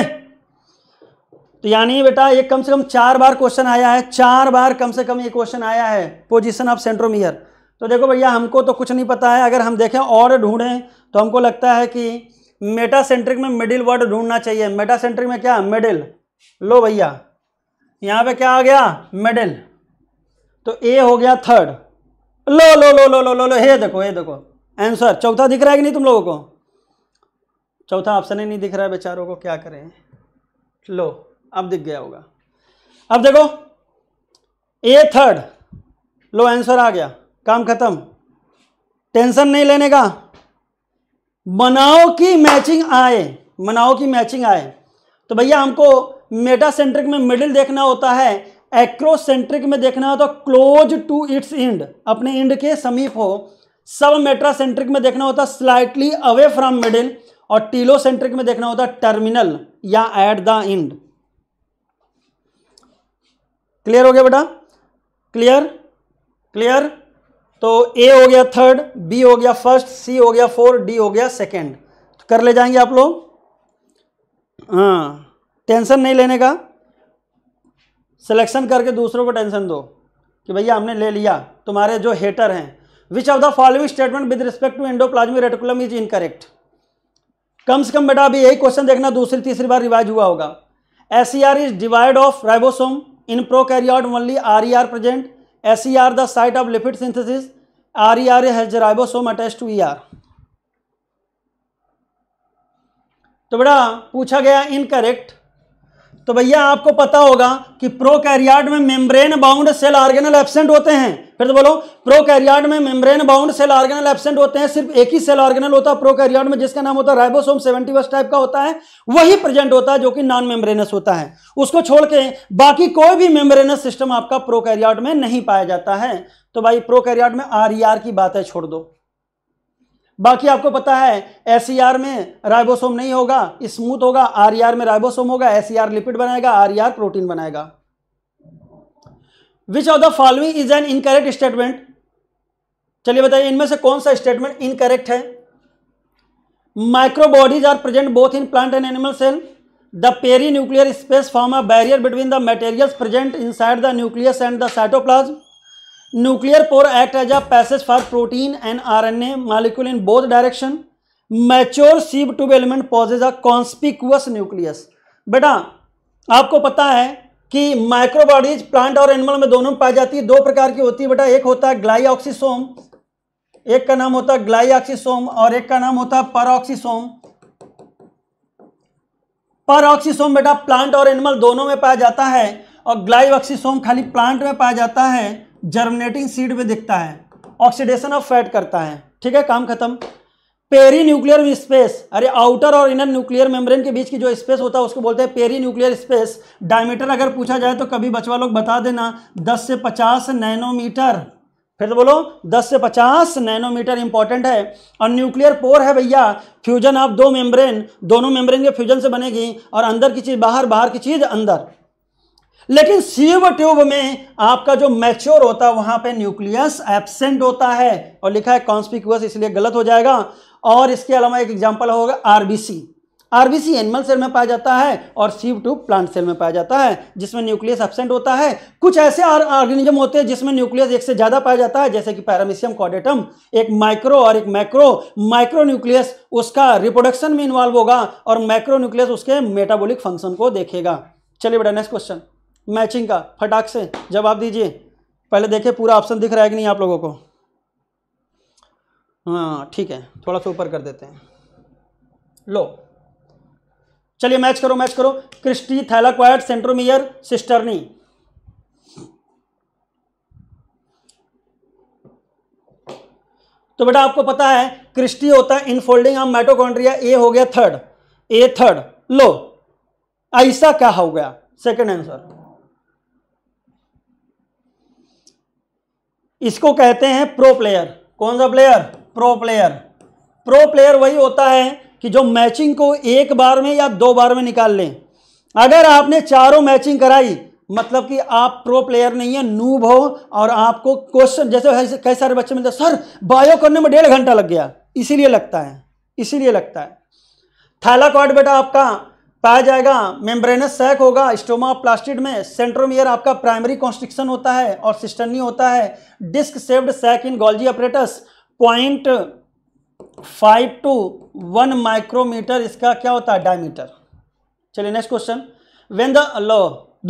B: तो यानी बेटा ये कम से कम चार बार क्वेश्चन आया है चार बार कम से कम ये क्वेश्चन आया है पोजीशन ऑफ सेंट्रोमियर तो देखो भैया हमको तो कुछ नहीं पता है अगर हम देखें और ढूंढें तो हमको लगता है कि मेटा सेंट्रिक में मिडिल वर्ड ढूंढना चाहिए मेटा सेंट्रिक में क्या मिडिल लो भैया यहाँ पे क्या आ गया मिडिल तो ए हो गया थर्ड लो लो लो लो लो लो लो हे देखो ये देखो आंसर चौथा दिख रहा है कि नहीं तुम लोगों को चौथा ऑप्शन ही नहीं दिख रहा है बेचारों को क्या करें लो अब दिख गया होगा अब देखो ए थर्ड लो आंसर आ गया काम खत्म टेंशन नहीं लेने का मनाओ की मैचिंग आए मनाओ की मैचिंग आए तो भैया हमको मेटा सेंट्रिक में मिडिल देखना होता है एक्रोसेंट्रिक में देखना हो तो क्लोज टू इट्स इंड अपने इंड के समीप हो सब मेट्रासेंट्रिक में देखना होता स्लाइटली अवे फ्रॉम मिडिल और टीलोसेंट्रिक में देखना होता टर्मिनल या एट द इंड क्लियर हो गया बेटा क्लियर क्लियर तो ए हो गया थर्ड बी हो गया फर्स्ट सी हो गया फोर डी हो गया सेकेंड तो कर ले जाएंगे आप लोग हाँ टेंशन नहीं लेने का सिलेक्शन करके दूसरों को टेंशन दो कि भैया हमने ले लिया तुम्हारे जो हेटर हैं which of the following statement with respect to endoplasmic reticulum is incorrect कम से कम बेटा अभी यही क्वेश्चन देखना दूसरी तीसरी बार रिवाइज हुआ होगा S C R is divide of ribosome in prokaryote only R E R present S C R the site of lipid synthesis R E R has ribosome attach to E R तो बेटा पूछा गया incorrect तो भैया आपको पता होगा कि प्रोकैरियोट में membrane bound cell organelle absent होते हैं फिर तो बोलो कैरियाड में membrane bound cell organelle absent होते हैं सिर्फ एक ही सेल ऑर्गेनल होता है कैरियाड में जिसका नाम होता है राइबोसोम सेवेंटी टाइप का होता है वही प्रेजेंट होता है जो कि नॉन मेम्ब्रेनस होता है उसको छोड़ के बाकी कोई भी मेम्ब्रेनस सिस्टम आपका कैरियाड में नहीं पाया जाता है तो भाई कैरियाड में आर e की बात है छोड़ दो बाकी आपको पता है एस e में राइबोसोम नहीं होगा स्मूथ होगा आर e में राइबोसोम होगा एस लिपिड e बनाएगा आर प्रोटीन बनाएगा which of the following is an incorrect statement चलिए बताइए इनमें से कौन सा स्टेटमेंट इनकरेक्ट है microbodies are present both in plant and animal cell the perinuclear space form a barrier between the materials present inside the nucleus and the cytoplasm Nuclear pore act as a passage for protein and RNA molecule in both direction mature sieve tube element possesses a conspicuous nucleus बेटा आपको पता है कि microbodies plant और animal में दोनों में पाई जाती है दो प्रकार की होती है बेटा एक होता है ग्लाइऑक्सीसोम एक का नाम होता है ग्लाइऑक्सीसोम और एक का नाम होता है परऑक्सीसोम परऑक्सीसोम बेटा प्लांट और एनिमल दोनों में पाया जाता है और ग्लाइऑक्सीसोम खाली प्लांट में पाया जाता है जर्मिनेटिंग सीड में दिखता है ऑक्सीडेशन ऑफ फैट करता है ठीक है काम खत्म पेरी न्यूक्लियर स्पेस अरे आउटर और इनर न्यूक्लियर मेम्ब्रेन के बीच की जो स्पेस होता है उसको बोलते हैं पेरी न्यूक्लियर स्पेस डायमीटर अगर पूछा जाए तो कभी बचवा लोग बता देना 10 से 50 नैनोमीटर फिर तो बोलो 10 से 50 नैनोमीटर इंपॉर्टेंट है और न्यूक्लियर पोर है भैया फ्यूजन ऑफ दो मेम्ब्रेन दोनों मेम्ब्रेन के फ्यूजन से बनेगी और अंदर की चीज़ बाहर बाहर की चीज़ अंदर लेकिन सीव ट्यूब में आपका जो मैच्योर होता है वहां पे न्यूक्लियस एब्सेंट होता है और लिखा है कॉन्स्पिक्यूस इसलिए गलत हो जाएगा और इसके अलावा एक एग्जाम्पल होगा आरबीसी आरबीसी एनिमल सेल में पाया जाता है और सीव ट्यूब प्लांट सेल में पाया जाता है जिसमें न्यूक्लियस एब्सेंट होता है कुछ ऐसे ऑर्गेनिज्म होते हैं जिसमें न्यूक्लियस एक से ज़्यादा पाया जाता है जैसे कि पैरामिशियम कॉडेटम एक माइक्रो और एक मैक्रो माइक्रो न्यूक्लियस उसका रिप्रोडक्शन में इन्वॉल्व होगा और माइक्रो न्यूक्लियस उसके मेटाबोलिक फंक्शन को देखेगा चलिए बेटा नेक्स्ट क्वेश्चन मैचिंग का फटाक से जवाब दीजिए पहले देखिए पूरा ऑप्शन दिख रहा है कि नहीं आप लोगों को हाँ ठीक है थोड़ा सा ऊपर कर देते हैं लो चलिए मैच करो मैच करो क्रिस्टी थैलाक्वाइड सेंट्रोमियर सिस्टरनी तो बेटा आपको पता है क्रिस्टी होता है इनफोल्डिंग ऑफ माइटोकॉन्ड्रिया ए हो गया थर्ड ए थर्ड लो ऐसा क्या हो गया सेकंड आंसर इसको कहते हैं प्रो प्लेयर कौन सा player pro player pro player वही होता है कि जो मैचिंग को एक बार में या दो बार में निकाल लें अगर आपने चारों मैचिंग कराई मतलब कि आप प्रो प्लेयर नहीं है नूब हो और आपको क्वेश्चन जैसे कई सारे बच्चे मिलते सर बायो करने में डेढ़ घंटा लग गया इसीलिए लगता है इसीलिए लगता है थैला क्वाड बेटा आपका पाया जाएगा मेम्ब्रेनस सैक होगा स्टोमा प्लास्टिड में सेंट्रोमियर आपका प्राइमरी कॉन्स्ट्रिक्शन होता है और सिस्टर्नी होता है disc shaped sac in Golgi apparatus point five to one micrometre इसका क्या होता है डायमीटर चलिए नेक्स्ट क्वेश्चन वेन द लो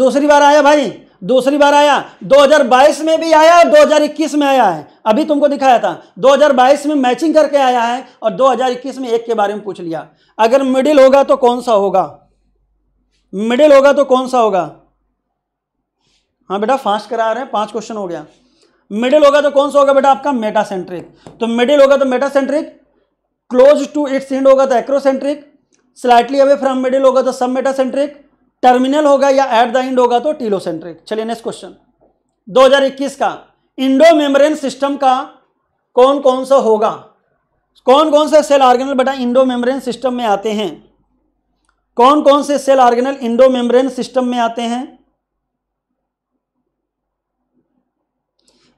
B: दूसरी बार आया भाई दूसरी बार आया 2022 में भी आया और 2021 में आया है अभी तुमको दिखाया था 2022 में मैचिंग करके आया है और 2021 में एक के बारे में पूछ लिया अगर मिडिल होगा तो कौन सा होगा मिडिल होगा तो कौन सा होगा हाँ बेटा फास्ट करा रहे हैं पांच क्वेश्चन हो गया मिडिल होगा तो कौन सा होगा बेटा आपका मेटासेंट्रिक तो मिडिल होगा तो metacentric close to its end होगा तो acrocentric slightly away from middle होगा तो सब मेटासेंट्रिक टर्मिनल होगा या एट द एंड होगा तो टीलोसेंट्रिक चलिए नेक्स्ट क्वेश्चन 2021 का इंडो मेम्ब्रेन सिस्टम का कौन कौन सा होगा कौन कौन सा सेल ऑर्गेनल बेटा इंडो मेम्ब्रेन सिस्टम में आते हैं कौन कौन से cell organelle endomembrane system में आते हैं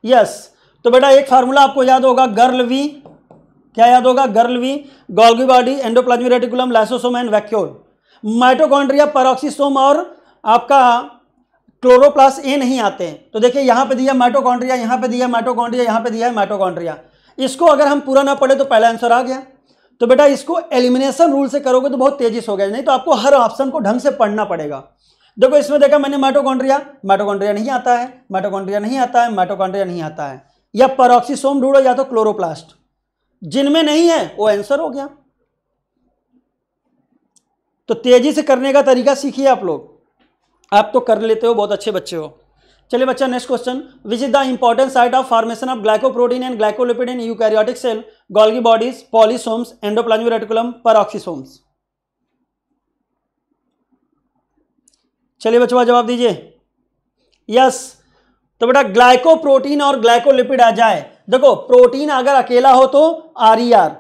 B: यस yes. तो बेटा एक फार्मूला आपको याद होगा गर्ल वी क्या याद होगा गर्ल वी Golgi body endoplasmic reticulum lysosome and vacuole mitochondria peroxisome और आपका क्लोरोप्लास ए नहीं आते हैं तो देखिए यहां पे दिया माइटोकॉन्ड्रिया यहां पे दिया माइटोकॉन्ड्रिया यहां पे दिया है माइटोकॉन्ड्रिया इसको अगर हम पूरा ना पढ़े तो पहला आंसर आ गया तो बेटा इसको एलिमिनेशन रूल से करोगे तो बहुत तेजी से हो गया नहीं तो आपको हर ऑप्शन को ढंग से पढ़ना पड़ेगा देखो इसमें देखा मैंने माइटोकॉन्ड्रिया माइटोकॉन्ड्रिया नहीं आता है माइटोकॉन्ड्रिया नहीं आता है माइटोकॉन्ड्रिया नहीं आता है या परोक्सीसोम ढूंढो या तो क्लोरोप्लास्ट जिनमें नहीं है वो आंसर हो गया तो तेजी से करने का तरीका सीखिए आप लोग आप तो कर लेते हो बहुत अच्छे बच्चे हो चलिए बच्चा next question which is the important site of formation of glycoprotein and glycolipid in eukaryotic cell Golgi bodies polysomes endoplasmic reticulum peroxisomes चलिए बच्चों जवाब दीजिए यस तो बेटा ग्लाइकोप्रोटीन और ग्लाइकोलिपिड आ जाए देखो प्रोटीन अगर अकेला हो तो आर ई आर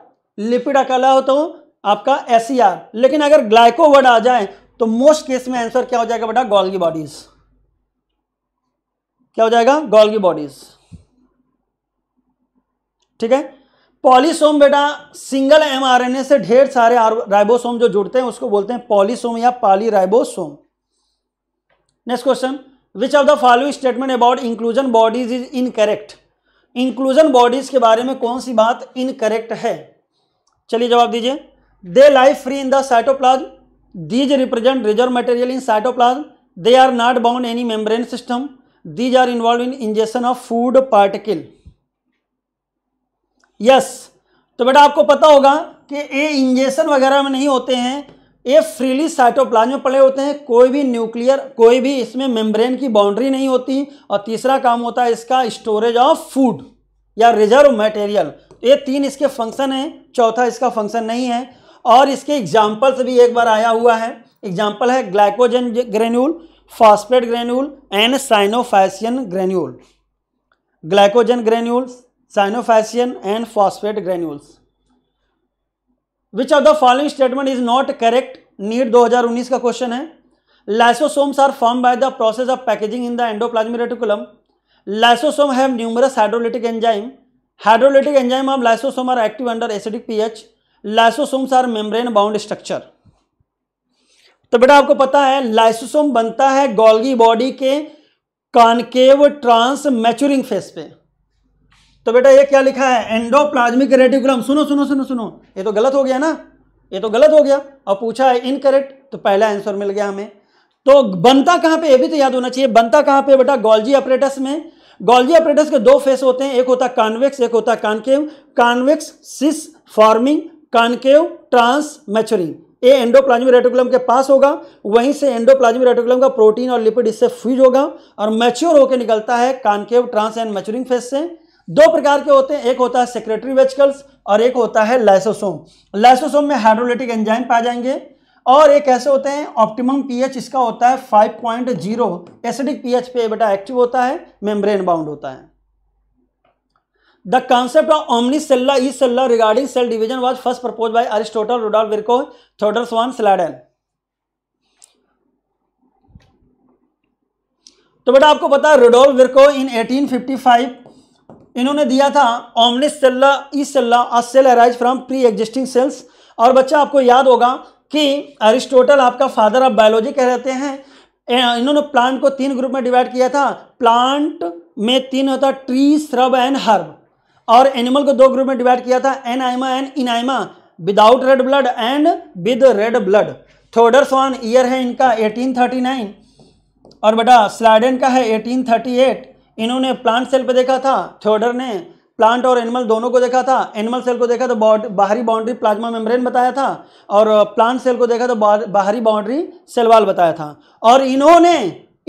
B: लिपिड अकेला हो तो आपका एस ई आर लेकिन अगर ग्लाइको वर्ड आ जाए तो मोस्ट केस में आंसर क्या हो जाएगा बेटा गोल्गी बॉडीज़ क्या हो जाएगा की बॉडीज ठीक है पॉलीसोम बेटा सिंगल एमआरएनए से ढेर सारे राइबोसोम जो जुड़ते हैं उसको बोलते हैं पॉलीसोम या polyribosome next question which of the following statement about inclusion bodies is incorrect inclusion bodies के बारे में कौन सी बात इनकरेक्ट है चलिए जवाब दीजिए they lie free in the cytoplasm these represent reserve material in cytoplasm they are not bound any membrane system these are involved in ingestion of food particle yes तो बेटा आपको पता होगा कि ये इंजेशन वगैरह में नहीं होते हैं ये फ्रीली साइटोप्लाज्म में पड़े होते हैं कोई भी न्यूक्लियर कोई भी इसमें मेम्ब्रेन की बाउंड्री नहीं होती और तीसरा काम होता है इसका स्टोरेज ऑफ फूड या रिजर्व मटेरियल ये तीन इसके फंक्शन हैं चौथा इसका फंक्शन नहीं है और इसके एग्जाम्पल्स भी एक बार आया हुआ है एग्जाम्पल है glycogen granule phosphate granule and cyanophycean granule glycogen granules cyanophycean and phosphate granules which of the following statement is not correct NEET 2019 का क्वेश्चन है lysosomes are form by the process of packaging in the endoplasmic reticulum lysosome have numerous hydrolytic enzyme hydrolytic enzyme of lysosome are active under acidic pH lysosomes are membrane bound structure तो बेटा आपको पता है लाइसोसोम बनता है Golgi body के concave trans maturing face पे तो बेटा ये क्या लिखा है एंडोप्लाज्मिक रेटिकुलम सुनो सुनो सुनो सुनो ये तो गलत हो गया ना ये तो गलत हो गया और पूछा है इनकरेक्ट तो पहला आंसर मिल गया हमें तो बनता कहां पे ये भी तो याद होना चाहिए बनता कहां पे बेटा गोल्जी ऑपरेटस में गोल्जी ऑपरेटस के दो फेस होते हैं एक होता कॉन्वेक्स एक होता concave concave convex cis forming concave trans maturing ए एंडोप्लाज्मिक रेटिकुलम के पास होगा वहीं से एंडोप्लाज्मिक रेटिकुलम का प्रोटीन और लिपिड इससे फ्यूज होगा और मैच्योर होकर निकलता है concave trans and maturing face से दो प्रकार के होते हैं एक होता है सेक्रेटरी वेजिकल्स और एक होता है लाइसोसोम लाइसोसोम में हाइड्रोलिटिक एंजाइम पाए जाएंगे और एक ऐसे होते हैं ऑप्टिमम पीएच इसका होता है 5.0 एसिडिक पीएच पे बेटा एक्टिव होता है मेम्ब्रेन बाउंड होता है the concept of omnis cellula e cellula regarding cell division was first propose by Aristotle Rudolf Virchow, Theodor Schwann Schleiden तो बेटा आपको पता है रुडोल्फ विरको इन 1855 इन्होंने दिया था omnis cellula e cellula a cell arise from pre existing cells और बच्चा आपको याद होगा कि अरिस्टोटल आपका फादर ऑफ बायोलॉजी कह रहते हैं इन्होंने प्लांट को तीन ग्रुप में डिवाइड किया था प्लांट में तीन होता ट्री श्रब एंड हर्ब और एनिमल को दो ग्रुप में डिवाइड किया था एन and enaima without red blood and with red blood Theodor Schwann year है इनका 1839 और बेटा स्लाइडन का है 1838 इन्होंने प्लांट सेल पे देखा था थोडर ने प्लांट और एनिमल दोनों को देखा था एनिमल सेल को देखा तो बाहरी बाउंड्री प्लाज्मा मेम्ब्रेन बताया था और प्लांट uh, सेल को देखा तो बाहरी बाउंड्री सेलवाल बताया था और इन्होंने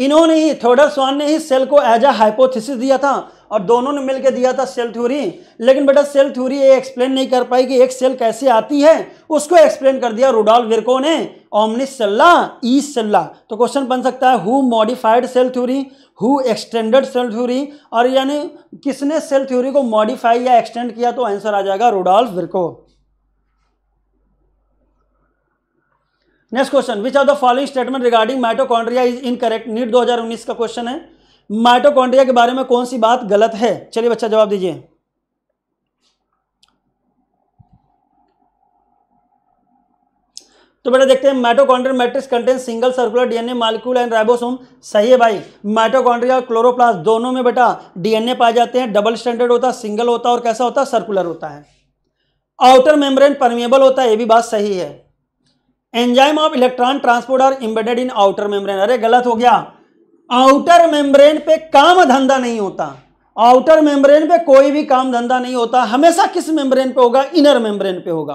B: इन्होंने ही थोडर स्वान ने ही सेल को एज अ हाइपोथिसिस दिया था और दोनों ने मिलकर दिया था सेल थ्योरी लेकिन बेटा सेल थ्योरी ये एक्सप्लेन नहीं कर पाई कि एक सेल कैसे आती है उसको एक्सप्लेन कर दिया रुडाल विरको ने ओमनिस सेल्ला ई सेल्ला तो क्वेश्चन बन सकता है who modified cell theory who extended cell theory और यानी किसने सेल थ्योरी को मॉडिफाई या एक्सटेंड किया तो आंसर आ जाएगा Rudolf Virchow next question which are the following statement regarding mitochondria is incorrect NEET 2019 का क्वेश्चन है माइटोकॉन्ड्रिया के बारे में कौन सी बात गलत है चलिए बच्चा जवाब दीजिए तो बेटा देखते हैं mitochondrial matrix contain single circular DNA molecule and ribosome सही है भाई माइटोकॉन्ड्रिया और क्लोरोप्लास्ट दोनों में बेटा डीएनए पाए जाते हैं डबल स्टैंडर्ड होता है सिंगल होता है और कैसा होता है सर्कुलर होता है आउटर मेम्ब्रेन परमिएबल होता है ये भी बात सही है enzyme of electron transport are embedded in outer membrane अरे गलत हो गया आउटर मेम्ब्रेन पे काम धंधा नहीं होता आउटर मेम्ब्रेन पे कोई भी काम धंधा नहीं होता हमेशा किस मेम्ब्रेन पे होगा इनर मेम्ब्रेन पे होगा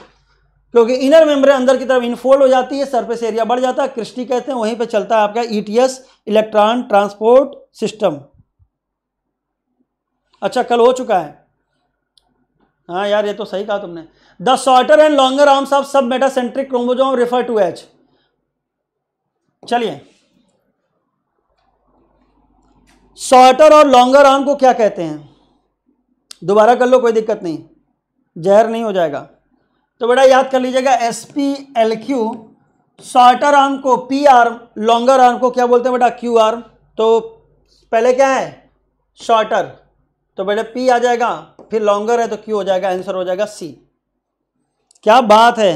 B: क्योंकि इनर मेम्ब्रेन अंदर की तरफ इनफोल्ड हो जाती है सरफेस एरिया बढ़ जाता है क्रिस्टी कहते हैं वहीं पे चलता है आपका ETS e electron transport system अच्छा कल हो चुका है हाँ यार ये तो सही कहा तुमने the shorter and longer arms of submetacentric chromosome refer to H चलिए शॉर्टर और लॉन्गर आर्म को क्या कहते हैं दोबारा कर लो कोई दिक्कत नहीं जहर नहीं हो जाएगा तो बेटा याद कर लीजिएगा S P L Q shorter arm को पी आर्म लॉन्गर आर्म को क्या बोलते हैं बेटा क्यू आर्म तो पहले क्या है शॉर्टर तो बेटा पी आ जाएगा फिर लॉन्गर है तो क्यू हो जाएगा आंसर हो जाएगा सी क्या बात है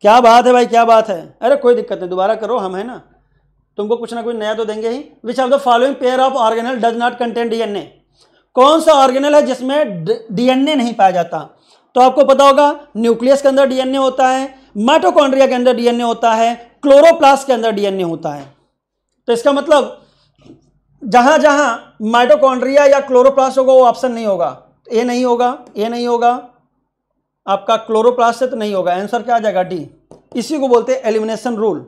B: क्या बात है भाई क्या बात है अरे कोई दिक्कत नहीं दोबारा करो हम है ना तुमको कुछ ना कुछ नया तो देंगे ही which are the following pair of organelle does not contain DNA कौन सा ऑर्गेनल है जिसमें डीएनए नहीं पाया जाता तो आपको पता होगा न्यूक्लियस के अंदर डीएनए होता है माइटोकॉन्ड्रिया के अंदर डीएनए होता है क्लोरोप्लास्ट के अंदर डीएनए होता है तो इसका मतलब जहां जहां माइटोकॉन्ड्रिया या क्लोरोप्लास्ट होगा वो ऑप्शन नहीं होगा ए नहीं होगा ए नहीं होगा आपका क्लोरोप्लास्ट से तो नहीं होगा आंसर क्या आ जाएगा डी इसी को बोलते हैं एलिमिनेशन रूल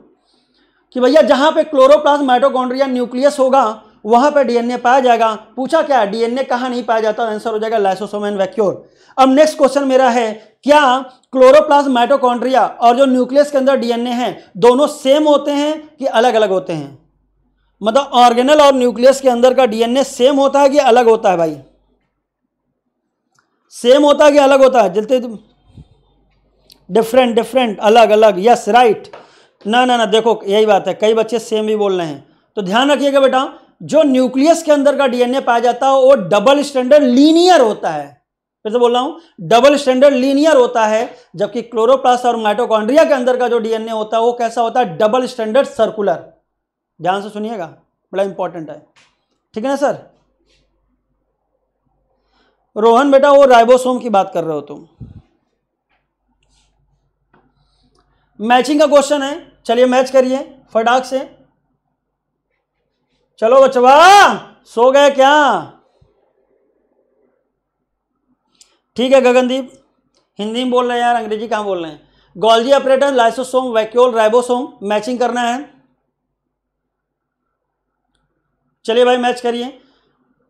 B: कि भैया जहाँ पे क्लोरोप्लास्ट माइटोकॉन्ड्रिया न्यूक्लियस होगा वहाँ पे डीएनए पाया जाएगा पूछा क्या डीएनए कहाँ नहीं पाया जाता आंसर हो जाएगा लाइसोसोम एंड वैक्योर अब नेक्स्ट क्वेश्चन मेरा है क्या क्लोरोप्लास माइटोकॉन्ड्रिया और जो न्यूक्लियस के अंदर डीएनए है दोनों सेम होते हैं कि अलग अलग होते हैं मतलब ऑर्गेनल और न्यूक्लियस के अंदर का डीएनए सेम होता है कि अलग होता है भाई सेम होता है कि अलग होता है जलते डिफरेंट डिफरेंट अलग अलग यस राइट right. ना ना ना देखो यही बात है कई बच्चे सेम भी बोल रहे हैं तो ध्यान रखिएगा बेटा जो न्यूक्लियस के अंदर का डीएनए पाया जाता है वो डबल स्टैंडर्ड लीनियर होता है फिर से बोल रहा हूँ डबल स्टैंडर्ड लीनियर होता है जबकि क्लोरोप्लास्ट और माइटोकॉन्ड्रिया के अंदर का जो डीएनए होता है वो कैसा होता है डबल स्टैंडर्ड सर्कुलर ध्यान से सुनिएगा बड़ा इंपॉर्टेंट है ठीक है ना सर रोहन बेटा वो राइबोसोम की बात कर रहे हो तुम मैचिंग का क्वेश्चन है चलिए मैच करिए फटाक से चलो बचवा सो गए क्या ठीक है गगनदीप हिंदी में बोल रहे हैं यार अंग्रेजी कहाँ बोल रहे हैं Golgi operator lysosome vacuole ribosome matching करना है चलिए भाई मैच करिए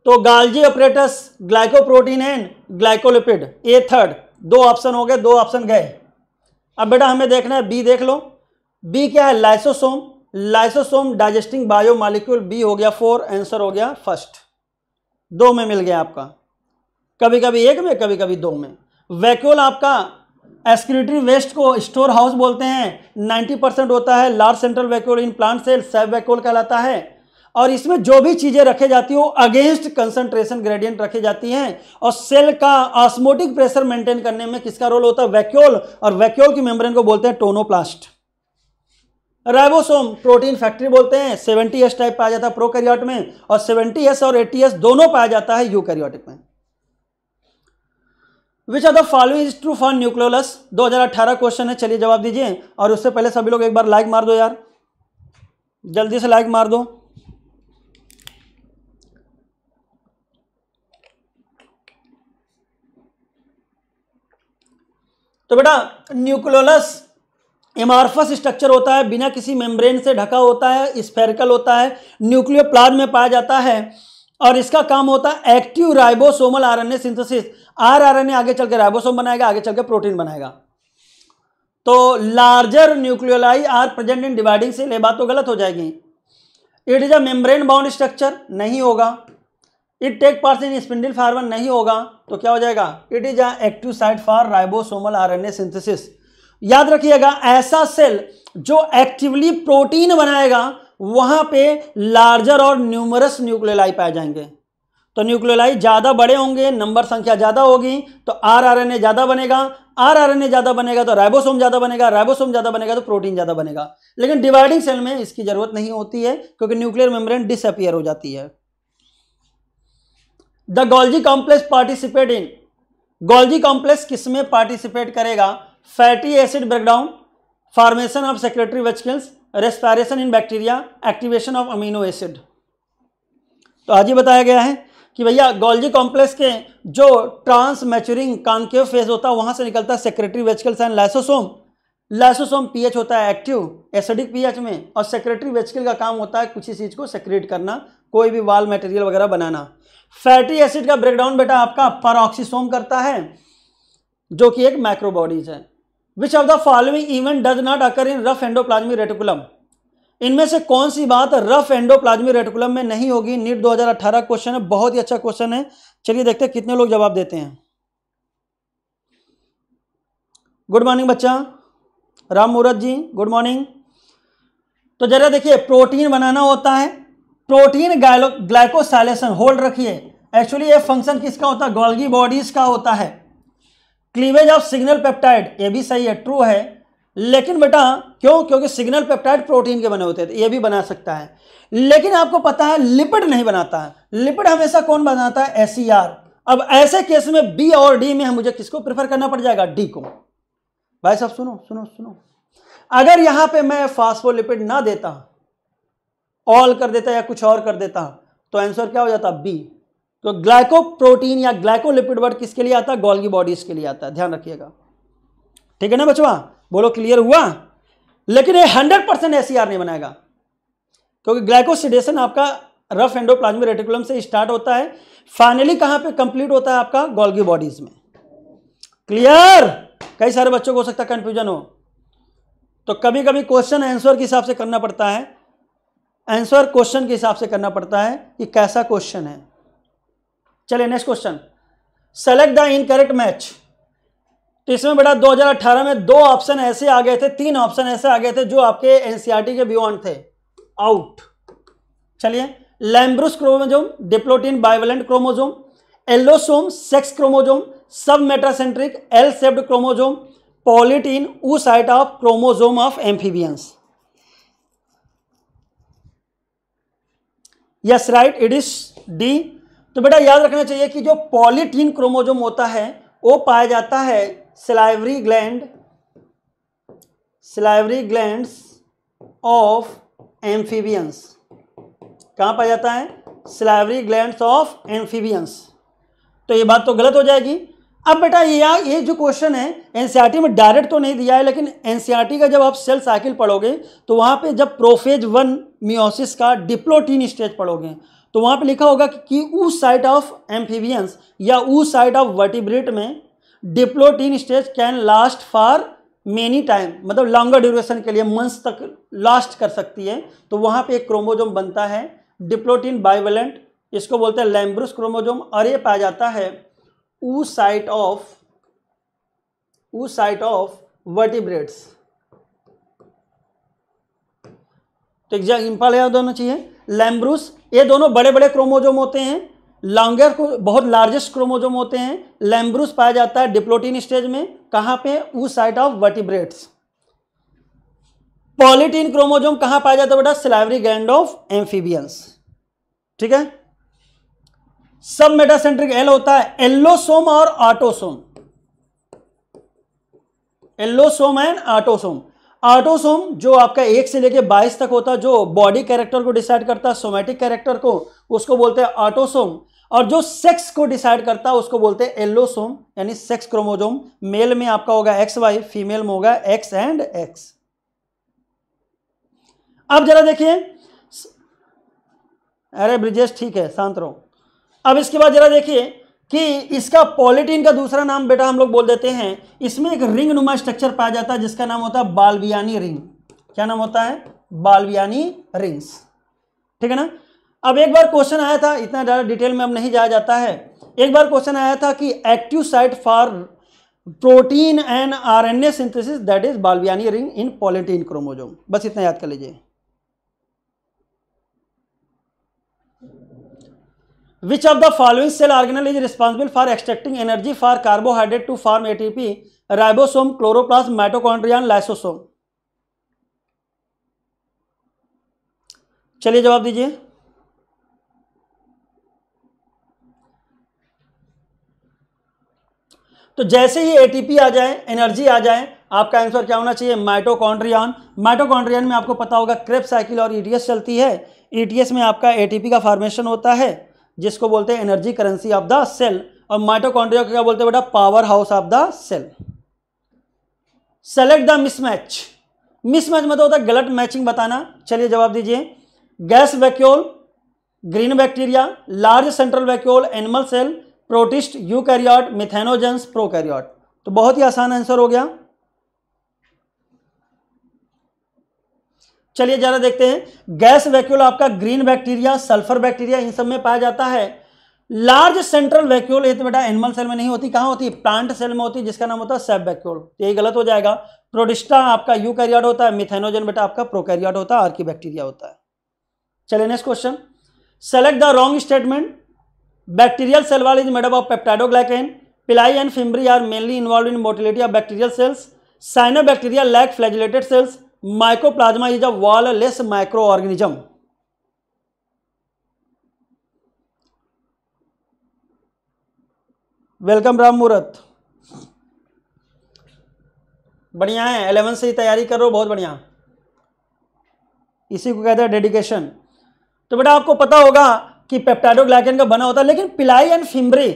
B: तो Golgi apparatus glycoprotein and glycolipid A third दो ऑप्शन हो गए दो ऑप्शन गए अब बेटा हमें देखना है बी देख लो बी क्या है lysosome lysosome digesting biomolecule B हो गया फोर आंसर हो गया फर्स्ट दो में मिल गया आपका कभी कभी एक में कभी कभी दो में वैक्यूल आपका एस्क्रिटरी वेस्ट को स्टोर हाउस बोलते हैं नाइन्टी परसेंट होता है large central vacuole in plant cell sap vacuole कहलाता है और इसमें जो भी चीज़ें रखी जाती हो वो अगेंस्ट कंसंट्रेशन ग्रेडियंट रखी जाती हैं और सेल का ऑस्मोटिक प्रेशर मेंटेन करने में किसका रोल होता है वैक्यूल और वैक्यूल की मेम्ब्रेन को बोलते हैं टोनोप्लास्ट राइबोसोम प्रोटीन फैक्ट्री बोलते हैं सेवेंटी एस टाइप पाया जाता है प्रोकैरियोट में और सेवेंटी एस और एटी एस दोनों पाया जाता है यूकैरियोटिक में which are the following is true for nucleolus 2018 question है चलिए जवाब दीजिए और उससे पहले सभी लोग एक बार लाइक मार दो यार जल्दी से लाइक मार दो तो बेटा न्यूक्लोलस एमार्फस स्ट्रक्चर होता है बिना किसी मेम्ब्रेन से ढका होता है स्पेरिकल होता है न्यूक्लियो प्लाज में पाया जाता है और इसका काम होता है एक्टिव राइबोसोमल आरएनए सिंथेसिस आर ए आगे चल के राइबोसोम बनाएगा आगे चल के प्रोटीन बनाएगा तो larger nucleoli are present in dividing cell ये बात तो गलत हो जाएगी it is a membrane bound structure नहीं होगा it take part in spindle former नहीं होगा तो क्या हो जाएगा it is a active site for ribosomal RNA synthesis याद रखिएगा ऐसा सेल जो एक्टिवली प्रोटीन बनाएगा वहां पे लार्जर और न्यूमरस न्यूक्लियोलाई पाए जाएंगे तो न्यूक्लियोलाई ज़्यादा बड़े होंगे नंबर संख्या ज़्यादा होगी तो आर आर एन ए ज़्यादा बनेगा आर आर एन ए ज़्यादा बनेगा तो राइबोसोम ज़्यादा बनेगा राइबोसोम ज़्यादा बनेगा तो प्रोटीन ज़्यादा बनेगा लेकिन डिवाइडिंग सेल में इसकी ज़रूरत नहीं होती है क्योंकि न्यूक्लियर मेम्ब्रेन डिसअपियर हो जाती है the Golgi complex participate in Golgi complex किसमें पार्टिसिपेट करेगा fatty acid breakdown formation of secretory vesicles respiration in bacteria activation of amino acid तो आज ही बताया गया है कि भैया गोल्जी कॉम्प्लेक्स के जो ट्रांस मैच्योरिंग कानकेव फेज होता है वहाँ से निकलता है secretory vesicles and lysosome lysosome pH होता है एक्टिव एसिडिक पीएच में और सेक्रेटरी वेजिकल का काम होता है कुछ ही चीज़ को सेक्रेट करना कोई भी वाल मटेरियल वगैरह बनाना फैटी एसिड का ब्रेकडाउन बेटा आपका परऑक्सीसोम करता है जो कि एक माइक्रोबॉडीज है which of the following event does not occur in rough endoplasmic reticulum इनमें से कौन सी बात रफ एंडोप्लाज्मिक रेटिकुलम में नहीं होगी नीट 2018 क्वेश्चन है बहुत ही अच्छा क्वेश्चन है चलिए देखते हैं कितने लोग जवाब देते हैं गुड मॉर्निंग बच्चा राम मूरत जी गुड मॉर्निंग तो जरा देखिए प्रोटीन बनाना होता है प्रोटीन ग्लाइकोसाइलेशन होल्ड रखिए एक्चुअली ये फंक्शन किसका होता है गोल्गी बॉडीज का होता है क्लीवेज ऑफ सिग्नल पेप्टाइड ये भी सही है ट्रू है लेकिन बेटा क्यों क्योंकि सिग्नल पेप्टाइड प्रोटीन के बने होते हैं तो ये भी बना सकता है लेकिन आपको पता है लिपिड नहीं बनाता है लिपिड हमेशा कौन बनाता है एस e अब ऐसे केस में बी और डी में मुझे किसको प्रेफर करना पड़ जाएगा डी को भाई साहब सुनो सुनो सुनो अगर यहां पे मैं फास्फोलिपिड ना देता ऑल कर देता या कुछ और कर देता तो आंसर क्या हो जाता बी तो ग्लाइकोप्रोटीन या ग्लाइकोलिपिड वर्ड किसके लिए आता है गोल्गी बॉडीज के लिए आता है ध्यान रखिएगा ठीक है ना बचवा बोलो क्लियर हुआ लेकिन ये हंड्रेड परसेंट ए नहीं बनाएगा क्योंकि ग्लाइकोसिडेशन आपका रफ एंडोप्लाज्मिक रेटिकुलम से स्टार्ट होता है फाइनली कहां पे कंप्लीट होता है आपका गोल्गी बॉडीज में क्लियर कई सारे बच्चों को हो सकता है कंफ्यूजन हो तो कभी कभी क्वेश्चन आंसर के हिसाब से करना पड़ता है आंसर क्वेश्चन के हिसाब से करना पड़ता है कि कैसा क्वेश्चन है चलिए next question select the incorrect match तो इसमें बेटा 2018 में दो ऑप्शन ऐसे आ गए थे तीन ऑप्शन ऐसे आ गए थे जो आपके एनसीईआरटी e के बियॉन्ड थे आउट चलिए lampbrush chromosome diplotene bivalent chromosome allosome sex chromosome submetacentric L shaped chromosome polytene oocyte of chromosome of amphibians yes right it is D तो बेटा याद रखना चाहिए कि जो पॉलीटीन क्रोमोजोम होता है वो पाया जाता है salivary gland salivary glands of amphibians कहाँ पाया जाता है सिलाइवरी ग्लैंड्स ऑफ एम्फीबियंस तो ये बात तो गलत हो जाएगी अब बेटा ये ये जो क्वेश्चन है एनसीईआरटी e में डायरेक्ट तो नहीं दिया है लेकिन एनसीईआरटी e का जब आप सेल साइकिल पढ़ोगे तो वहाँ पे जब प्रोफेज वन मियोसिस का डिप्लोटीन स्टेज पढ़ोगे तो वहां पे लिखा होगा कि, ऊ उस साइट ऑफ एम्फीबियंस या उस साइट ऑफ वर्टिब्रेट में diplotene stage can last for many time मतलब लॉन्गर ड्यूरेशन के लिए मंथ्स तक लास्ट कर सकती है तो वहां पे एक क्रोमोजोम बनता है डिप्लोटीन बाइवेलेंट इसको बोलते हैं लैम्ब्रस क्रोमोजोम और ये पाया जाता है oocyte of oocyte of vertebrates तो एग्जाम्पल है दोनों चाहिए लैम्ब्रूस ये दोनों बड़े बड़े क्रोमोजोम होते हैं लॉन्गर को बहुत लार्जेस्ट क्रोमोजोम होते हैं लैम्ब्रूस पाया जाता है डिप्लोटीन स्टेज में कहाँ पे वो side of vertebrates polytene chromosome कहाँ पाया जाता है बेटा सिलावरी गैंड ऑफ एम्फीबियंस ठीक है सब मेटासेंट्रिक एल होता है एल्लोसोम और autosome allosome and autosome autosome जो आपका एक से लेके बाईस तक होता है जो बॉडी कैरेक्टर को डिसाइड करता है सोमेटिक कैरेक्टर को उसको बोलते हैं ऑटोसोम और जो सेक्स को डिसाइड करता है उसको बोलते हैं एल्लोसोम यानी सेक्स क्रोमोजोम मेल में आपका होगा एक्स वाई फीमेल में होगा एक्स एंड एक्स अब जरा देखिए अरे ब्रिजेश ठीक है शांत रहो अब इसके बाद जरा देखिए कि इसका पॉलिटीन का दूसरा नाम बेटा हम लोग बोल देते हैं इसमें एक रिंग नुमा स्ट्रक्चर पाया जाता है जिसका नाम होता है बालवियानी रिंग क्या नाम होता है बालवियानी रिंग्स ठीक है ना अब एक बार क्वेश्चन आया था इतना ज़्यादा डिटेल में अब नहीं जाया जाता है एक बार क्वेश्चन आया था कि active site for protein and RNA synthesis that is Balbiani ring in polytene chromosome बस इतना याद कर लीजिए which of the following cell organelle is responsible for extracting energy for carbohydrate to form P ribosome chloroplast mitochondrion lysosome चलिए जवाब दीजिए तो जैसे ही ए टी पी आ जाए एनर्जी आ जाए आपका आंसर क्या होना चाहिए माइटोकॉन्ड्रियान माइटोकॉन्ड्रियान में आपको पता होगा क्रेप साइकिल और ईटीएस e चलती है ईटीएस e में आपका एटीपी का फॉर्मेशन होता है जिसको बोलते हैं energy currency of the cell और माइटोकॉन्ड्रिया को क्या बोलते हैं बेटा power house of the cell select the mismatch mismatch मतलब होता है गलत मैचिंग बताना चलिए जवाब दीजिए gas vacuole green bacteria large central vacuole animal cell protist eukaryote methanogens तो बहुत ही आसान आंसर हो गया चलिए ज़रा देखते हैं गैस वैक्यूल आपका ग्रीन बैक्टीरिया सल्फर बैक्टीरिया इन सब में पाया जाता है लार्ज सेंट्रल वैक्यूल ये तो बेटा एनिमल सेल में नहीं होती कहाँ होती प्लांट सेल में होती जिसका नाम होता है सेब वैक्यूल तो यही गलत हो जाएगा प्रोडिस्टा आपका यू होता है मिथेनोजन बेटा आपका प्रोकैरियोट होता है आर्की बैक्टीरिया होता है चलिए next question select the wrong statement bacterial cell wall is made up of peptidoglycan pili and fimbriae are mainly involved in motility of bacterial cells cyanobacteria lack flagellated cells mycoplasma is a less microorganism welcome Ram Muhurt बढ़िया है eleven से ही तैयारी कर रहे हो बहुत बढ़िया इसी को कहते हैं डेडिकेशन तो बेटा आपको पता होगा कि पेप्टाइडोग्लाइकन का बना होता है लेकिन पिलाई एंड फिम्बरी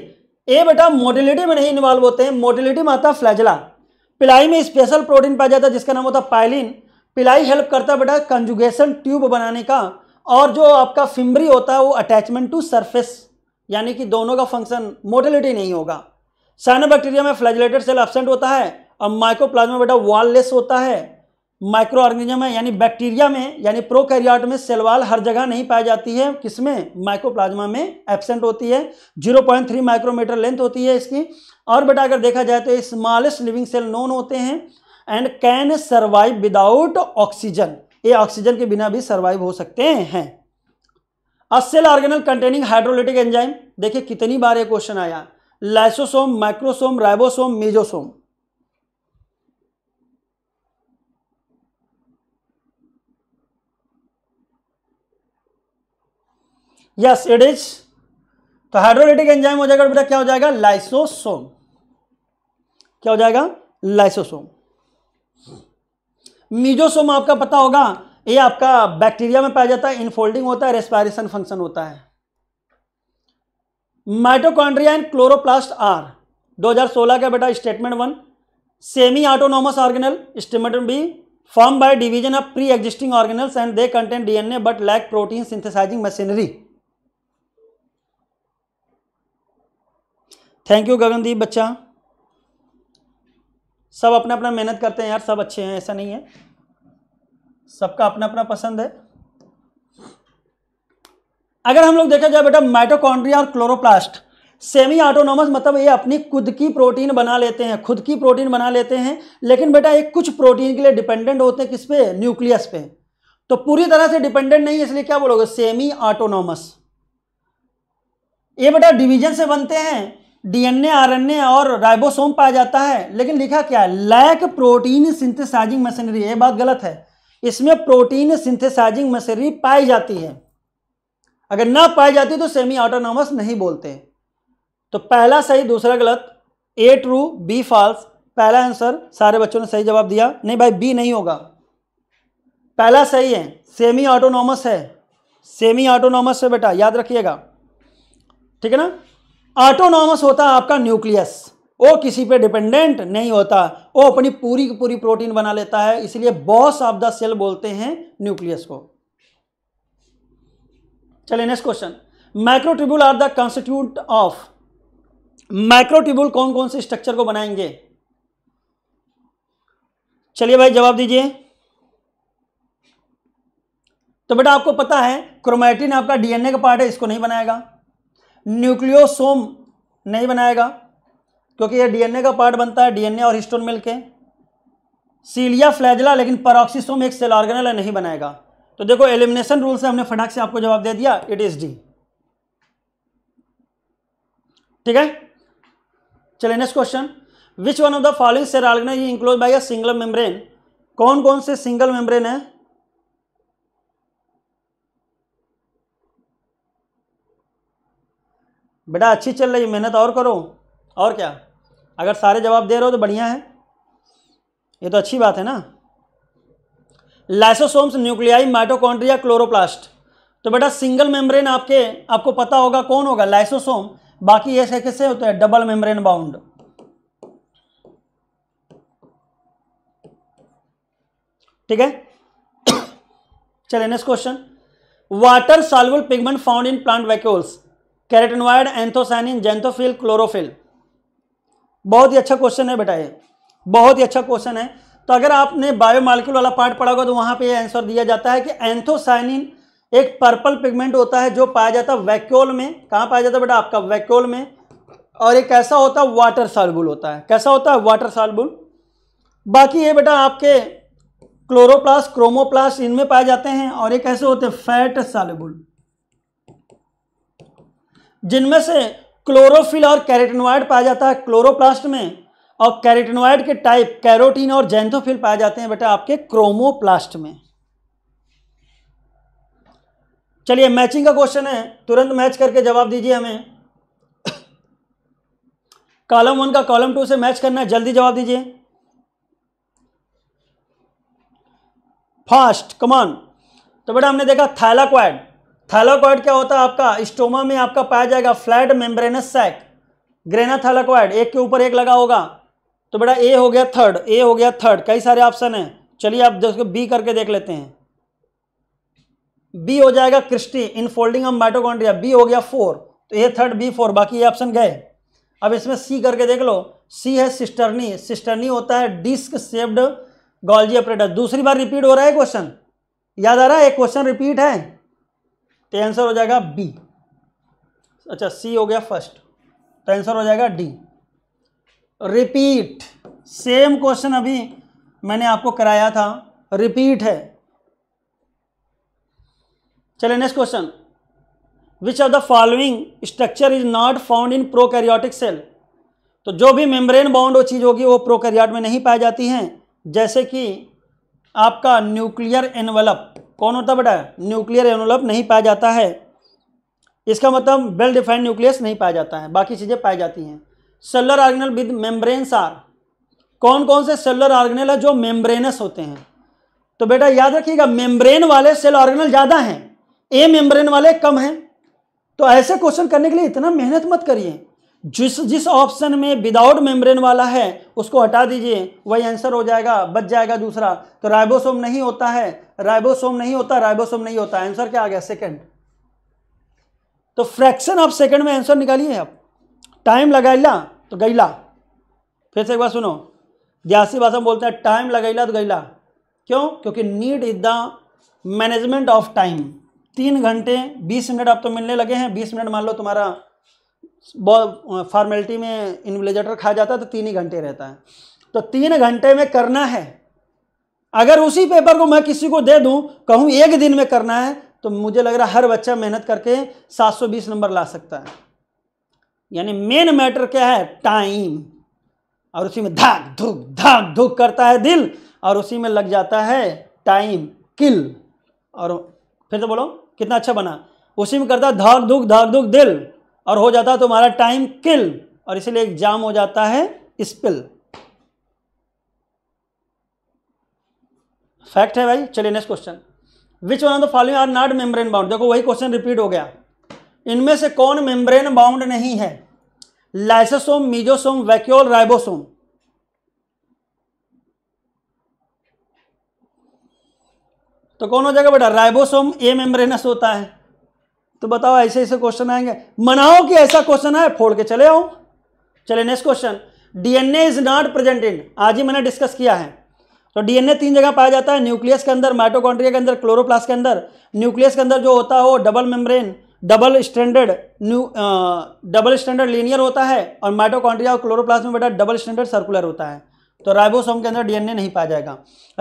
B: ए बेटा मोटिलिटी में नहीं इन्वॉल्व होते हैं मोटिलिटी में आता है फ्लैजला पिलाई में स्पेशल प्रोटीन पाया जाता है जिसका नाम होता है पाइलिन पिलाई हेल्प करता है बेटा कंजुगेशन ट्यूब बनाने का और जो आपका फिम्बरी होता है वो अटैचमेंट टू सरफेस यानी कि दोनों का फंक्शन मोडलिटी नहीं होगा साइनो बैक्टीरिया में फ्लैजलेटेड सेल एबसेंट होता है और माइक्रोप्लाज्मा बेटा वॉललेस होता है माइक्रो ऑर्गेनिज्म है यानी बैक्टीरिया में यानी प्रोकैरियोट में सेलवाल हर जगह नहीं पाई जाती है किसमें माइक्रोप्लाज्मा में एबसेंट होती है 0.3 माइक्रोमीटर लेंथ होती है इसकी और बेटा अगर देखा जाए तो स्मॉलेस्ट लिविंग सेल नोन होते हैं and can survive without oxygen ये ऑक्सीजन के बिना भी सर्वाइव हो सकते हैं असल ऑर्गेनल कंटेनिंग हाइड्रोलिटिक एंजाइम देखिए कितनी बार ये क्वेश्चन आया lysosome microsome ribosome mesosome yes it is तो हाइड्रोलिटिक एंजाइम हो जाएगा बेटा क्या हो जाएगा लाइसोसोम क्या हो जाएगा लाइसोसोम मीजोसोम आपका पता होगा ये आपका बैक्टीरिया में पाया जाता है इनफोल्डिंग होता है रेस्पायरेशन फंक्शन होता है माइटोकॉन्ड्रिया एंड क्लोरोप्लास्ट आर 2016 का बेटा statement one semi autonomous organelle statement B form by division of pre existing organelles and they content DNA but lack protein synthesising machinery thank you Gagandeep बच्चा सब अपना अपना मेहनत करते हैं यार सब अच्छे हैं ऐसा नहीं है सबका अपना अपना पसंद है अगर हम लोग देखा जाए बेटा माइटोकॉन्ड्रिया और क्लोरोप्लास्ट सेमी ऑटोनोमस मतलब ये अपनी खुद की प्रोटीन बना लेते हैं खुद की प्रोटीन बना लेते हैं लेकिन बेटा ये कुछ प्रोटीन के लिए डिपेंडेंट होते हैं किस पे न्यूक्लियस पे तो पूरी तरह से डिपेंडेंट नहीं है इसलिए क्या बोलोगे सेमी ऑटोनोमस ये बेटा डिवीजन से बनते हैं डीएनए आरएनए और राइबोसोम पाया जाता है लेकिन लिखा क्या है लैक प्रोटीन सिंथेसाइजिंग मशीनरी ये बात गलत है इसमें प्रोटीन सिंथेसाइजिंग मशीनरी पाई जाती है अगर ना पाई जाती तो सेमी ऑटोनॉमस नहीं बोलते तो पहला सही दूसरा गलत ए ट्रू बी फॉल्स पहला आंसर सारे बच्चों ने सही जवाब दिया नहीं भाई बी नहीं होगा पहला सही है सेमी ऑटोनॉमस है सेमी ऑटोनॉमस है बेटा याद रखिएगा ठीक है ना ऑटोनॉमस होता है आपका न्यूक्लियस वो किसी पे डिपेंडेंट नहीं होता वो अपनी पूरी की पूरी प्रोटीन बना लेता है इसलिए बॉस ऑफ द सेल बोलते हैं न्यूक्लियस को चलिए next question microtubule are the constitute of microtubule कौन कौन से स्ट्रक्चर को बनाएंगे चलिए भाई जवाब दीजिए तो बेटा आपको पता है क्रोमैटिन आपका डीएनए का पार्ट है इसको नहीं बनाएगा न्यूक्लियोसोम नहीं बनाएगा क्योंकि यह डीएनए का पार्ट बनता है डीएनए और हिस्टोन मिलके सीलिया फ्लैजला लेकिन परॉक्सीसोम एक सेल ऑर्गेनल नहीं बनाएगा तो देखो एलिमिनेशन रूल से हमने फटाक से आपको जवाब दे दिया इट इज डी ठीक है चलिए next question which one of the following cell organelle enclose by a single membrane कौन कौन से सिंगल मेम्ब्रेन है बेटा अच्छी चल रही मेहनत और करो और क्या अगर सारे जवाब दे रहे हो तो बढ़िया है ये तो अच्छी बात है ना लाइसोसोम्स न्यूक्लियाई माइटोकॉन्ड्रिया क्लोरोप्लास्ट तो बेटा सिंगल मेम्ब्रेन आपके आपको पता होगा कौन होगा लाइसोसोम बाकी ये कैसे होते हैं डबल मेम्ब्रेन बाउंड ठीक है चलिए next question water soluble pigment found in plant vacuoles carotenoid anthocyanin xanthophyll chlorophyll बहुत ही अच्छा क्वेश्चन है बेटा ये बहुत ही अच्छा क्वेश्चन है तो अगर आपने बायोमालिक्यूल वाला पार्ट पढ़ा होगा तो वहाँ पे ये आंसर दिया जाता है कि एंथोसाइनिन एक पर्पल पिगमेंट होता है जो पाया जाता है वैक्यूल में कहाँ पाया जाता है बेटा आपका वैक्यूल में और एक ऐसा होता है वाटर सालबुल होता है कैसा होता है वाटर सालबुल बाकी ये बेटा आपके क्लोरोप्लास्ट क्रोमोप्लास्ट इनमें पाए जाते हैं और एक ऐसे होते हैं फैट सालबुल जिनमें से क्लोरोफिल और कैरेटिनोइड पाया जाता है क्लोरोप्लास्ट में और कैरेटिनोइड के टाइप कैरोटीन और जैंथोफिल पाए जाते हैं बेटा आपके क्रोमोप्लास्ट में चलिए मैचिंग का क्वेश्चन है तुरंत मैच करके जवाब दीजिए हमें कॉलम वन का कॉलम टू से मैच करना है जल्दी जवाब दीजिए फास्ट कमान तो बेटा हमने देखा थैलाक्वाइड थैलाकॉइड क्या होता है आपका स्टोमा में आपका पाया जाएगा flat membranous sac grana thylakoid एक के ऊपर एक लगा होगा तो बेटा ए हो गया थर्ड ए हो गया थर्ड कई सारे ऑप्शन हैं चलिए आप जो बी करके देख लेते हैं बी हो जाएगा cristae infolding of mitochondria B हो गया फोर तो ए थर्ड बी फोर बाकी ये ऑप्शन गए अब इसमें सी करके देख लो सी है सिस्टर्नी सिस्टर्नी होता है डिस्क सेव्ड गॉल्जी ऑपरेटर दूसरी बार रिपीट हो रहा है क्वेश्चन याद आ रहा है एक क्वेश्चन रिपीट है तो आंसर हो जाएगा बी अच्छा सी हो गया फर्स्ट तो आंसर हो जाएगा डी रिपीट सेम क्वेश्चन अभी मैंने आपको कराया था रिपीट है चले next question which of the following structure is not found in prokaryotic cell तो जो भी मेम्ब्रेन बाउंड वो चीज़ होगी वो प्रोकैरियोट में नहीं पाई जाती हैं जैसे कि आपका न्यूक्लियर एनवलप कौन होता बेटा न्यूक्लियर एनोलप नहीं पाया जाता है इसका मतलब वेल डिफाइंड न्यूक्लियस नहीं पाया जाता है बाकी चीज़ें पाई जाती हैं cellular organelle with membranes are कौन कौन से सेलर आर्गनल है जो मेम्ब्रेनस होते हैं तो बेटा याद रखिएगा मेम्ब्रेन वाले सेल ऑर्गेनल ज़्यादा हैं ए मेम्ब्रेन वाले कम हैं तो ऐसे क्वेश्चन करने के लिए इतना मेहनत मत करिए जिस जिस ऑप्शन में विदाउट मेम्ब्रेन वाला है उसको हटा दीजिए वही आंसर हो जाएगा बच जाएगा दूसरा तो राइबोसोम नहीं होता है राइबोसोम नहीं होता राइबोसोम नहीं होता आंसर क्या आ गया सेकंड तो फ्रैक्शन ऑफ सेकंड में आंसर निकालिए आप टाइम लगाइला तो गैला फिर से एक बार सुनो देहासी भाषा में बोलते हैं टाइम लगाइला तो गैला क्यों क्योंकि need is the management of time तीन घंटे बीस मिनट आप तो मिलने लगे हैं बीस मिनट मान लो तुम्हारा फॉर्मेलिटी में इन्विलेजेटर खा जाता है तो तीन ही घंटे रहता है तो तीन घंटे में करना है अगर उसी पेपर को मैं किसी को दे दूं कहूं एक दिन में करना है तो मुझे लग रहा है हर बच्चा मेहनत करके 720 नंबर ला सकता है यानी मेन मैटर क्या है टाइम और उसी में धाक धुक धाक धुक करता है दिल और उसी में लग जाता है टाइम किल और फिर तो बोलो कितना अच्छा बना उसी में करता है धाक धुक धाक धुक दिल और हो जाता है तुम्हारा टाइम किल और इसलिए एग्जाम हो जाता है स्पिल फैक्ट है भाई चलिए next question which one of the following are not membrane bound देखो वही क्वेश्चन रिपीट हो गया इनमें से कौन मेम्ब्रेन बाउंड नहीं है लाइसोसोम मीजोसोम वैक्यूल राइबोसोम तो कौन हो जाएगा बेटा राइबोसोम ए मेम्ब्रेनस होता है तो बताओ ऐसे ऐसे क्वेश्चन आएंगे मनाओ कि ऐसा क्वेश्चन आए फोड़ के चले आओ चले next question DNA is not present in आज ही मैंने डिस्कस किया है तो डीएनए तीन जगह पाया जाता है न्यूक्लियस के अंदर माइटोकॉन्ड्रिया के अंदर क्लोरोप्लास्ट के अंदर न्यूक्लियस के अंदर जो होता है वो double membrane double stranded new double stranded linear होता है और माइटोकॉन्ड्रिया और क्लोरोप्लास्ट में बेटा डबल स्टैंडर्ड सर्कुलर होता है तो राइबोसोम के अंदर डीएनए नहीं पाया जाएगा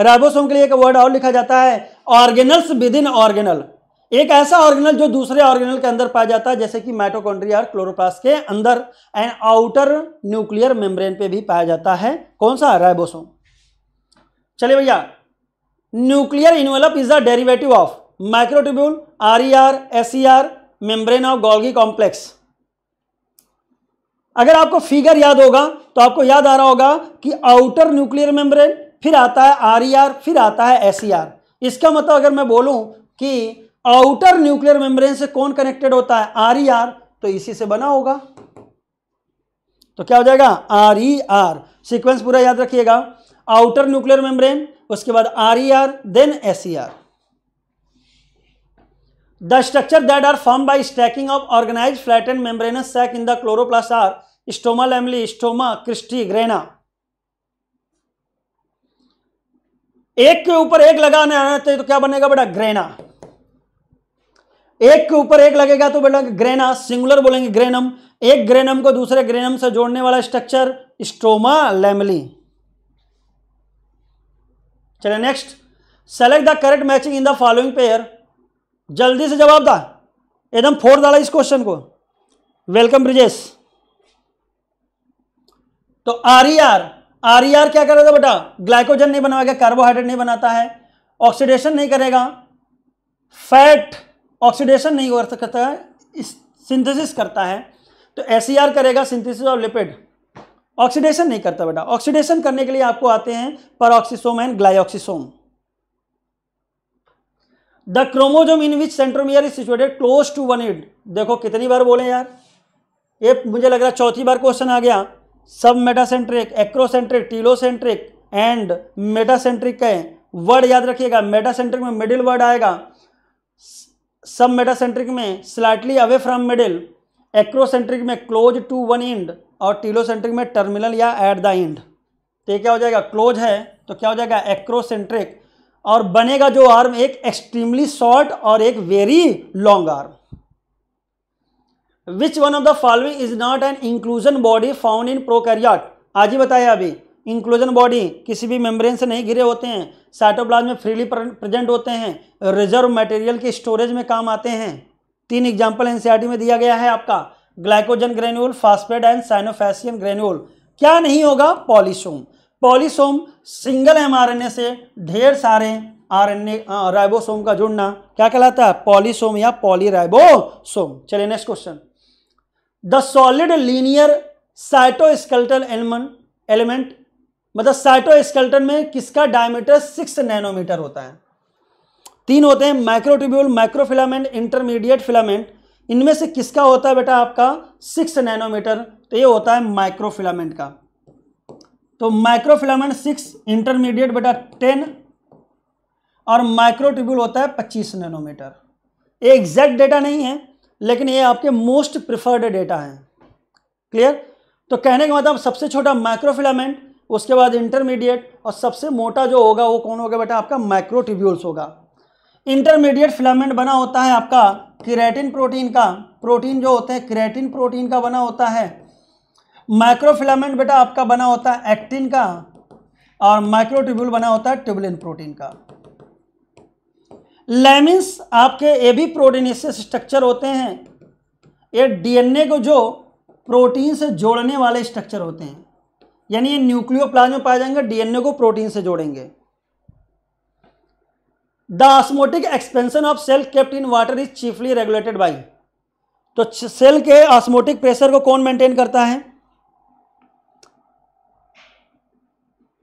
B: राइबोसोम के लिए एक वर्ड और लिखा जाता है ऑर्गेनल्स विद इन ऑर्गेनल एक ऐसा ऑर्गेनल जो दूसरे ऑर्गेनल के अंदर पाया जाता है जैसे कि माइटोकॉन्ड्रिया और क्लोरोप्लास्ट के अंदर एंड आउटर न्यूक्लियर मेम्ब्रेन पे भी पाया जाता है कौन सा राइबोसोम चलिए भैया nuclear envelope is the derivative of microtubule R E R S E R membrane of Golgi complex अगर आपको फिगर याद होगा तो आपको याद आ रहा होगा कि आउटर न्यूक्लियर मेम्ब्रेन फिर आता है आर ई आर फिर आता है एस ई आर इसका मतलब अगर मैं बोलूं कि आउटर न्यूक्लियर मेम्ब्रेन से कौन कनेक्टेड होता है आर ई आर तो इसी से बना होगा तो क्या हो जाएगा आर ई आर सीक्वेंस पूरा याद रखिएगा आउटर न्यूक्लियर मेम्ब्रेन उसके बाद R E R then S E R the structure that are form by stacking of organise flat and membrane sac in the chloroplast are stroma lamellae stroma cristae grana एक के ऊपर एक लगाने आते तो, तो क्या बनेगा बेटा ग्रेना एक के ऊपर एक लगेगा तो बेटा ग्रेना सिंगुलर बोलेंगे ग्रेनम एक ग्रेनम को दूसरे ग्रेनम से जोड़ने वाला स्ट्रक्चर स्ट्रोमा लैमली चलिए next select the correct matching in the following pair जल्दी से जवाब दा एकदम फोर डाला इस क्वेश्चन को वेलकम ब्रिजेश तो R E R R E R क्या कर रहा था बेटा ग्लाइकोजन नहीं बनाएगा कार्बोहाइड्रेट नहीं बनाता है ऑक्सीडेशन नहीं करेगा फैट ऑक्सीडेशन नहीं कर सकता है सिंथेसिस करता है तो एस e करेगा सिंथेसिस ऑफ लिपिड ऑक्सीडेशन नहीं करता बेटा ऑक्सीडेशन करने के लिए आपको आते हैं peroxisome and glyoxysome the chromosome in which centromere is situated close to one end देखो कितनी बार बोले यार ये मुझे लग रहा चौथी बार क्वेश्चन आ गया submetacentric acrocentric telocentric and metacentric है वर्ड याद रखिएगा मेटासेंट्रिक में मिडिल वर्ड आएगा सब मेटासेंट्रिक में slightly away from middle acrocentric में क्लोज टू वन इंड और टीलोसेंट्रिक में टर्मिनल या एट द इंड तो ये क्या हो जाएगा क्लोज है तो क्या हो जाएगा एक्रोसेंट्रिक और बनेगा जो आर्म एक एक्सट्रीमली शॉर्ट और एक very long arm which one of the following is not an inclusion body found in prokaryote आज ही बताया अभी इंक्लूजन बॉडी किसी भी मेम्ब्रेन से नहीं घिरे होते हैं साइटोप्लाज्म में फ्रीली प्रेजेंट होते हैं रिजर्व मटेरियल के स्टोरेज में काम आते हैं तीन एग्जाम्पल एनसीईआरटी में दिया गया है आपका glycogen granule phosphate and cyanophycean granule क्या नहीं होगा पॉलीसोम पॉलीसोम सिंगल एमआरएनए से ढेर सारे आरएनए राइबोसोम का जुड़ना क्या कहलाता है पॉलीसोम या पॉलीराइबोसोम चलिए next question the solid linear cytoskeletal element element मतलब साइटोस्केल्टन में किसका डायमीटर सिक्स नैनोमीटर होता है तीन होते हैं माइक्रोट्यूब्यूल माइक्रोफिलामेंट इंटरमीडिएट फिलामेंट इनमें से किसका होता है बेटा आपका सिक्स नैनोमीटर तो ये होता है माइक्रोफिलामेंट का तो माइक्रोफिलामेंट सिक्स इंटरमीडिएट बेटा टेन और माइक्रोट्यूब्यूल होता है पच्चीस नैनोमीटर ये एग्जैक्ट डेटा नहीं है लेकिन ये आपके मोस्ट प्रिफर्ड डेटा है क्लियर तो कहने का मतलब सबसे छोटा माइक्रोफिलामेंट उसके बाद इंटरमीडिएट और सबसे मोटा जो होगा वो कौन होगा बेटा आपका माइक्रोटिब्यूल्स होगा इंटरमीडिएट फिलामेंट बना होता है आपका क्रेटिन प्रोटीन का प्रोटीन जो होते हैं क्रेटिन प्रोटीन का बना होता है माइक्रोफिलामेंट बेटा आपका बना होता है एक्टिन का और माइक्रोट्यूब्यूल बना होता है ट्यूबलिन प्रोटीन का लेमिन्स आपके ए भी प्रोटीनियस स्ट्रक्चर होते हैं ये डीएनए को जो प्रोटीन से जोड़ने वाले स्ट्रक्चर होते हैं यानी ये न्यूक्लियो में पाए जाएंगे डीएनए को प्रोटीन से जोड़ेंगे the osmotic expansion of cell kept in water is chiefly regulated by तो सेल के ऑस्मोटिक प्रेशर को कौन मेंटेन करता है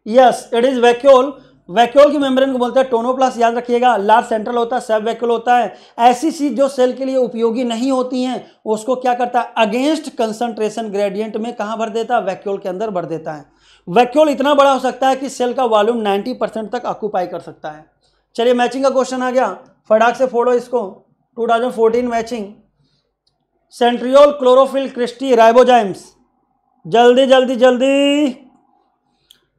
B: yes it is vacuole vacuole की मेम्ब्रेन को बोलते हैं टोनोप्लास याद रखिएगा लार्ज सेंट्रल होता है सब वैक्यूल होता है ऐसी चीज जो सेल के लिए उपयोगी नहीं होती हैं उसको क्या करता है अगेंस्ट कंसंट्रेशन ग्रेडियंट में कहाँ भर देता है वैक्यूल के अंदर भर देता है वैक्यूल इतना बड़ा हो सकता है कि सेल का वॉल्यूम नाइन्टी तक ऑक्यूपाई कर सकता है चलिए मैचिंग का क्वेश्चन आ गया फटाक से फोड़ो इसको to matching centriole chlorophyll cristae ribozymes जल्दी जल्दी जल्दी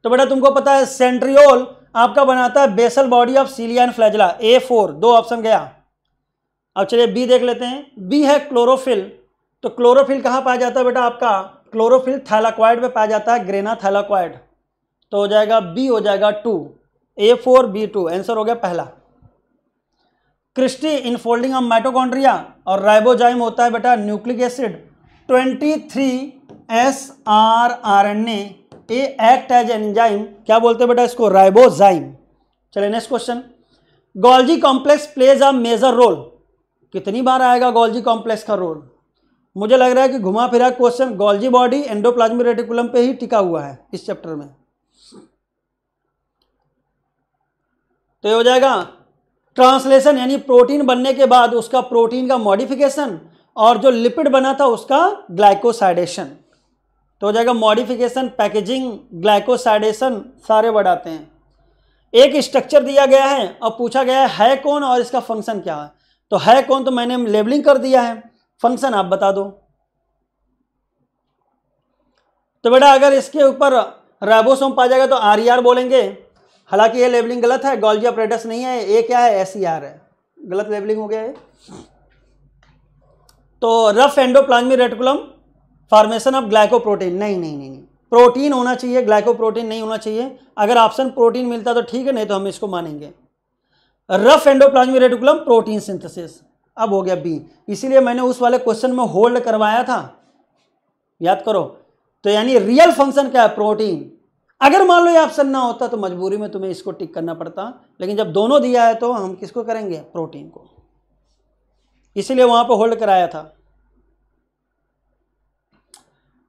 B: तो बेटा तुमको पता है सेंट्रियोल आपका बनाता है basal body of cilia and flagella A four दो ऑप्शन गया अब चलिए बी देख लेते हैं बी है क्लोरोफिल तो क्लोरोफिल कहाँ पाया जाता है बेटा आपका क्लोरोफिल थैलाक्वाइड में पाया जाता है ग्रेना थैलाक्वाइड तो हो जाएगा बी हो जाएगा two A four B two answer हो गया पहला cristae infolding of mitochondria और राइबोजाइम होता है बेटा nucleic acid twenty three S R R N A a act as enzyme क्या बोलते हैं बेटा इसको राइबोजाइम चले next question Golgi complex plays a major role कितनी बार आएगा गोल्जी कॉम्प्लेक्स का रोल मुझे लग रहा है कि घुमा फिरा question Golgi body endoplasmic reticulum पे ही टिका हुआ है इस चैप्टर में तो ये हो जाएगा ट्रांसलेशन यानी प्रोटीन बनने के बाद उसका प्रोटीन का मॉडिफिकेशन और जो लिपिड बना था उसका ग्लाइकोसाइडेशन तो हो जाएगा मॉडिफिकेशन पैकेजिंग ग्लाइकोसाइडेशन सारे वर्ड आते हैं एक स्ट्रक्चर दिया गया है और पूछा गया है, है कौन और इसका फंक्शन क्या है तो है कौन तो मैंने लेबलिंग कर दिया है फंक्शन आप बता दो तो बेटा अगर इसके ऊपर राइबोसोम पा जाएगा तो आर बोलेंगे हालांकि ये लेबलिंग गलत है गोल्जी ऑपरेटस नहीं है ये क्या है एस है गलत लेबलिंग हो गया है तो rough endoplasmic reticulum formation of glycoprotein नहीं नहीं नहीं नहीं प्रोटीन होना चाहिए ग्लाइकोप्रोटीन नहीं होना चाहिए अगर ऑप्शन प्रोटीन मिलता तो ठीक है नहीं तो हम इसको मानेंगे rough endoplasmic reticulum protein synthesis अब हो गया बी इसीलिए मैंने उस वाले क्वेश्चन में होल्ड करवाया था याद करो तो यानी रियल फंक्शन क्या है प्रोटीन अगर मान लो ये ऑप्शन ना होता तो मजबूरी में तुम्हें इसको टिक करना पड़ता लेकिन जब दोनों दिया है तो हम किसको करेंगे प्रोटीन को इसीलिए वहां पर होल्ड कराया था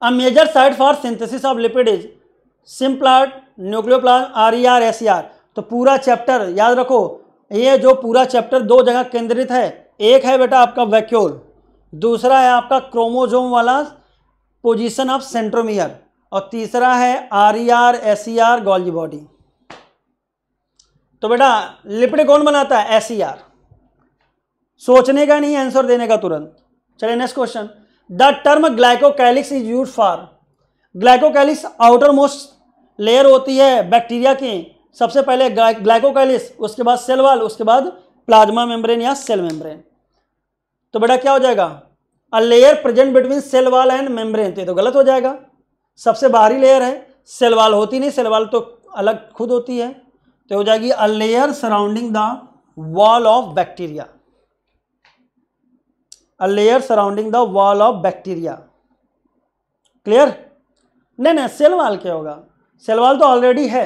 B: site for synthesis of lipid is symplast symplast nucleoplasm R E R S E R तो पूरा चैप्टर याद रखो ये जो पूरा चैप्टर दो जगह केंद्रित है एक है बेटा आपका वैक्यूल दूसरा है आपका क्रोमोजोम वाला पोजिशन ऑफ सेंट्रोमियर और तीसरा है R E R S E R Golgi body तो बेटा लिपिड कौन बनाता है एस ई आर सोचने का नहीं आंसर देने का तुरंत चलिए next question the term glycocalyx is use for glycocalyx outermost layer होती है बैक्टीरिया की सबसे पहले ग्लाइकोकैलिस उसके बाद सेल वाल उसके बाद प्लाज्मा मेम्ब्रेन या सेल मेम्ब्रेन तो बेटा क्या हो जाएगा a layer present between cell wall and membrane तो ये तो गलत हो जाएगा सबसे बाहरी लेयर है सेल वाल होती नहीं सेल वाल तो अलग खुद होती है तो हो जाएगी a layer surrounding the wall of bacteria a layer surrounding the wall of bacteria clear नहीं नहीं सेल वाल क्या होगा सेल वाल तो ऑलरेडी है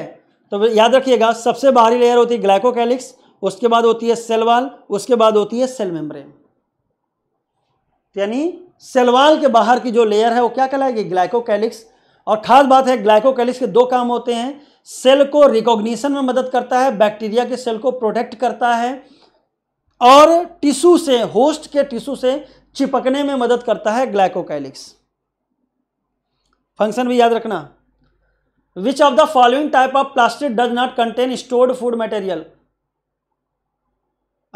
B: तो याद रखिएगा सबसे बाहरी लेयर होती है ग्लाइकोकैलिक्स उसके बाद होती है सेल वाल उसके बाद होती है सेल मेम्ब्रेन तो यानी सेलवाल के बाहर की जो लेयर है वो क्या कहलाएगी ग्लाइकोकैलिक्स और खास बात है ग्लाइकोकैलिक्स के दो काम होते हैं सेल को रिकॉग्निशन में मदद करता है बैक्टीरिया के सेल को प्रोटेक्ट करता है और टिश्यू से होस्ट के टिश्यू से चिपकने में मदद करता है ग्लाइकोकैलिक्स फंक्शन भी याद रखना which of the following type of plastid does not contain stored food material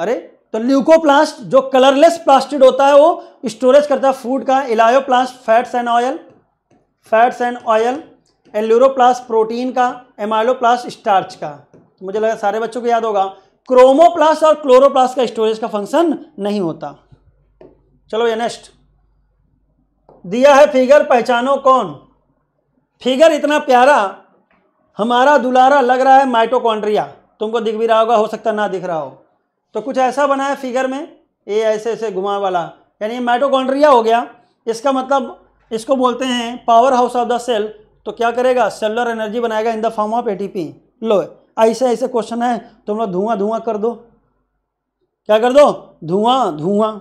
B: अरे तो ल्यूकोप्लास्ट जो कलरलेस प्लास्टिड होता है वो स्टोरेज करता है फूड का elaioplast fats and oil fats and oil aleuroplast protein का एमाइलोप्लास्ट स्टार्च का मुझे लगा सारे बच्चों को याद होगा क्रोमोप्लास्ट और क्लोरोप्लास्ट का स्टोरेज का फंक्शन नहीं होता चलो ये नेक्स्ट दिया है फिगर पहचानो कौन फिगर इतना प्यारा हमारा दुलारा लग रहा है माइटोकॉन्ड्रिया तुमको दिख भी रहा होगा हो सकता ना दिख रहा हो तो कुछ ऐसा बना है फिगर में ये ऐसे ऐसे घुमा वाला यानी माइटोकॉन्ड्रिया हो गया इसका मतलब इसको बोलते हैं power house of the cell तो क्या करेगा सेलर एनर्जी बनाएगा in the form of ATP लो ऐसे ऐसे क्वेश्चन है तुम लोग धुआं धुआं कर दो क्या कर दो धुआं धुआं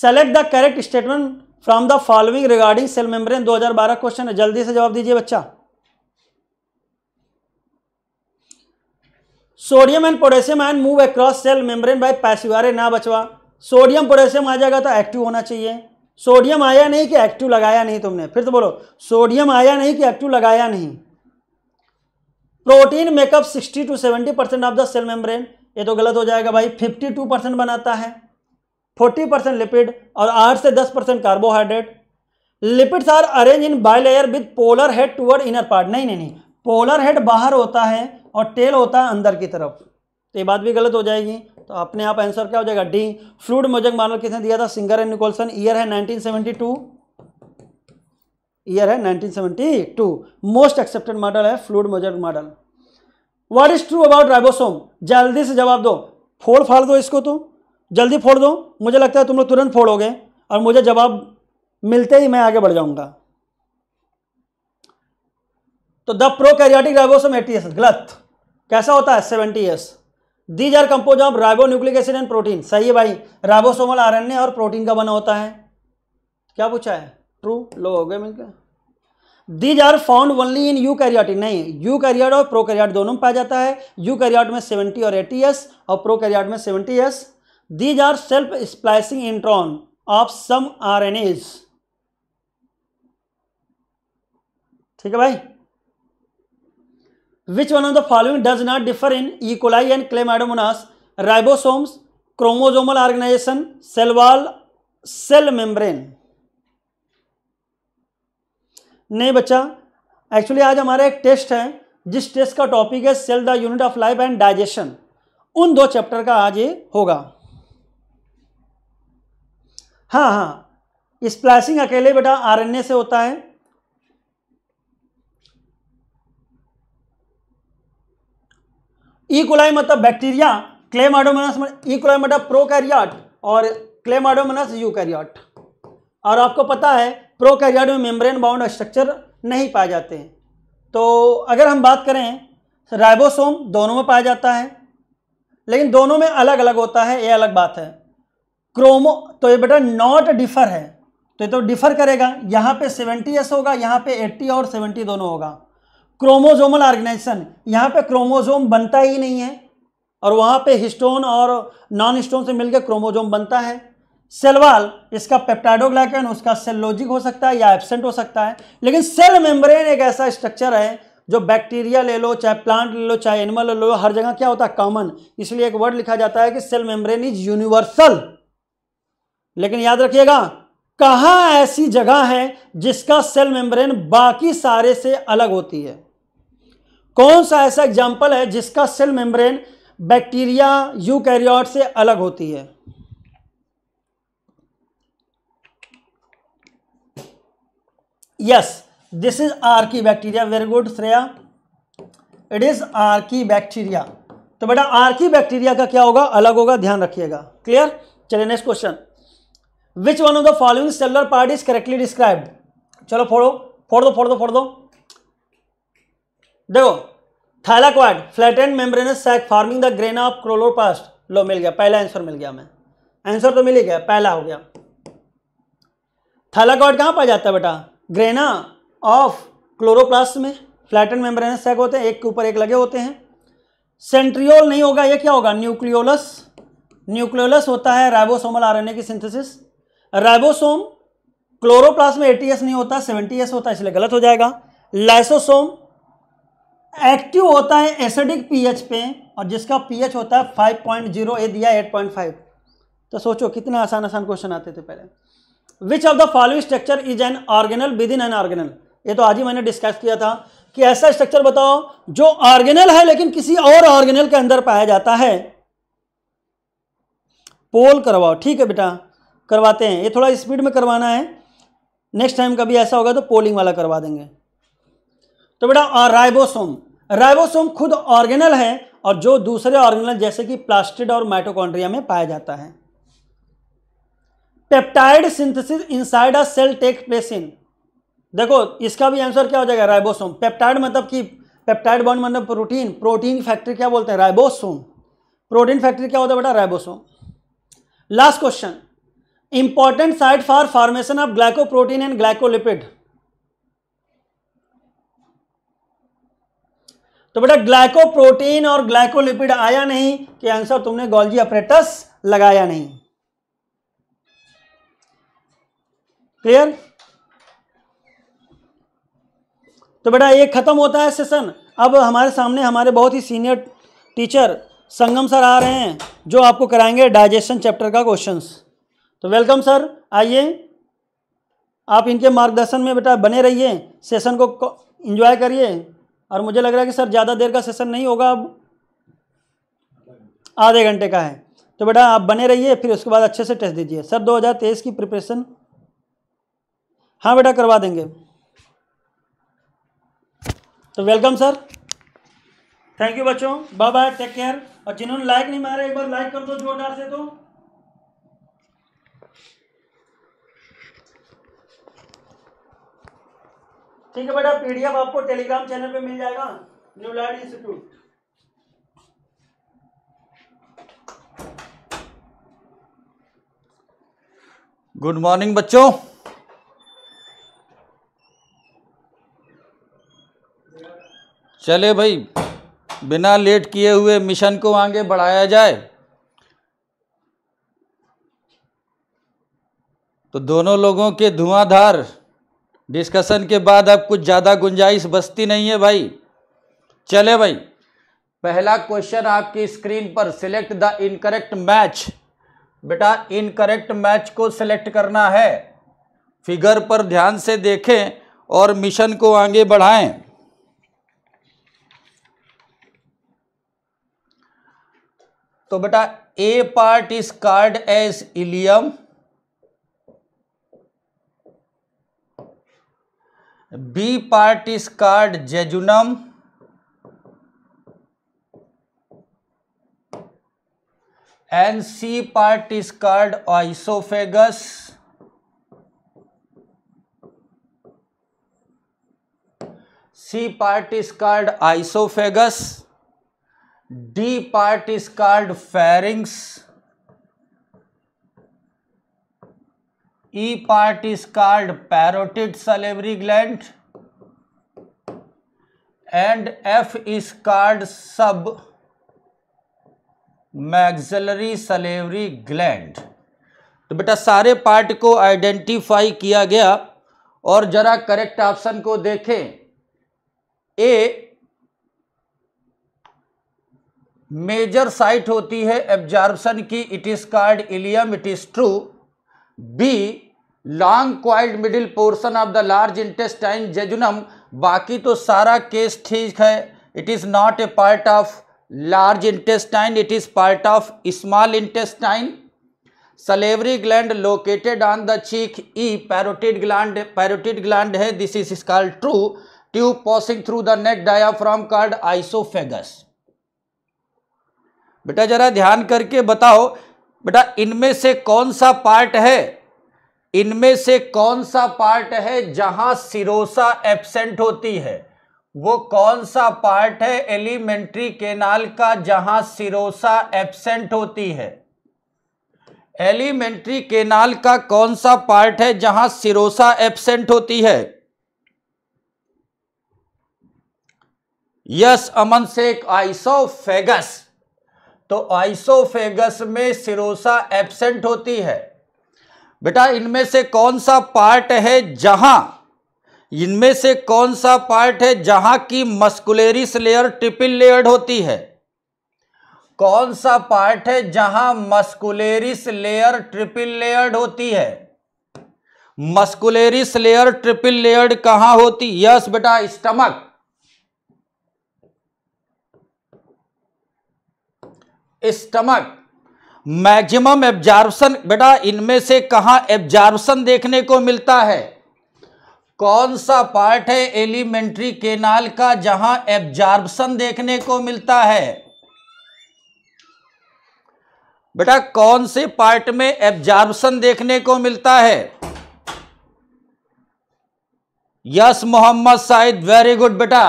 B: select the correct statement from the following regarding cell membrane 2012 question है जल्दी से जवाब दीजिए बच्चा sodium and potassium ion move across cell membrane by passive अरे ना बचवा सोडियम पोटेशियम आ जाएगा तो एक्टिव होना चाहिए सोडियम आया नहीं कि एक्टिव लगाया नहीं तुमने फिर तो बोलो सोडियम आया नहीं कि एक्टिव लगाया नहीं protein make up 60 to 70 percent of the cell membrane ये तो गलत हो जाएगा भाई 52 परसेंट बनाता है 40 परसेंट लिपिड और 8 से 10 percent carbohydrate lipids are arrange in bilayer with polar head toward inner part नहीं नहीं नहीं पोलर हेड बाहर होता है और टेल होता है अंदर की तरफ तो ये बात भी गलत हो जाएगी तो अपने आप आंसर क्या हो जाएगा डी फ्लूड मोजक मॉडल किसने दिया था सिंगर एंड निकोलसन ईयर है टू ईयर है 1972 मोस्ट एक्सेप्टेड मॉडल है fluid mosaic model what is true about ribosome जल्दी से जवाब दो फोड़ फाड़ दो इसको तो जल्दी फोड़ दो मुझे लगता है तुम लोग तुरंत फोड़ोगे और मुझे जवाब मिलते ही मैं आगे बढ़ जाऊंगा तो the prokaryotic ribosome eighty S गलत कैसा होता है seventy S these are compose of ribonucleic acid and protein सही है भाई राइबोसोमल आरएनए और प्रोटीन का बना होता है क्या पूछा है ट्रू लो हो गए मिलकर these are found only in eukaryotic नहीं यू कैरियाट और प्रो कैरियाट दोनों में पाया जाता है यू कैरियाट में सेवेंटी और एटी एस और प्रो कैरियाट में seventy S these are self splicing intron of some R N As ठीक है भाई which one of the following does not differ in E coli and Chlamydomonas ribosomes chromosomal organisation cell wall cell membrane नहीं बच्चा actually आज हमारा एक test है जिस टेस्ट का टॉपिक है cell the unit of life and digestion उन दो चैप्टर का आज ये होगा हाँ हाँ स्प्लाइसिंग अकेले बेटा आरएनए से होता है ईकोलाई e. मतलब बैक्टीरिया क्लेमाडोमनस ईकोलाई मतलब प्रोकैरियोट e. मतलब और क्लेमाडोमनस यूकैरियोट और आपको पता है प्रोकैरियोट में मेम्ब्रेन बाउंड स्ट्रक्चर नहीं पाए जाते हैं तो अगर हम बात करें राइबोसोम दोनों में पाया जाता है लेकिन दोनों में अलग अलग होता है ये अलग बात है क्रोमो तो ये बेटा नॉट डिफर है तो ये तो डिफर करेगा यहाँ पे सेवेंटी एस होगा यहाँ पे एट्टी और सेवेंटी दोनों होगा क्रोमोजोमल ऑर्गेनाइजेशन यहाँ पे क्रोमोजोम बनता ही नहीं है और वहाँ पे हिस्टोन और नॉन हिस्टोन से मिलकर क्रोमोजोम बनता है सेलवाल इसका पेप्टाइडोग्लाइकन उसका सेलोजिक हो सकता है या एबसेंट हो सकता है लेकिन सेल मेम्ब्रेन एक ऐसा स्ट्रक्चर है जो बैक्टीरिया ले लो चाहे प्लांट ले लो चाहे एनिमल ले लो हर जगह क्या होता है कॉमन इसलिए एक वर्ड लिखा जाता है कि सेल मेम्ब्रेन इज यूनिवर्सल लेकिन याद रखिएगा कहाँ ऐसी जगह है जिसका सेल मेम्ब्रेन बाकी सारे से अलग होती है कौन सा ऐसा एग्जाम्पल है जिसका सेल मेम्ब्रेन बैक्टीरिया यू से अलग होती है की bacteria very good Shreya it is archaebacteria तो बेटा बैक्टीरिया का क्या होगा अलग होगा ध्यान रखिएगा क्लियर चलिए next question which one of the following cellular part is correctly described चलो फोड़ो फोड़ दो फोड़ दो फोड़ दो देखो flat and membranous sac forming the grana of chloroplast लो मिल गया पहला आंसर मिल गया हमें आंसर तो मिल ही गया पहला हो गया थैलाक्वाड कहाँ पाया जाता है बेटा ग्रेना ऑफ क्लोरोप्लास्ट में फ्लैटन मेम्ब्रेन सैक होते हैं एक के ऊपर एक लगे होते हैं सेंट्रियोल नहीं होगा ये क्या होगा न्यूक्लियोलस न्यूक्लियोलस होता है राइबोसोमल आरएनए की सिंथेसिस राइबोसोम क्लोरोप्लास में एटीएस नहीं होता एस होता है इसलिए गलत हो जाएगा लाइसोसोम एक्टिव होता है एसिडिक पीएच पे और जिसका पीएच होता है 5.0 ए दिया 8.5 तो सोचो कितना आसान आसान क्वेश्चन आते थे पहले which of the following structure is an organelle within an organelle ये तो आज ही मैंने डिस्कस किया था कि ऐसा स्ट्रक्चर बताओ जो ऑर्गेनल है लेकिन किसी और ऑर्गेनल के अंदर पाया जाता है पोल करवाओ ठीक है बेटा करवाते हैं ये थोड़ा स्पीड में करवाना है नेक्स्ट टाइम कभी ऐसा होगा तो पोलिंग वाला करवा देंगे तो बेटा राइबोसोम राइबोसोम खुद ऑर्गेनल है और जो दूसरे ऑर्गेनल जैसे कि प्लास्टिड और माइटोकॉन्ड्रिया में पाया जाता है peptide synthesis inside a cell take place in देखो इसका भी आंसर क्या हो जाएगा राइबोसोम पेप्टाइड मतलब कि पेप्टाइड बॉन्ड मतलब प्रोटीन प्रोटीन फैक्ट्री क्या बोलते हैं राइबोसोम प्रोटीन फैक्ट्री क्या होता है बेटा ribosome last question important site for formation of glycoprotein and glycolipid तो बेटा ग्लाइकोप्रोटीन और ग्लाइकोलिपिड आया नहीं कि आंसर तुमने गोल्जी अपरेटस लगाया नहीं क्लियर तो बेटा ये ख़त्म होता है सेशन अब हमारे सामने हमारे बहुत ही सीनियर टीचर संगम सर आ रहे हैं जो आपको कराएंगे डाइजेशन चैप्टर का क्वेश्चंस तो वेलकम सर आइए आप इनके मार्गदर्शन में बेटा बने रहिए सेशन को एंजॉय करिए और मुझे लग रहा है कि सर ज़्यादा देर का सेशन नहीं होगा अब आधे घंटे का है तो बेटा आप बने रहिए फिर उसके बाद अच्छे से टेस्ट दीजिए सर 2023 की प्रिपरेशन हाँ बेटा करवा देंगे तो वेलकम सर थैंक यू बच्चों बाय बाय टेक केयर और जिन्होंने लाइक नहीं मारे एक बार लाइक कर दो जोरदार से तो ठीक है बेटा पीडीएफ आपको टेलीग्राम चैनल पे मिल जाएगा new light institute
C: good morning बच्चों चले भाई बिना लेट किए हुए मिशन को आगे बढ़ाया जाए तो दोनों लोगों के धुआंधार डिस्कशन के बाद अब कुछ ज़्यादा गुंजाइश बचती नहीं है भाई चले भाई पहला क्वेश्चन आपकी स्क्रीन पर सिलेक्ट द इनकरेक्ट मैच बेटा इनकरेक्ट मैच को सिलेक्ट करना है फिगर पर ध्यान से देखें और मिशन को आगे बढ़ाएं तो बेटा A part is called as ileum B part is called jejunum and C part is called oesophagus C part is called oesophagus D part is called pharynx E part is called parotid salivary gland and F is called submaxillary salivary gland तो बेटा सारे part को identify किया गया और जरा correct option को देखें ए मेजर साइट होती है एब्जॉर्बसन की it is called ileum it is true B long coiled middle portion of the large intestine jejunum बाकी तो सारा केस ठीक है it is not a part of large intestine it is part of small intestine salivary gland located on the cheek E parotid gland parotid gland है this is is called true tube passing through the neck diaphragm called oesophagus बेटा जरा ध्यान करके बताओ बेटा इनमें से कौन सा पार्ट है इनमें से कौन सा पार्ट है जहां सिरोसा एब्सेंट होती है वो कौन सा पार्ट है एलिमेंट्री केनाल का जहां सिरोसा एब्सेंट होती है एलिमेंट्री केनाल का कौन सा पार्ट है जहां सिरोसा एब्सेंट होती है यस अमन शेख आइसोफेगस फेगस तो आइसोफेगस में सिरोसा एब्सेंट होती है बेटा इनमें से कौन सा पार्ट है जहां इनमें से कौन सा पार्ट है जहां की मस्कुलेरिस लेयर ट्रिपल लेयर्ड होती है कौन सा पार्ट है जहां मस्कुलेरिस लेयर ट्रिपल लेयर्ड होती है मस्कुलेरिस लेयर ट्रिपल लेयर्ड कहां होती यस बेटा स्टमक स्टमक मैक्सिमम एब्जॉर्बसन बेटा इनमें से कहाँ एब्जॉर्बसन देखने को मिलता है कौन सा पार्ट है एलिमेंट्री केनाल का जहां एब्जॉर्बसन देखने को मिलता है बेटा कौन से पार्ट में एब्जॉर्बसन देखने को मिलता है yes Mohammad Sahid very good बेटा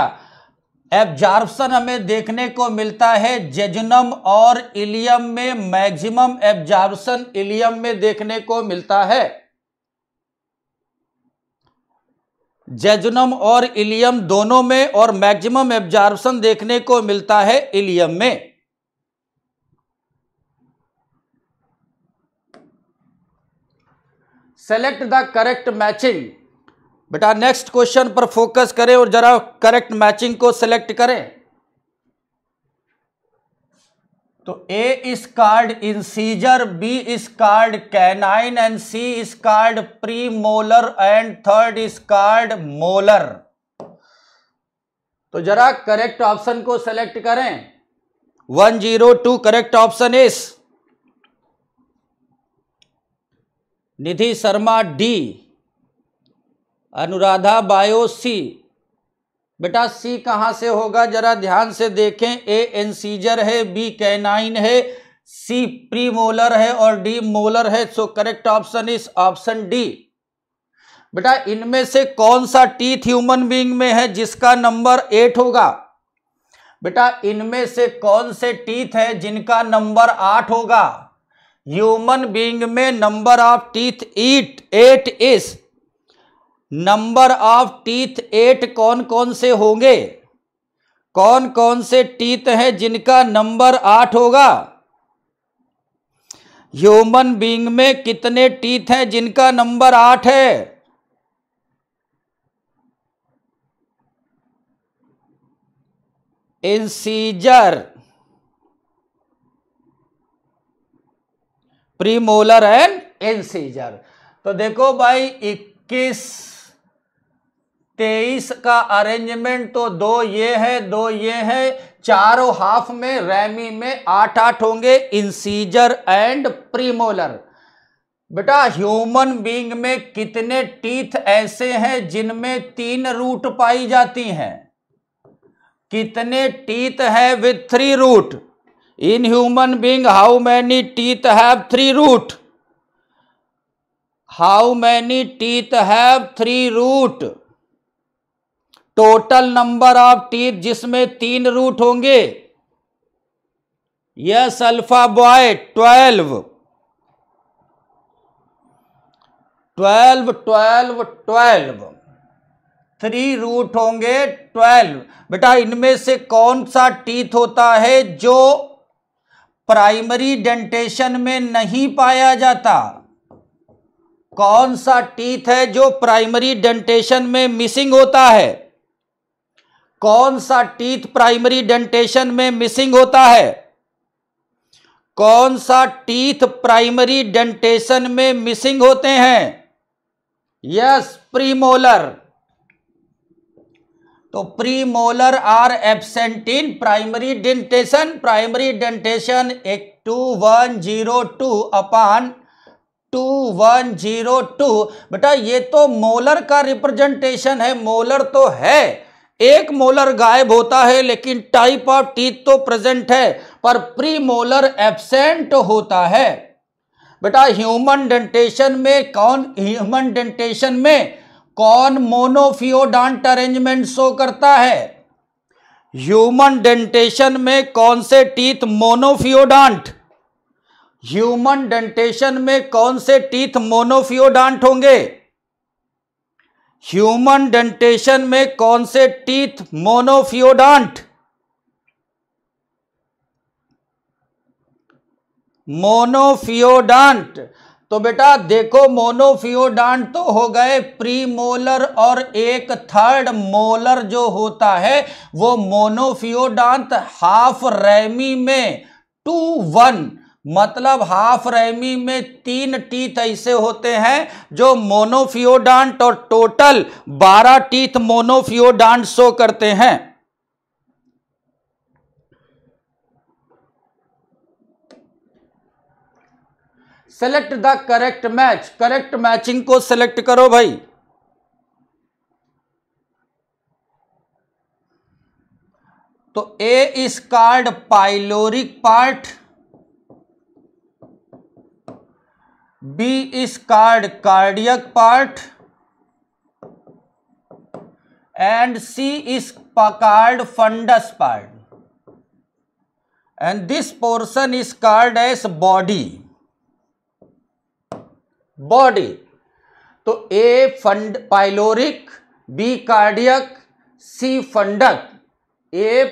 C: एब्जॉर्प्शन हमें देखने को मिलता है जेजनम और इलियम में मैक्सिमम एब्जॉर्प्शन इलियम में देखने को मिलता है जेजनम और इलियम दोनों में और मैक्सिमम एब्जॉर्प्शन देखने को मिलता है इलियम में सेलेक्ट द करेक्ट मैचिंग बेटा नेक्स्ट क्वेश्चन पर फोकस करें और जरा करेक्ट मैचिंग को सिलेक्ट करें तो A is called incisor B is called canine and C is called premolar and third is called molar तो जरा करेक्ट ऑप्शन को सेलेक्ट करें one zero two correct option is Nidhi Sharma D Anuradha bio C बेटा C कहाँ से होगा जरा ध्यान से देखें ए एनसीजर है बी कैनाइन है सी प्री मोलर है और डी मोलर है so correct option is option D बेटा इनमें से कौन सा टीथ ह्यूमन बींग में है जिसका नंबर एट होगा बेटा इनमें से कौन से टीथ है जिनका नंबर आठ होगा ह्यूमन बीइंग में number of teeth eight eight is number of teeth eight कौन कौन से होंगे कौन कौन से टीथ हैं जिनका नंबर आठ होगा ह्यूमन बींग में कितने टीथ हैं जिनका नंबर आठ है इंसीजर प्रीमोलर एंड इंसीजर तो देखो भाई इक्कीस तेईस का अरेंजमेंट तो दो ये है दो ये है चारों हाफ में रैमी में आठ आठ होंगे इंसीजर एंड प्रीमोलर बेटा ह्यूमन बींग में कितने टीथ ऐसे हैं जिनमें तीन रूट पाई जाती हैं कितने टीथ है with three root in human being how many teeth have three root how many teeth have three root total number of teeth जिसमें तीन रूट होंगे yes alpha boy twelve twelve twelve twelve three root होंगे twelve बेटा इनमें से कौन सा teeth होता है जो प्राइमरी डेंटेशन में नहीं पाया जाता कौन सा टीथ है जो प्राइमरी डेंटेशन में मिसिंग होता है कौन सा टीथ प्राइमरी डेंटेशन में मिसिंग होता है कौन सा टीथ प्राइमरी डेंटेशन में मिसिंग होते हैं यस प्रीमोलर तो premolar are absent in primary dentition primary dentition एक two one zero two upon two one zero two बेटा ये तो मोलर का रिप्रेजेंटेशन है मोलर तो है एक मोलर गायब होता है लेकिन टाइप ऑफ टीथ तो प्रेजेंट है पर प्री मोलर एबसेंट होता है बेटा ह्यूमन डेंटेशन में कौन ह्यूमन डेंटेशन में कौन मोनोफियोडांट अरेंजमेंट शो करता है ह्यूमन डेंटेशन में कौन से टीथ मोनोफियोडांट ह्यूमन डेंटेशन में कौन से टीथ मोनोफियोडांट होंगे ह्यूमन डेंटेशन में कौन से टीथ मोनोफियोडांट मोनोफियोडांट तो बेटा देखो मोनोफियोडांट तो हो गए प्री मोलर और एक थर्ड मोलर जो होता है वो मोनोफियोडांट हाफ रैमी में टू वन मतलब हाफ रैमी में तीन टीथ ऐसे होते हैं जो मोनोफियोडांट और टोटल बारह टीथ मोनोफियोडांट शो करते हैं select the correct match correct matching को सेलेक्ट करो भाई तो A is called pyloric part B is called cardiac part and C is called fundus part and this portion is called as body body तो A fund pyloric B cardiac C fundus A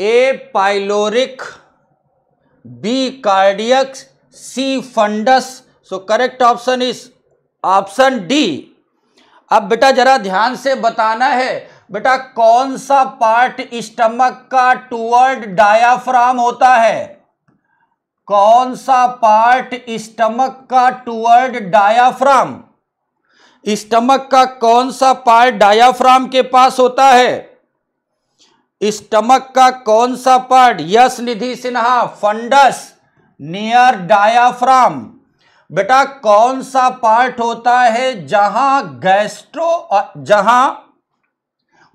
C: A pyloric B cardiac C fundus so correct option is option D अब बेटा जरा ध्यान से बताना है बेटा कौन सा पार्ट स्टमक का टूअर्ड डायाफ्राम होता है कौन सा पार्ट स्टमक का टूअर्ड डायाफ्राम स्टमक का कौन सा पार्ट डायाफ्राम के पास होता है स्टमक का कौन सा part yes Nidhi Sinha fundus near diaphragm बेटा कौन सा पार्ट होता है जहां गैस्ट्रो जहां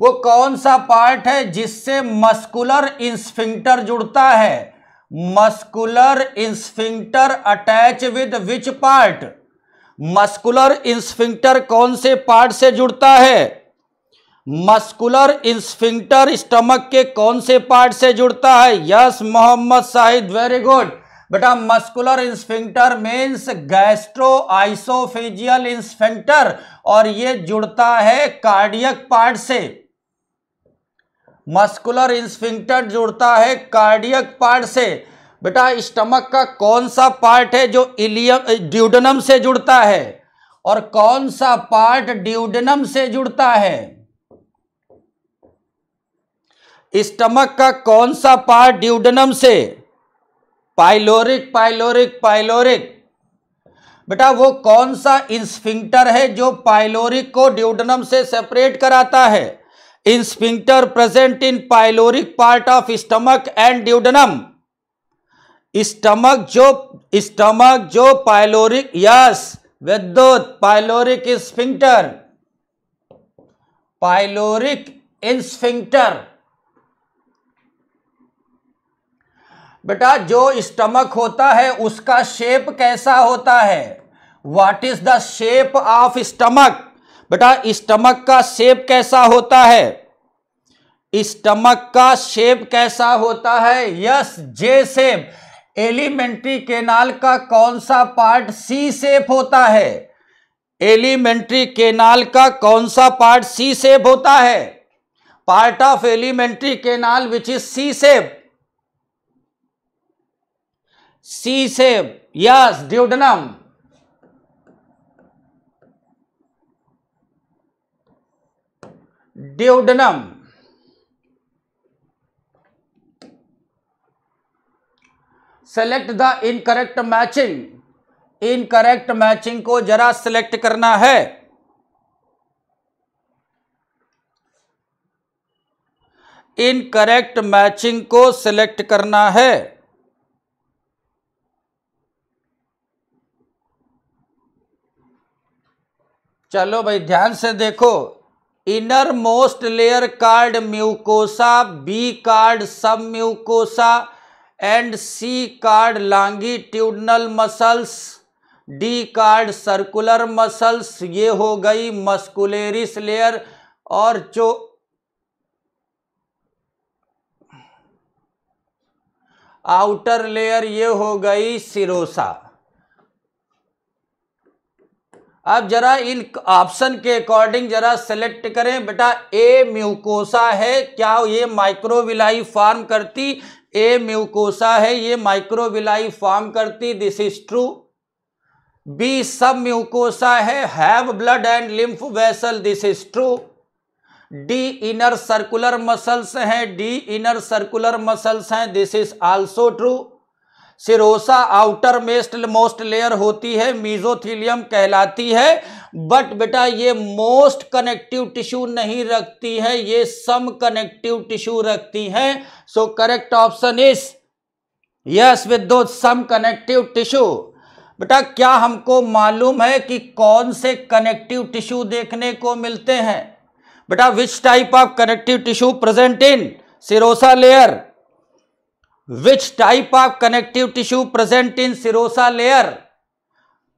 C: वो कौन सा पार्ट है जिससे मस्कुलर इंस्फिंक्टर जुड़ता है muscular sphincter attach with which part muscular sphincter कौन से पार्ट से जुड़ता है मस्कुलर इंस्फिंटर स्टमक के कौन से पार्ट से जुड़ता है yes Mohammad Sahid very good बेटा muscular sphincter means gastro oesophageal sphincter और ये जुड़ता है कार्डियक पार्ट से मस्कुलर इंस्फिंक्टर जुड़ता है कार्डियक पार्ट से बेटा स्टमक का कौन सा पार्ट है जो इलियम ड्यूडनम से जुड़ता है और कौन सा पार्ट ड्यूडनम से जुड़ता है स्टमक का कौन सा पार्ट ड्यूडनम से पाइलोरिक पाइलोरिक पाइलोरिक बेटा वो कौन सा इंस्फिंक्टर है जो पाइलोरिक को ड्यूडनम से सेपरेट कराता है sphincter present in pyloric part of stomach and duodenum stomach जो स्टमक जो pyloric yes Vidyut pyloric sphincter pyloric sphincter बेटा जो स्टमक होता है उसका शेप कैसा होता है what is the shape of stomach बेटा स्टमक का शेप कैसा होता है स्टमक का शेप कैसा होता है yes J shape alimentary canal का कौन सा पार्ट सी सेप होता है एलिमेंट्री केनाल का कौन सा पार्ट सी सेप होता है part of alimentary canal which is C shape C shape yes duodenum duodenum select the incorrect matching incorrect matching को जरा सिलेक्ट करना है इनकरेक्ट मैचिंग को सिलेक्ट करना है चलो भाई ध्यान से देखो inner most layer called mucosa B called submucosa and C called longitudinal muscles D called circular muscles ये हो गई मस्कुलेरिस लेयर और जो आउटर लेयर ये हो गई सिरोसा अब जरा इन ऑप्शन के अकॉर्डिंग जरा सेलेक्ट करें बेटा ए म्यूकोसा है क्या ये माइक्रोविलाई फॉर्म करती ए म्यूकोसा है ये माइक्रोविलाई फॉर्म करती this is true B submucosa है have blood and lymph vessel this is true D inner circular muscles हैं डी इनर सर्कुलर मसल्स हैं this is also true serosa outer most most layer होती है mesothelium कहलाती है but बेटा ये most connective tissue नहीं रखती है ये सम कनेक्टिव टिश्यू रखती है so correct option is yes with दो सम कनेक्टिव टिश्यू बेटा क्या हमको मालूम है कि कौन से कनेक्टिव टिश्यू देखने को मिलते हैं बेटा which type of connective tissue present in serosa layer which type of connective tissue present in serosa layer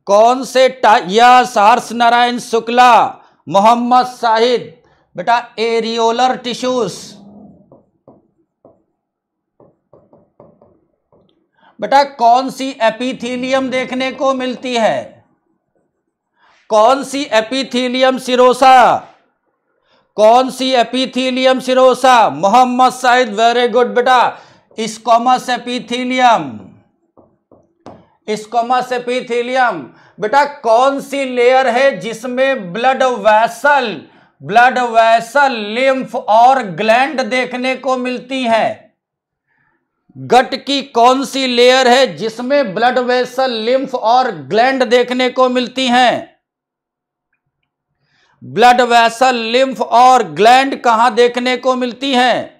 C: कौन से या हर्ष नारायण शुक्ला मोहम्मद शाहिद बेटा एरियोलर टिश्यूज बेटा कौन सी एपिथीलियम देखने को मिलती है कौन सी एपिथीलियम सिरोसा कौन सी epithelium serosa Mohammad Sahid very good बेटा स्कोमस एपिथिलियम स्कोमस एपिथिलियम बेटा कौन सी लेयर है जिसमें blood vessel blood vessel lymph और ग्लैंड देखने को मिलती है गट की कौन सी लेयर है जिसमें ब्लड वेसल लिम्फ और ग्लैंड देखने को मिलती हैं ब्लड वेसल लिम्फ और ग्लैंड कहां देखने को मिलती हैं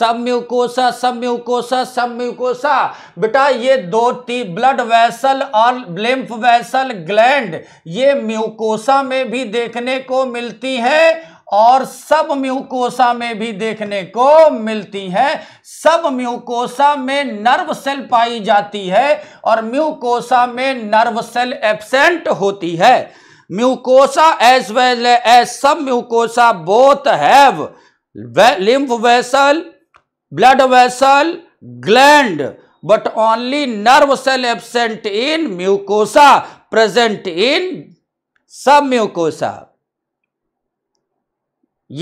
C: सम्युकोसा सम्युकोसा सम्युकोसा बेटा ये दो टी ब्लड वैसल और लिम्फ वैसल ग्लैंड ये म्यूकोसा में भी देखने को मिलती है और सब म्यूकोसा में भी देखने को मिलती है सब म्यूकोसा में नर्व सेल पाई जाती है और म्यूकोसा में नर्व सेल एब्सेंट होती है mucosa as well as submucosa both have lymph vessel blood vessel gland but only nerve cell absent in mucosa present in submucosa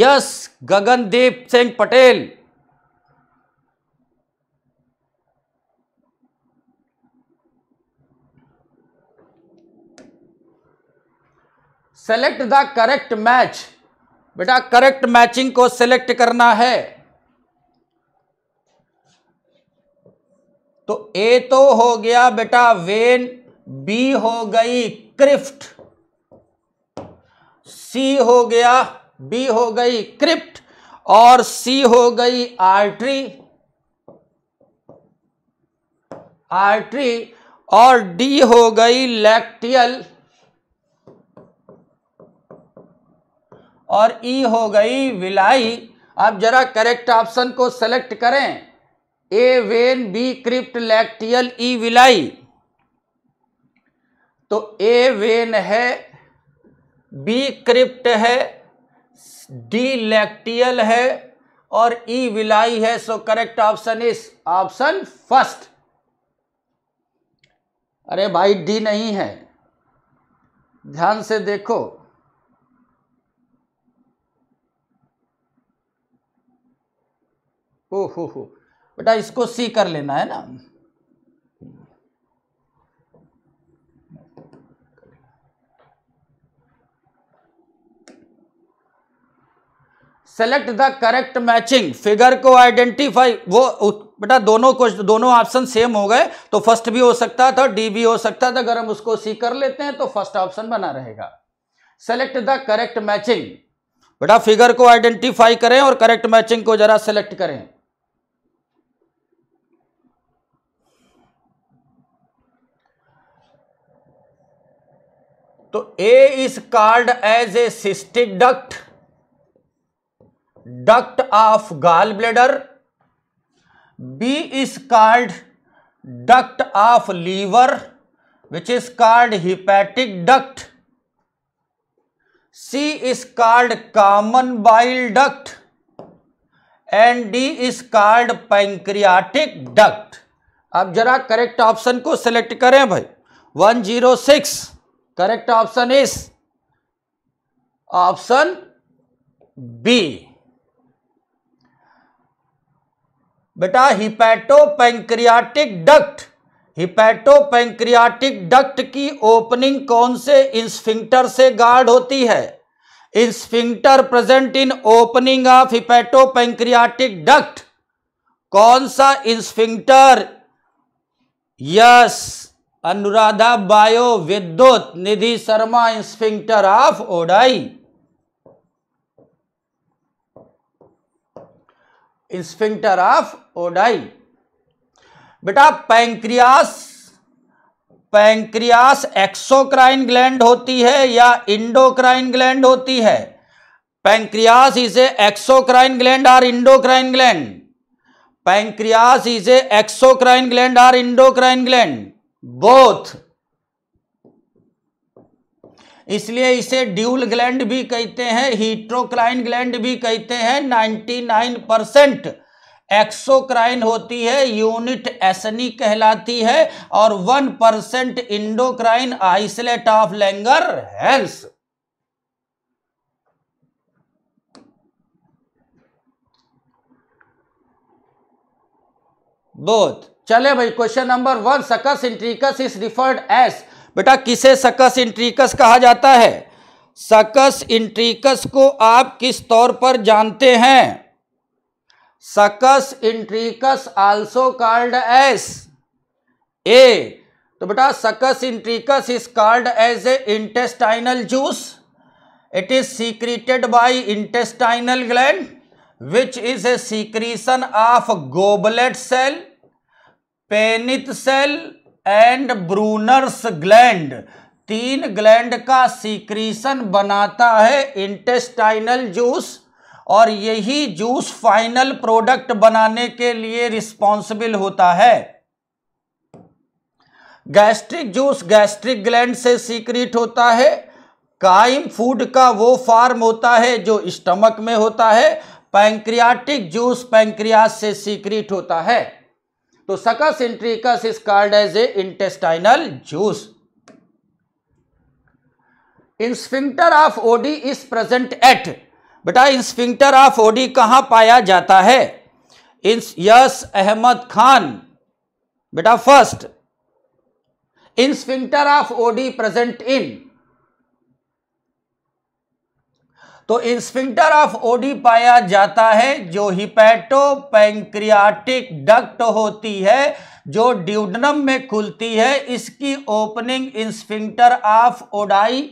C: yes Gagandeep Singh Patel select the correct match बेटा correct matching को select करना है तो ए तो हो गया बेटा when B हो गई क्रिफ्ट सी हो गया बी हो गई क्रिप्ट और सी हो गई आर्टरी आर्टरी और डी हो गई लैक्टियल और ई e हो गई विलाई आप जरा करेक्ट ऑप्शन को सेलेक्ट करें A vein B crypt lacteal E villi तो ए वेन है बी क्रिप्ट है डी लैक्टियल है और ई e विलाई है so correct option is option first अरे भाई डी नहीं है ध्यान से देखो ओ हो हो बेटा इसको सी कर लेना है ना select the correct matching figure को आइडेंटिफाई वो बेटा दोनों को दोनों ऑप्शन सेम हो गए तो फर्स्ट भी हो सकता था डी भी हो सकता था अगर हम उसको सी कर लेते हैं तो फर्स्ट ऑप्शन बना रहेगा सेलेक्ट द करेक्ट मैचिंग बेटा फिगर को आइडेंटिफाई करें और करेक्ट मैचिंग को जरा सेलेक्ट करें तो A is called as a cystic duct duct of gall bladder B is called duct of liver which is called hepatic duct C is called common bile duct and D is called pancreatic duct अब जरा correct option को select करें भाई one zero six correct option is option B बेटा hepatopancreatic duct hepatopancreatic duct की opening कौन से sphincter से गार्ड होती है sphincter present in opening of hepatopancreatic duct कौन सा इंस्फिंक्टर यस अनुराधा बायो Vidyut Nidhi Sharma sphincter of Oddi sphincter of Oddi बेटा पैंक्रियास पैंक्रियास एक्सोक्राइन ग्लैंड होती है या इंडोक्राइन ग्लैंड होती है पैंक्रियास इसे एक्सोक्राइन ग्लैंड और इंडोक्राइन ग्लैंड पैंक्रियास इसे एक्सोक्राइन ग्लैंड और इंडोक्राइन ग्लैंड बोथ इसलिए इसे ड्यूल ग्लैंड भी कहते हैं हीट्रोक्राइन ग्लैंड भी कहते हैं 99 परसेंट एक्सोक्राइन होती है यूनिट एसनी कहलाती है और one percent endocrine islet of Langerhans both चले भाई क्वेश्चन नंबर वन सकस इंट्रीकस इज रिफर्ड एस बेटा किसे सकस इंट्रीकस कहा जाता है सकस इंट्रीकस को आप किस तौर पर जानते हैं succus entericus also called as a तो बेटा succus entericus is called as a intestinal juice it is secreted by intestinal gland which is a secretion of goblet cell Paneth cell and Brunner's gland तीन gland का secretion बनाता है intestinal juice और यही juice final product बनाने के लिए responsible होता है गैस्ट्रिक जूस गैस्ट्रिक ग्लैंड से सीक्रेट होता है काइम फूड का वो फार्म होता है जो स्टमक में होता है पैंक्रियाटिक जूस पैंक्रियास से सीक्रेट होता है तो succus entericus is called as a intestinal juice sphincter of Oddi is present at बेटा इंस्फिंक्टर ऑफ ओडी कहां पाया जाता है यस अहमद खान बेटा first sphincter of Oddi present in तो इंस्फिंक्टर ऑफ ओडी पाया जाता है जो हिपैटोपेंक्रियाटिक डक्ट होती है जो ड्यूडनम में खुलती है इसकी opening sphincter of Oddi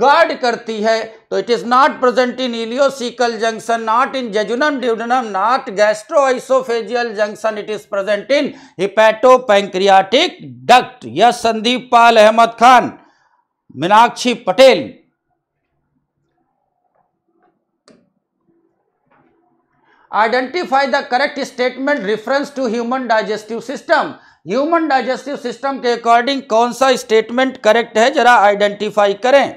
C: guard करती है तो it is not present in ileocecal junction not in jejunum duodenum not gastro oesophageal junction it is present in hepatopancreatic duct yes Sandeep Pal Ahmed Khan Meenakshi Patel identify the correct statement reference to human digestive system human digestive system के according कौन सा statement correct है जरा identify करें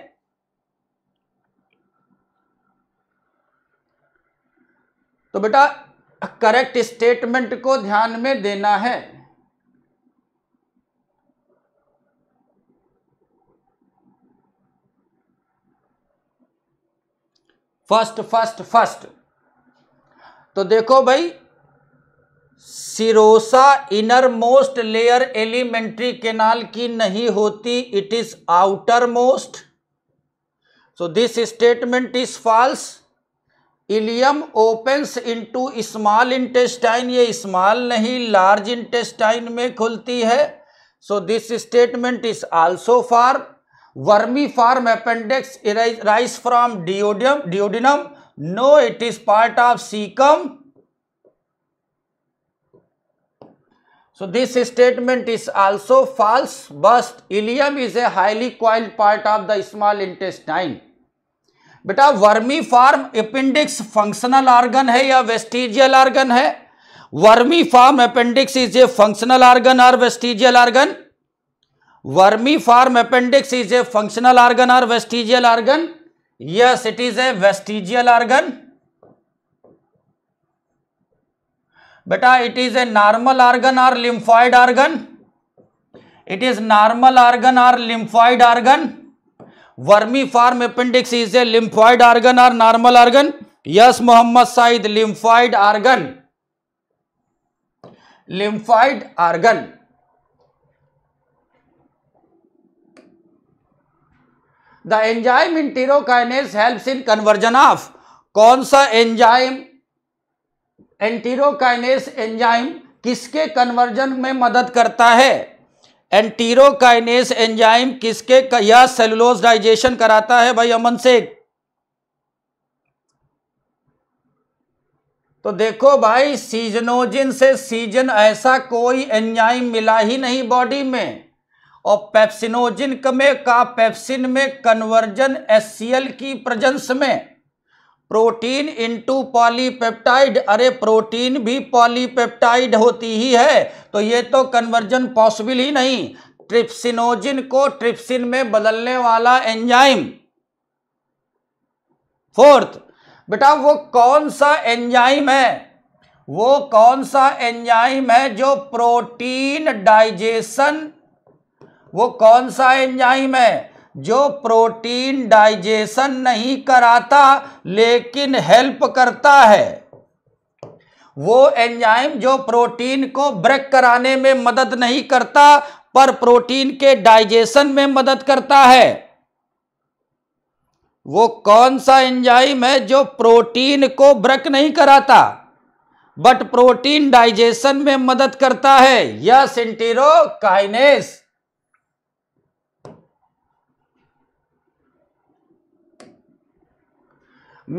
C: तो बेटा correct statement को ध्यान में देना है फर्स्ट फर्स्ट फर्स्ट तो देखो भाई serosa inner most layer alimentary canal की नहीं होती it is outer most so this statement is false ileum opens into small intestine ये स्मॉल नहीं लार्ज इंटेस्टाइन में खुलती है so this statement is also for vermiform appendix rise from duodenum duodenum no it is part of caecum so this statement is also false बस्ट ileum is a highly coiled part of the small intestine बेटा vermiform appendix functional organ है या vestigial organ है vermiform appendix is a functional organ और vestigial organ vermiform appendix is a functional organ और vestigial organ yes it is a vestigial organ बेटा it is a normal organ और lymphoid organ it is normal organ और lymphoid organ vermiform appendix is a lymphoid organ और normal organ yes Mohammad Saeed lymphoid organ lymphoid organ the enzyme enterokinase helps in conversion of कौन सा enzyme enterokinase enzyme किसके conversion में मदद करता है enterokinase enzyme किसके या सेलुलोज डाइजेशन कराता है भाई अमन शेख तो देखो भाई सीजनोजिन से सीजन ऐसा कोई एंजाइम मिला ही नहीं बॉडी में और पेप्सिनोजिन में का पेप्सिन में कन्वर्जन एससीएल की प्रजेंस में प्रोटीन इनटू पॉलीपेप्टाइड अरे प्रोटीन भी पॉलीपेप्टाइड होती ही है तो ये तो कन्वर्जन पॉसिबल ही नहीं ट्रिप्सिनोजिन को ट्रिप्सिन में बदलने वाला एंजाइम फोर्थ बेटा वो कौन सा एंजाइम है वो कौन सा एंजाइम है जो प्रोटीन डाइजेशन वो कौन सा एंजाइम है जो प्रोटीन डाइजेशन नहीं कराता लेकिन हेल्प करता है वो एंजाइम जो प्रोटीन को ब्रेक कराने में मदद नहीं करता पर प्रोटीन के डाइजेशन में मदद करता है वो कौन सा एंजाइम है जो प्रोटीन को ब्रेक नहीं कराता बट प्रोटीन डाइजेशन में मदद करता है यह enterokinase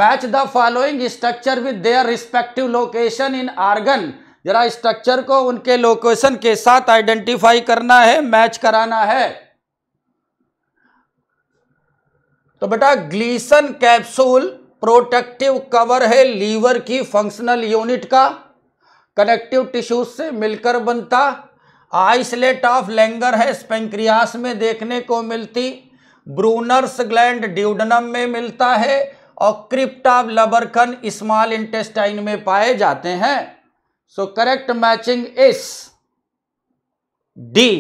C: match the following structure with their respective location in organ जरा स्ट्रक्चर को उनके लोकेशन के साथ आइडेंटिफाई करना है मैच कराना है तो बेटा ग्लीसन कैप्सूल प्रोटेक्टिव कवर है लीवर की फंक्शनल यूनिट का कनेक्टिव टिश्यूज से मिलकर बनता आइसलेट ऑफ लेंगर है स्पेंक्रियास में देखने को मिलती ब्रूनर्स ग्लैंड ड्यूडनम में मिलता है और क्रिप्टा लबरकन स्मॉल इंटेस्टाइन में पाए जाते हैं so correct matching is D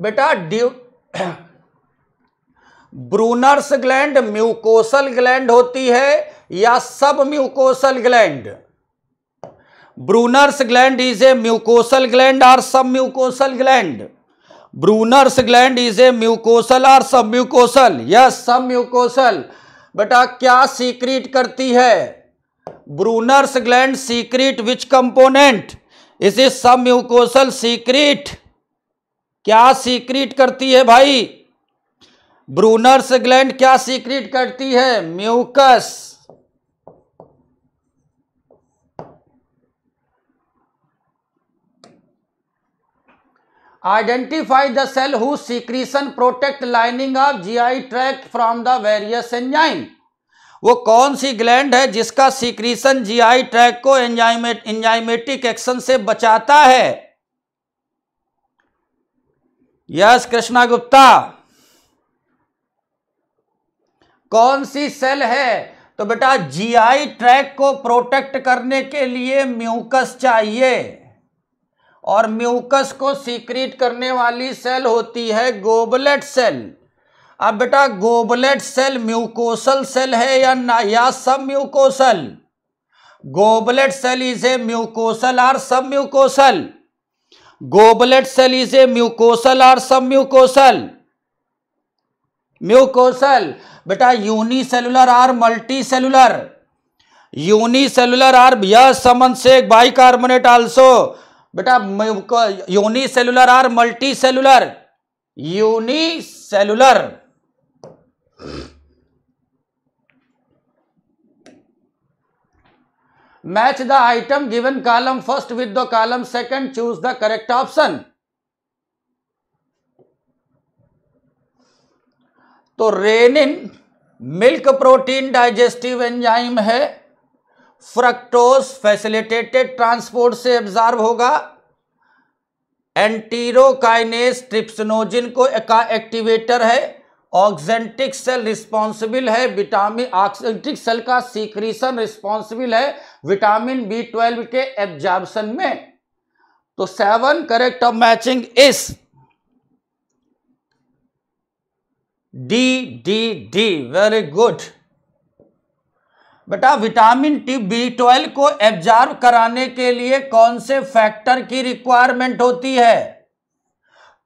C: बेटा ड्यू ब्रूनर्स ग्लैंड म्यूकोसल ग्लैंड होती है या submucosal gland Brunner's gland is a mucosal gland और submucosal gland Brunner's gland is a mucosal और सब म्यूकोसल यस सब म्यूकोसल बेटा क्या सीक्रेट करती है Brunner's gland secrete which component is is submucosal secrete क्या secrete करती है भाई ब्रूनर्स ग्लैंड क्या सीक्रेट करती है mucus identify the cell who secretion protect lining of GI tract from the various enzyme वो कौन सी ग्लैंड है जिसका सीक्रीशन जीआई ट्रैक को एंजाइमेट एंजाइमेटिक एक्शन से बचाता है यस कृष्णा गुप्ता कौन सी सेल है तो बेटा जीआई ट्रैक को प्रोटेक्ट करने के लिए म्यूकस चाहिए और म्यूकस को सीक्रेट करने वाली सेल होती है गोबलेट सेल अब बेटा गोबलेट सेल म्यूकोसल सेल है या ना या submucosal goblet cell is a mucosal or submucosal goblet cell is a mucosal or submucosal mucosal बेटा unicellular or multicellular unicellular or यह समन से कार्बोनेट आल्सो बेटा unicellular or multicellular unicellular match the item given column first with the column second choose the correct option तो rennin milk protein digestive enzyme है fructose facilitated transport से absorb होगा enterokinase ट्रिप्सनोजिन को का activator है oxyntic cell responsible है vitamin oxyntic cell का secretion responsible है विटामिन बी ट्वेल्व के एब्जॉर्बन में तो seven correct of matching is D D D very good बेटा विटामिन टी बी ट्वेल्व को एब्जॉर्व कराने के लिए कौन से फैक्टर की रिक्वायरमेंट होती है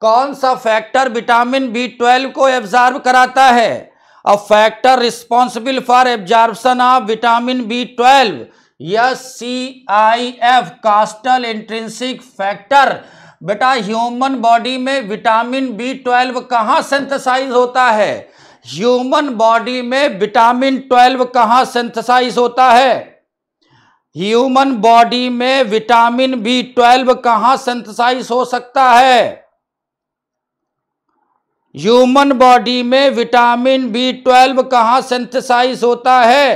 C: कौन सा फैक्टर विटामिन बी ट्वेल्व को एब्जॉर्व कराता है a factor responsible for absorption of vitamin B twelve yes C I F Castle intrinsic factor बेटा ह्यूमन बॉडी में विटामिन बी ट्वेल्व कहाँ सेंथेसाइज होता है ह्यूमन बॉडी में विटामिन ट्वेल्व कहाँ सिंथेसाइज होता है ह्यूमन बॉडी में विटामिन बी ट्वेल्व कहाँ सिंथेसाइज हो सकता है ह्यूमन बॉडी में विटामिन बी ट्वेल्व कहाँ सिंथेसाइज होता है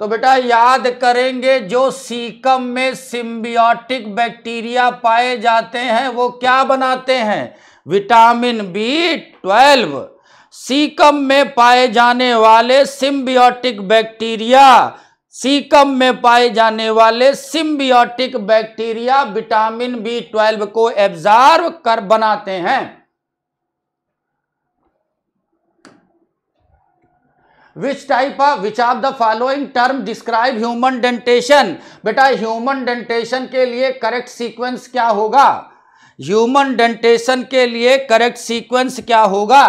C: तो बेटा याद करेंगे जो सीकम में सिम्बियोटिक बैक्टीरिया पाए जाते हैं वो क्या बनाते हैं विटामिन बी ट्वेल्व सीकम में पाए जाने वाले सिम्बियोटिक बैक्टीरिया सीकम में पाए जाने वाले symbiotic bacteria vitamin B twelve को एब्जॉर्व कर बनाते हैं which type of which of the following term describe human dentition बेटा ह्यूमन डेंटेशन के लिए करेक्ट सीक्वेंस क्या होगा ह्यूमन डेंटेशन के लिए करेक्ट सीक्वेंस क्या होगा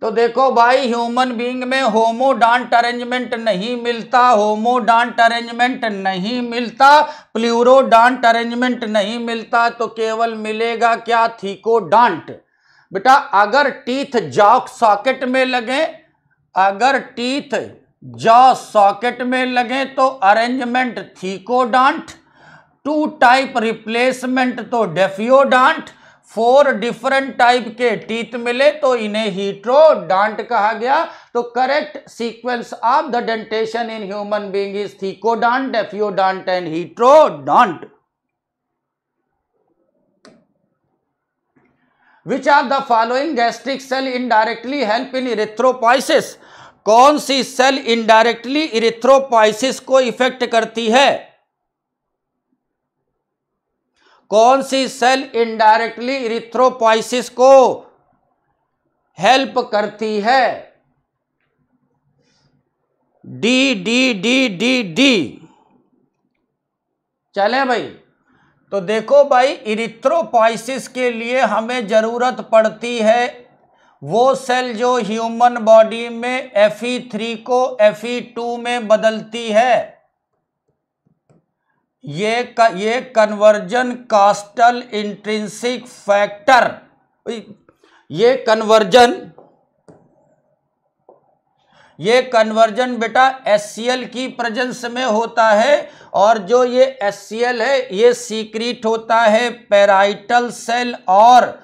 C: तो देखो भाई ह्यूमन बींग में होमोडांट अरेंजमेंट नहीं मिलता होमोडांट अरेंजमेंट नहीं मिलता प्लूरोडांट अरेंजमेंट नहीं मिलता तो केवल मिलेगा क्या थीकोडांट बेटा अगर टीथ जॉक सॉकेट में लगे अगर टीथ जॉ सॉकेट में लगे तो arrangement thecodont two type replacement तो डेफियोडांट फोर डिफरेंट टाइप के टीथ मिले तो इन्हें डांट कहा गया तो correct sequence of the dentition in human being is diphyodont and डांट which are the following gastric cell indirectly help in erythropoiesis कौन सी सेल इनडायरेक्टली इरेथ्रोपाइसिस को इफेक्ट करती है कौन सी सेल इनडायरेक्टली इरिथ्रोपोइसिस को हेल्प करती है D D D D D चले भाई तो देखो भाई इरिथ्रोपोइसिस के लिए हमें ज़रूरत पड़ती है वो सेल जो ह्यूमन बॉडी में एफ ई थ्री को एफ ई टू में बदलती है ये का, ये कन्वर्जन कास्टल इंट्रिंसिक फैक्टर ये कन्वर्जन ये कन्वर्जन बेटा एस की प्रेजेंस में होता है और जो ये एस है ये सीक्रेट होता है पेराइटल सेल और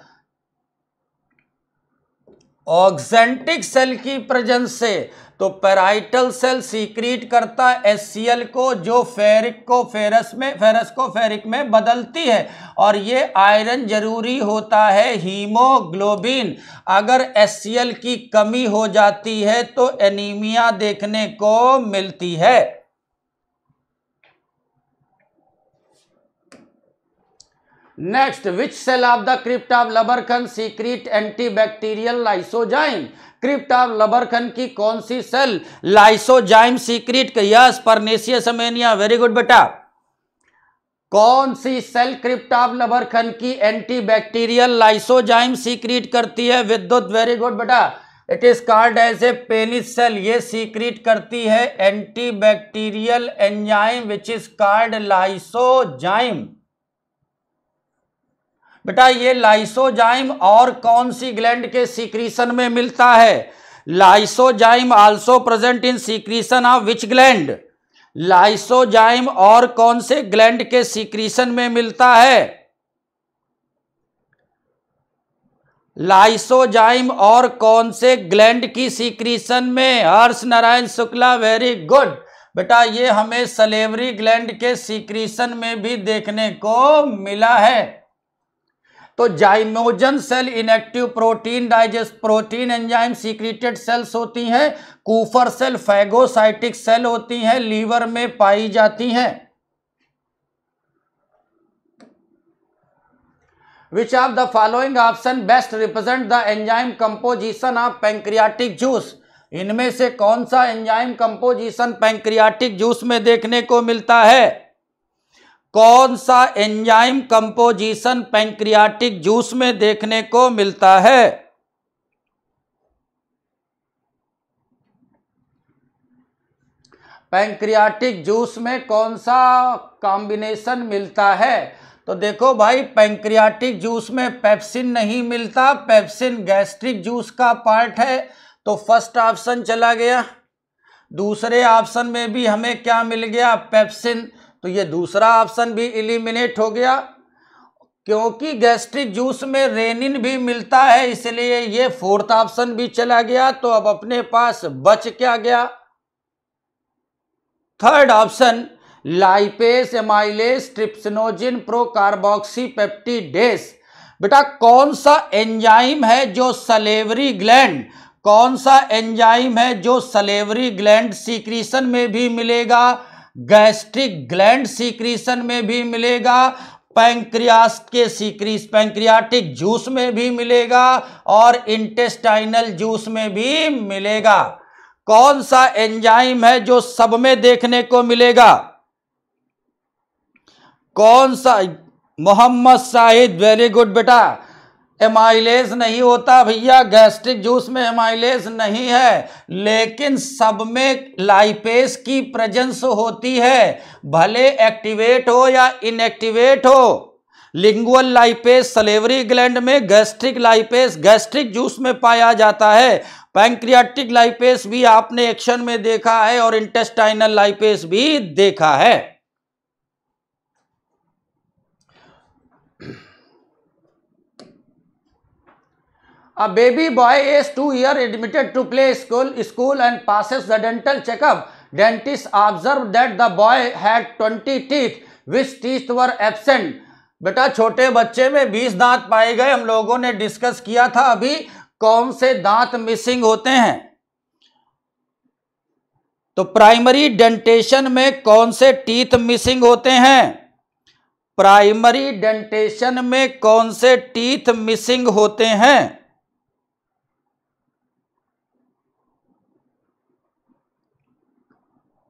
C: ऑक्सेंटिक सेल की प्रेजेंस से तो पेराइटल सेल सीक्रीट करता है एल को जो फेरिक को फेरस में फेरस को फेरिक में बदलती है और ये आयरन जरूरी होता है हीमोग्लोबिन अगर एल की कमी हो जाती है तो एनीमिया देखने को मिलती है which cell of the the crypt of Lubbercon antibacterial lysozyme crypt of Lieberkuhn की कौन सी cell lysozyme secrete yes pernicious anaemia very good बेटा कौन सी सेल क्रिप्ट ऑफ लबरखन की एंटीबैक्टीरियल लाइसोजाइम सीक्रेट करती है विद्युत वेरी गुड बेटा it is called as a Paneth cell ये सीक्रेट करती है antibacterial enzyme which is called lysozyme बेटा ये लाइसोजाइम और कौन सी ग्लैंड के सीक्रीशन में मिलता है lysozyme also present in secretion of which gland lysozyme और कौन से ग्लैंड के सीक्रीशन में मिलता है लाइसोजाइम और कौन से ग्लैंड की सीक्रीशन में हर्ष नारायण शुक्ला वेरी गुड बेटा ये हमें सलेवरी ग्लैंड के सीक्रीशन में भी देखने को मिला है तो zymogen cell inactive protein digest protein enzyme secreted cells होती हैं कूफर सेल फैगोसाइटिक सेल होती हैं लीवर में पाई जाती हैं which of the following option best represent the enzyme composition of pancreatic juice इनमें से कौन सा एंजाइम कंपोजिशन पेंक्रियाटिक जूस में देखने को मिलता है कौन सा एंजाइम कंपोजिशन पैंक्रियाटिक जूस में देखने को मिलता है पैंक्रियाटिक जूस में कौन सा कॉम्बिनेशन मिलता है तो देखो भाई पैंक्रियाटिक जूस में पेप्सिन नहीं मिलता पेप्सिन गैस्ट्रिक जूस का पार्ट है तो फर्स्ट ऑप्शन चला गया दूसरे ऑप्शन में भी हमें क्या मिल गया पेप्सिन तो ये दूसरा ऑप्शन भी इलिमिनेट हो गया क्योंकि गैस्ट्रिक जूस में रेनिन भी मिलता है इसलिए ये फोर्थ ऑप्शन भी चला गया तो अब अपने पास बच क्या गया third option lipase amylase trypsinogen procarboxypeptidase peptidase बेटा कौन सा एंजाइम है जो सलेवरी ग्लैंड कौन सा एंजाइम है जो सलेवरी ग्लैंड सीक्रीशन में भी मिलेगा गैस्ट्रिक ग्लैंड सीक्रीशन में भी मिलेगा पैंक्रियास के सीक्रीस पैंक्रियाटिक जूस में भी मिलेगा और इंटेस्टाइनल जूस में भी मिलेगा कौन सा एंजाइम है जो सब में देखने को मिलेगा कौन सा मोहम्मद साहिद वेरी गुड बेटा एमाइलेज नहीं होता भैया गैस्ट्रिक जूस में एमाइलेज नहीं है लेकिन सब में लाइपेस की प्रेजेंस होती है भले एक्टिवेट हो या इनएक्टिवेट हो लिंगुअल लाइपेस सलेवरी ग्लैंड में गैस्ट्रिक लाइपेस गैस्ट्रिक जूस में पाया जाता है पैंक्रियाटिक लाइपेस भी आपने एक्शन में देखा है और इंटेस्टाइनल लाइपेस भी देखा है a baby boy age two year admitted to play school school and passes the dental checkup dentist observe that the boy had twenty teeth which teeth were absent बेटा छोटे बच्चे में बीस दांत पाए गए हम लोगों ने डिस्कस किया था अभी कौन से दांत मिसिंग होते हैं तो प्राइमरी डेंटेशन में कौन से टीथ मिसिंग होते हैं प्राइमरी डेंटेशन में कौन से टीथ मिसिंग होते हैं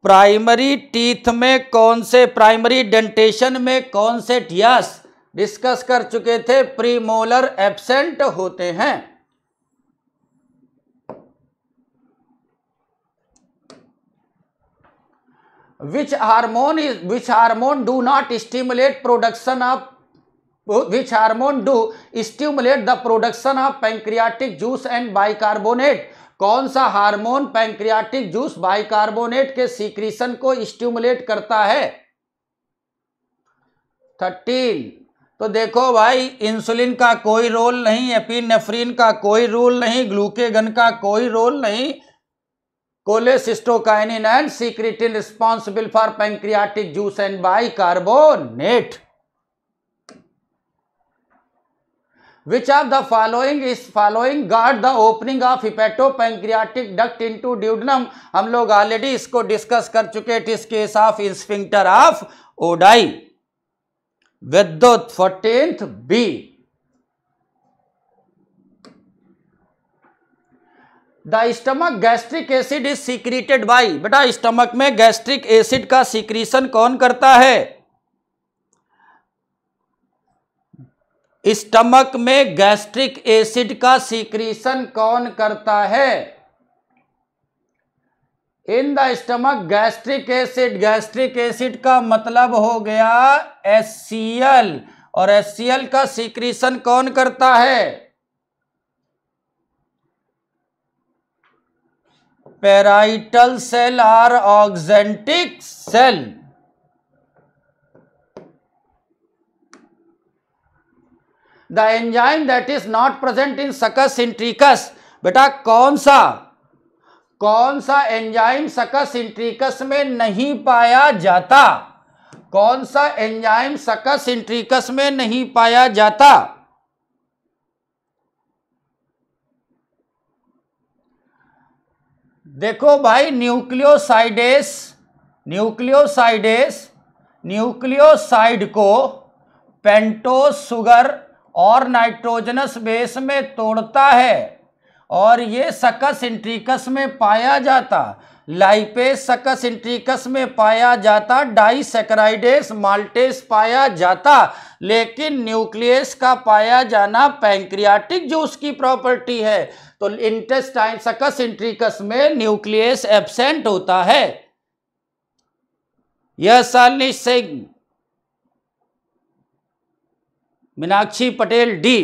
C: प्राइमरी टीथ में कौन से प्राइमरी डेंटेशन में कौन से टीयास डिस्कस कर चुके थे प्रीमोलर एब्सेंट होते हैं which hormone is which hormone do not stimulate production of which hormone do stimulate the production of pancreatic juice and bicarbonate carbonate कौन सा हार्मोन पैंक्रियाटिक जूस बाइकार्बोनेट के सीक्रीशन को स्टिमुलेट करता है थर्टीन तो देखो भाई इंसुलिन का कोई रोल नहीं एपीनेफ्रीन का कोई रोल नहीं ग्लूकेगन का कोई रोल नहीं cholecystokinin and secretin responsible for pancreatic juice and bicarbonate the following is following guard the opening of hepatopancreatic duct into duodenum हम लोग ऑलरेडी इसको डिस्कस कर चुके it is case of sphincter of Oddi with fourteenth B the stomach gastric acid is secreted by बेटा stomach में gastric acid का secretion कौन करता है स्टमक में गैस्ट्रिक एसिड का सीक्रेशन कौन करता है in the stomach gastric acid gastric acid का मतलब हो गया एस और एस का सीक्रेशन कौन करता है parietal cell or oxyntic cell the enzyme that is not present in succus entericus बेटा कौन सा कौन सा एंजाइम सकस इंट्रिकस में नहीं पाया जाता कौन सा एंजाइम सकस इंट्रिकस में नहीं पाया जाता देखो भाई न्यूक्लियोसाइडेस न्यूक्लियोसाइडेस न्यूक्लियोसाइड को पेंटोस सुगर और नाइट्रोजनस बेस में तोड़ता है और ये सकस इंट्रिकस में पाया जाता लाइपेस सकस इंट्रिकस में पाया जाता डाइसेक्राइडेस माल्टेस पाया जाता लेकिन न्यूक्लियस का पाया जाना पैंक्रियाटिक जूस की प्रॉपर्टी है तो इंटेस्टाइन सकस इंट्रिकस में न्यूक्लियस एब्सेंट होता है यह Shalini Singh Meenakshi Patel D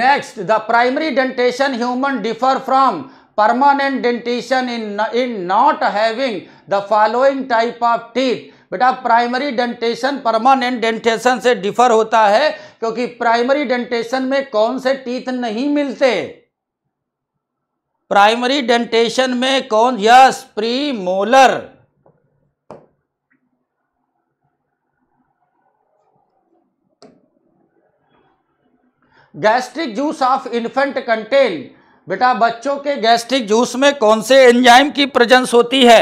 C: next the primary dentition human differ from permanent dentition in in not having the following type of teeth बेटा प्राइमरी डेंटेशन परमानेंट डेंटेशन से डिफर होता है क्योंकि प्राइमरी डेंटेशन में कौन से टीथ नहीं मिलते प्राइमरी डेंटेशन में कौन yes premolar gastric juice of infant contain बेटा बच्चों के गैस्ट्रिक जूस में कौन से एंजाइम की प्रेजेंस होती है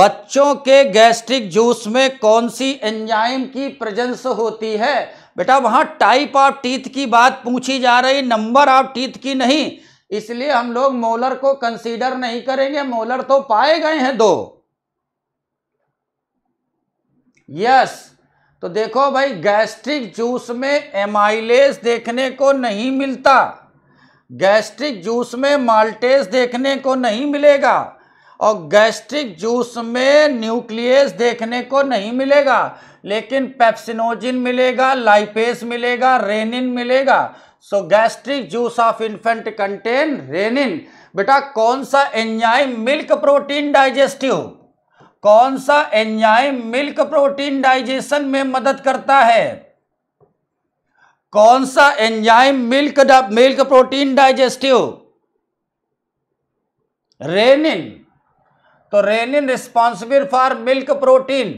C: बच्चों के गैस्ट्रिक जूस में कौन सी एंजाइम की प्रेजेंस होती है बेटा वहां टाइप ऑफ टीथ की बात पूछी जा रही नंबर ऑफ टीथ की नहीं इसलिए हम लोग मोलर को कंसीडर नहीं करेंगे मोलर तो पाए गए हैं दो यस yes. तो देखो भाई गैस्ट्रिक जूस में एमाइलेज देखने को नहीं मिलता गैस्ट्रिक जूस में माल्टेज देखने को नहीं मिलेगा और गैस्ट्रिक जूस में न्यूक्लियस देखने को नहीं मिलेगा लेकिन पेप्सिनोजिन मिलेगा लाइपेस मिलेगा रेनिन मिलेगा so gastric juice of infant contain rennin बेटा कौन सा एंजाइम मिल्क प्रोटीन डाइजेस्टिव कौन सा एंजाइम मिल्क प्रोटीन डाइजेशन में मदद करता है कौन सा enzyme milk milk protein digestive rennin तो rennin responsible for milk protein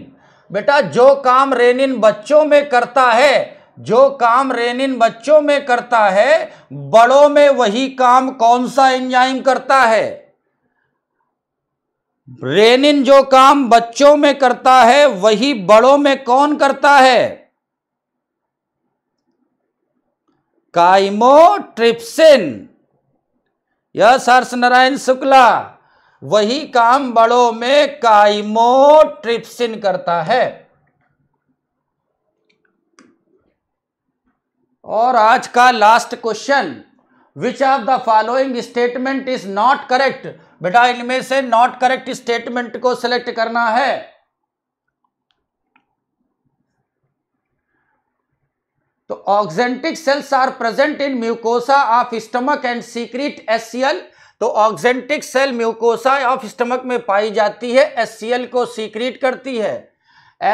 C: बेटा जो काम रेनिन बच्चों में करता है जो काम रेनिन बच्चों में करता है बड़ों में वही काम कौन सा एंजाइम करता है ब्रेनिन जो काम बच्चों में करता है वही बड़ों में कौन करता है काइमोट्रिप्सिन यस हर्ष नारायण शुक्ला वही काम बड़ों में काइमोट्रिप्सिन करता है और आज का last question which of the following statement is not correct बेटा इनमें से नॉट करेक्ट स्टेटमेंट को सिलेक्ट करना है तो oxyntic cells are present in mucosa of stomach and secrete HCl तो oxyntic cell mucosa of stomach में पाई जाती है एससीएल को सीक्रेट करती है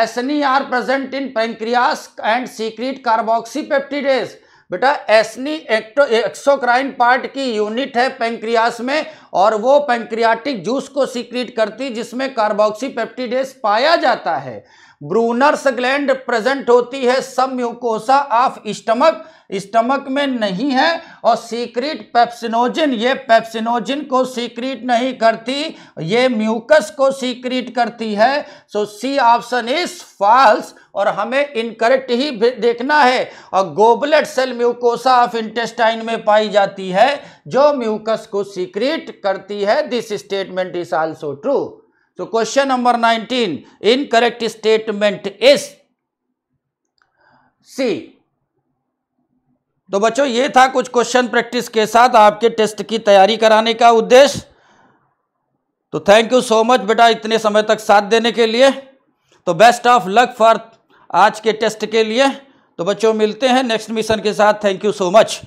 C: acini are present in pancreas and secrete carboxypeptidase बेटा एसनी एक्टो एक्सोक्राइन पार्ट की यूनिट है पेंक्रियास में और वो पेंक्रियाटिक जूस को सीक्रेट करती जिसमें कार्बोक्सीपेप्टिडेस पाया जाता है ब्रूनर्स ग्लैंड प्रेजेंट होती है सब म्यूकोसा ऑफ स्टमक स्टमक में नहीं है और सीक्रेट पेप्सिनोजिन ये पेप्सिनोजिन को सीक्रेट नहीं करती ये म्यूकस को सीक्रेट करती है so C option is false और हमें इनकरेक्ट ही देखना है और goblet cell mucosa of intestine में पाई जाती है जो म्यूकस को सीक्रेट करती है this statement is also true तो question number 19 incorrect statement is C तो बच्चों ये था कुछ क्वेश्चन प्रैक्टिस के साथ आपके टेस्ट की तैयारी कराने का उद्देश्य तो थैंक यू सो मच बेटा इतने समय तक साथ देने के लिए तो बेस्ट ऑफ लक फॉर आज के टेस्ट के लिए तो बच्चों मिलते हैं नेक्स्ट मिशन के साथ थैंक यू सो मच